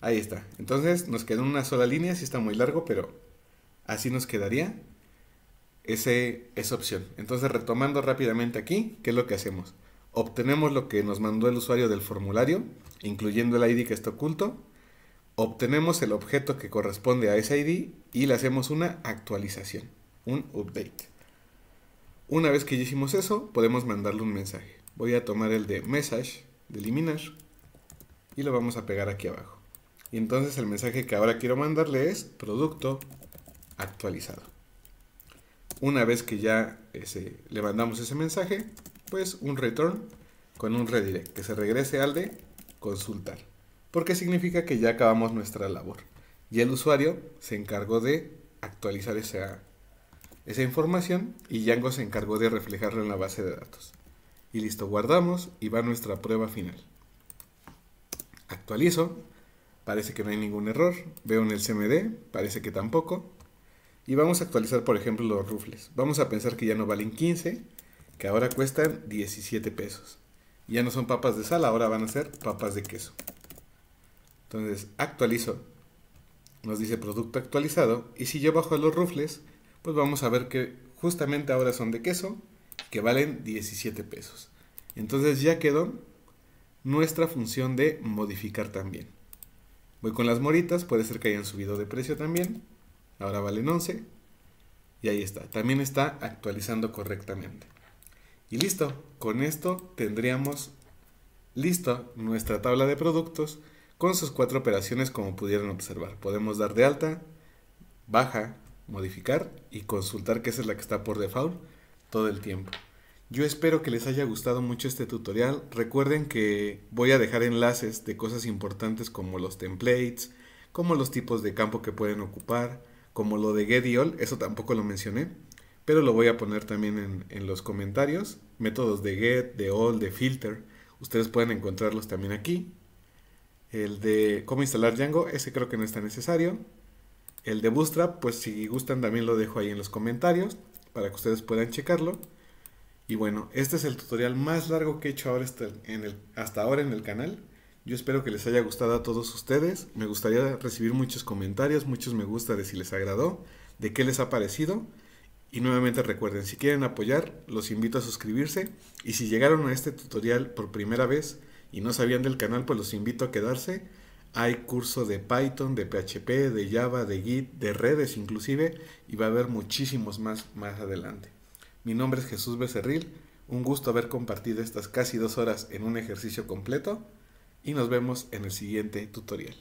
Ahí está. Entonces nos queda una sola línea, si está muy largo, pero así nos quedaría ese, esa opción. Entonces retomando rápidamente aquí, ¿qué es lo que hacemos? Obtenemos lo que nos mandó el usuario del formulario, incluyendo el ID que está oculto. Obtenemos el objeto que corresponde a ese ID y le hacemos una actualización, un update. Una vez que ya hicimos eso, podemos mandarle un mensaje. Voy a tomar el de message, de eliminar, y lo vamos a pegar aquí abajo. Y entonces el mensaje que ahora quiero mandarle es producto actualizado. Una vez que ya le mandamos ese mensaje, pues un return con un redirect, que se regrese al de consultar. Porque significa que ya acabamos nuestra labor. Y el usuario se encargó de actualizar esa, esa información y Django se encargó de reflejarla en la base de datos. Y listo, guardamos y va nuestra prueba final. Actualizo, parece que no hay ningún error, veo en el CMD, parece que tampoco. Y vamos a actualizar por ejemplo los rufles. Vamos a pensar que ya no valen 15, que ahora cuestan 17 pesos. Ya no son papas de sal, ahora van a ser papas de queso. Entonces actualizo, nos dice producto actualizado, y si yo bajo a los rufles, pues vamos a ver que justamente ahora son de queso, que valen 17 pesos. Entonces ya quedó nuestra función de modificar también. Voy con las moritas, puede ser que hayan subido de precio también. Ahora valen 11. Y ahí está, también está actualizando correctamente. Y listo, con esto tendríamos listo nuestra tabla de productos con sus cuatro operaciones como pudieron observar. Podemos dar de alta, baja, modificar y consultar que esa es la que está por default todo el tiempo. Yo espero que les haya gustado mucho este tutorial. Recuerden que voy a dejar enlaces de cosas importantes como los templates, como los tipos de campo que pueden ocupar, como lo de get y all, eso tampoco lo mencioné, pero lo voy a poner también en, los comentarios. Métodos de get, de all, de filter, ustedes pueden encontrarlos también aquí. El de cómo instalar Django, ese creo que no está necesario. El de Bootstrap, pues si gustan también lo dejo ahí en los comentarios para que ustedes puedan checarlo. Y bueno, este es el tutorial más largo que he hecho ahora hasta, este, en el, hasta ahora en el canal. Yo espero que les haya gustado a todos ustedes. Me gustaría recibir muchos comentarios, muchos me gusta de si les agradó, de qué les ha parecido. Y nuevamente recuerden, si quieren apoyar, los invito a suscribirse. Y si llegaron a este tutorial por primera vez y no sabían del canal, pues los invito a quedarse hay curso de Python, de PHP, de Java, de Git, de redes inclusive, y va a haber muchísimos más más adelante. Mi nombre es Jesús Becerril, un gusto haber compartido estas casi dos horas en un ejercicio completo y nos vemos en el siguiente tutorial.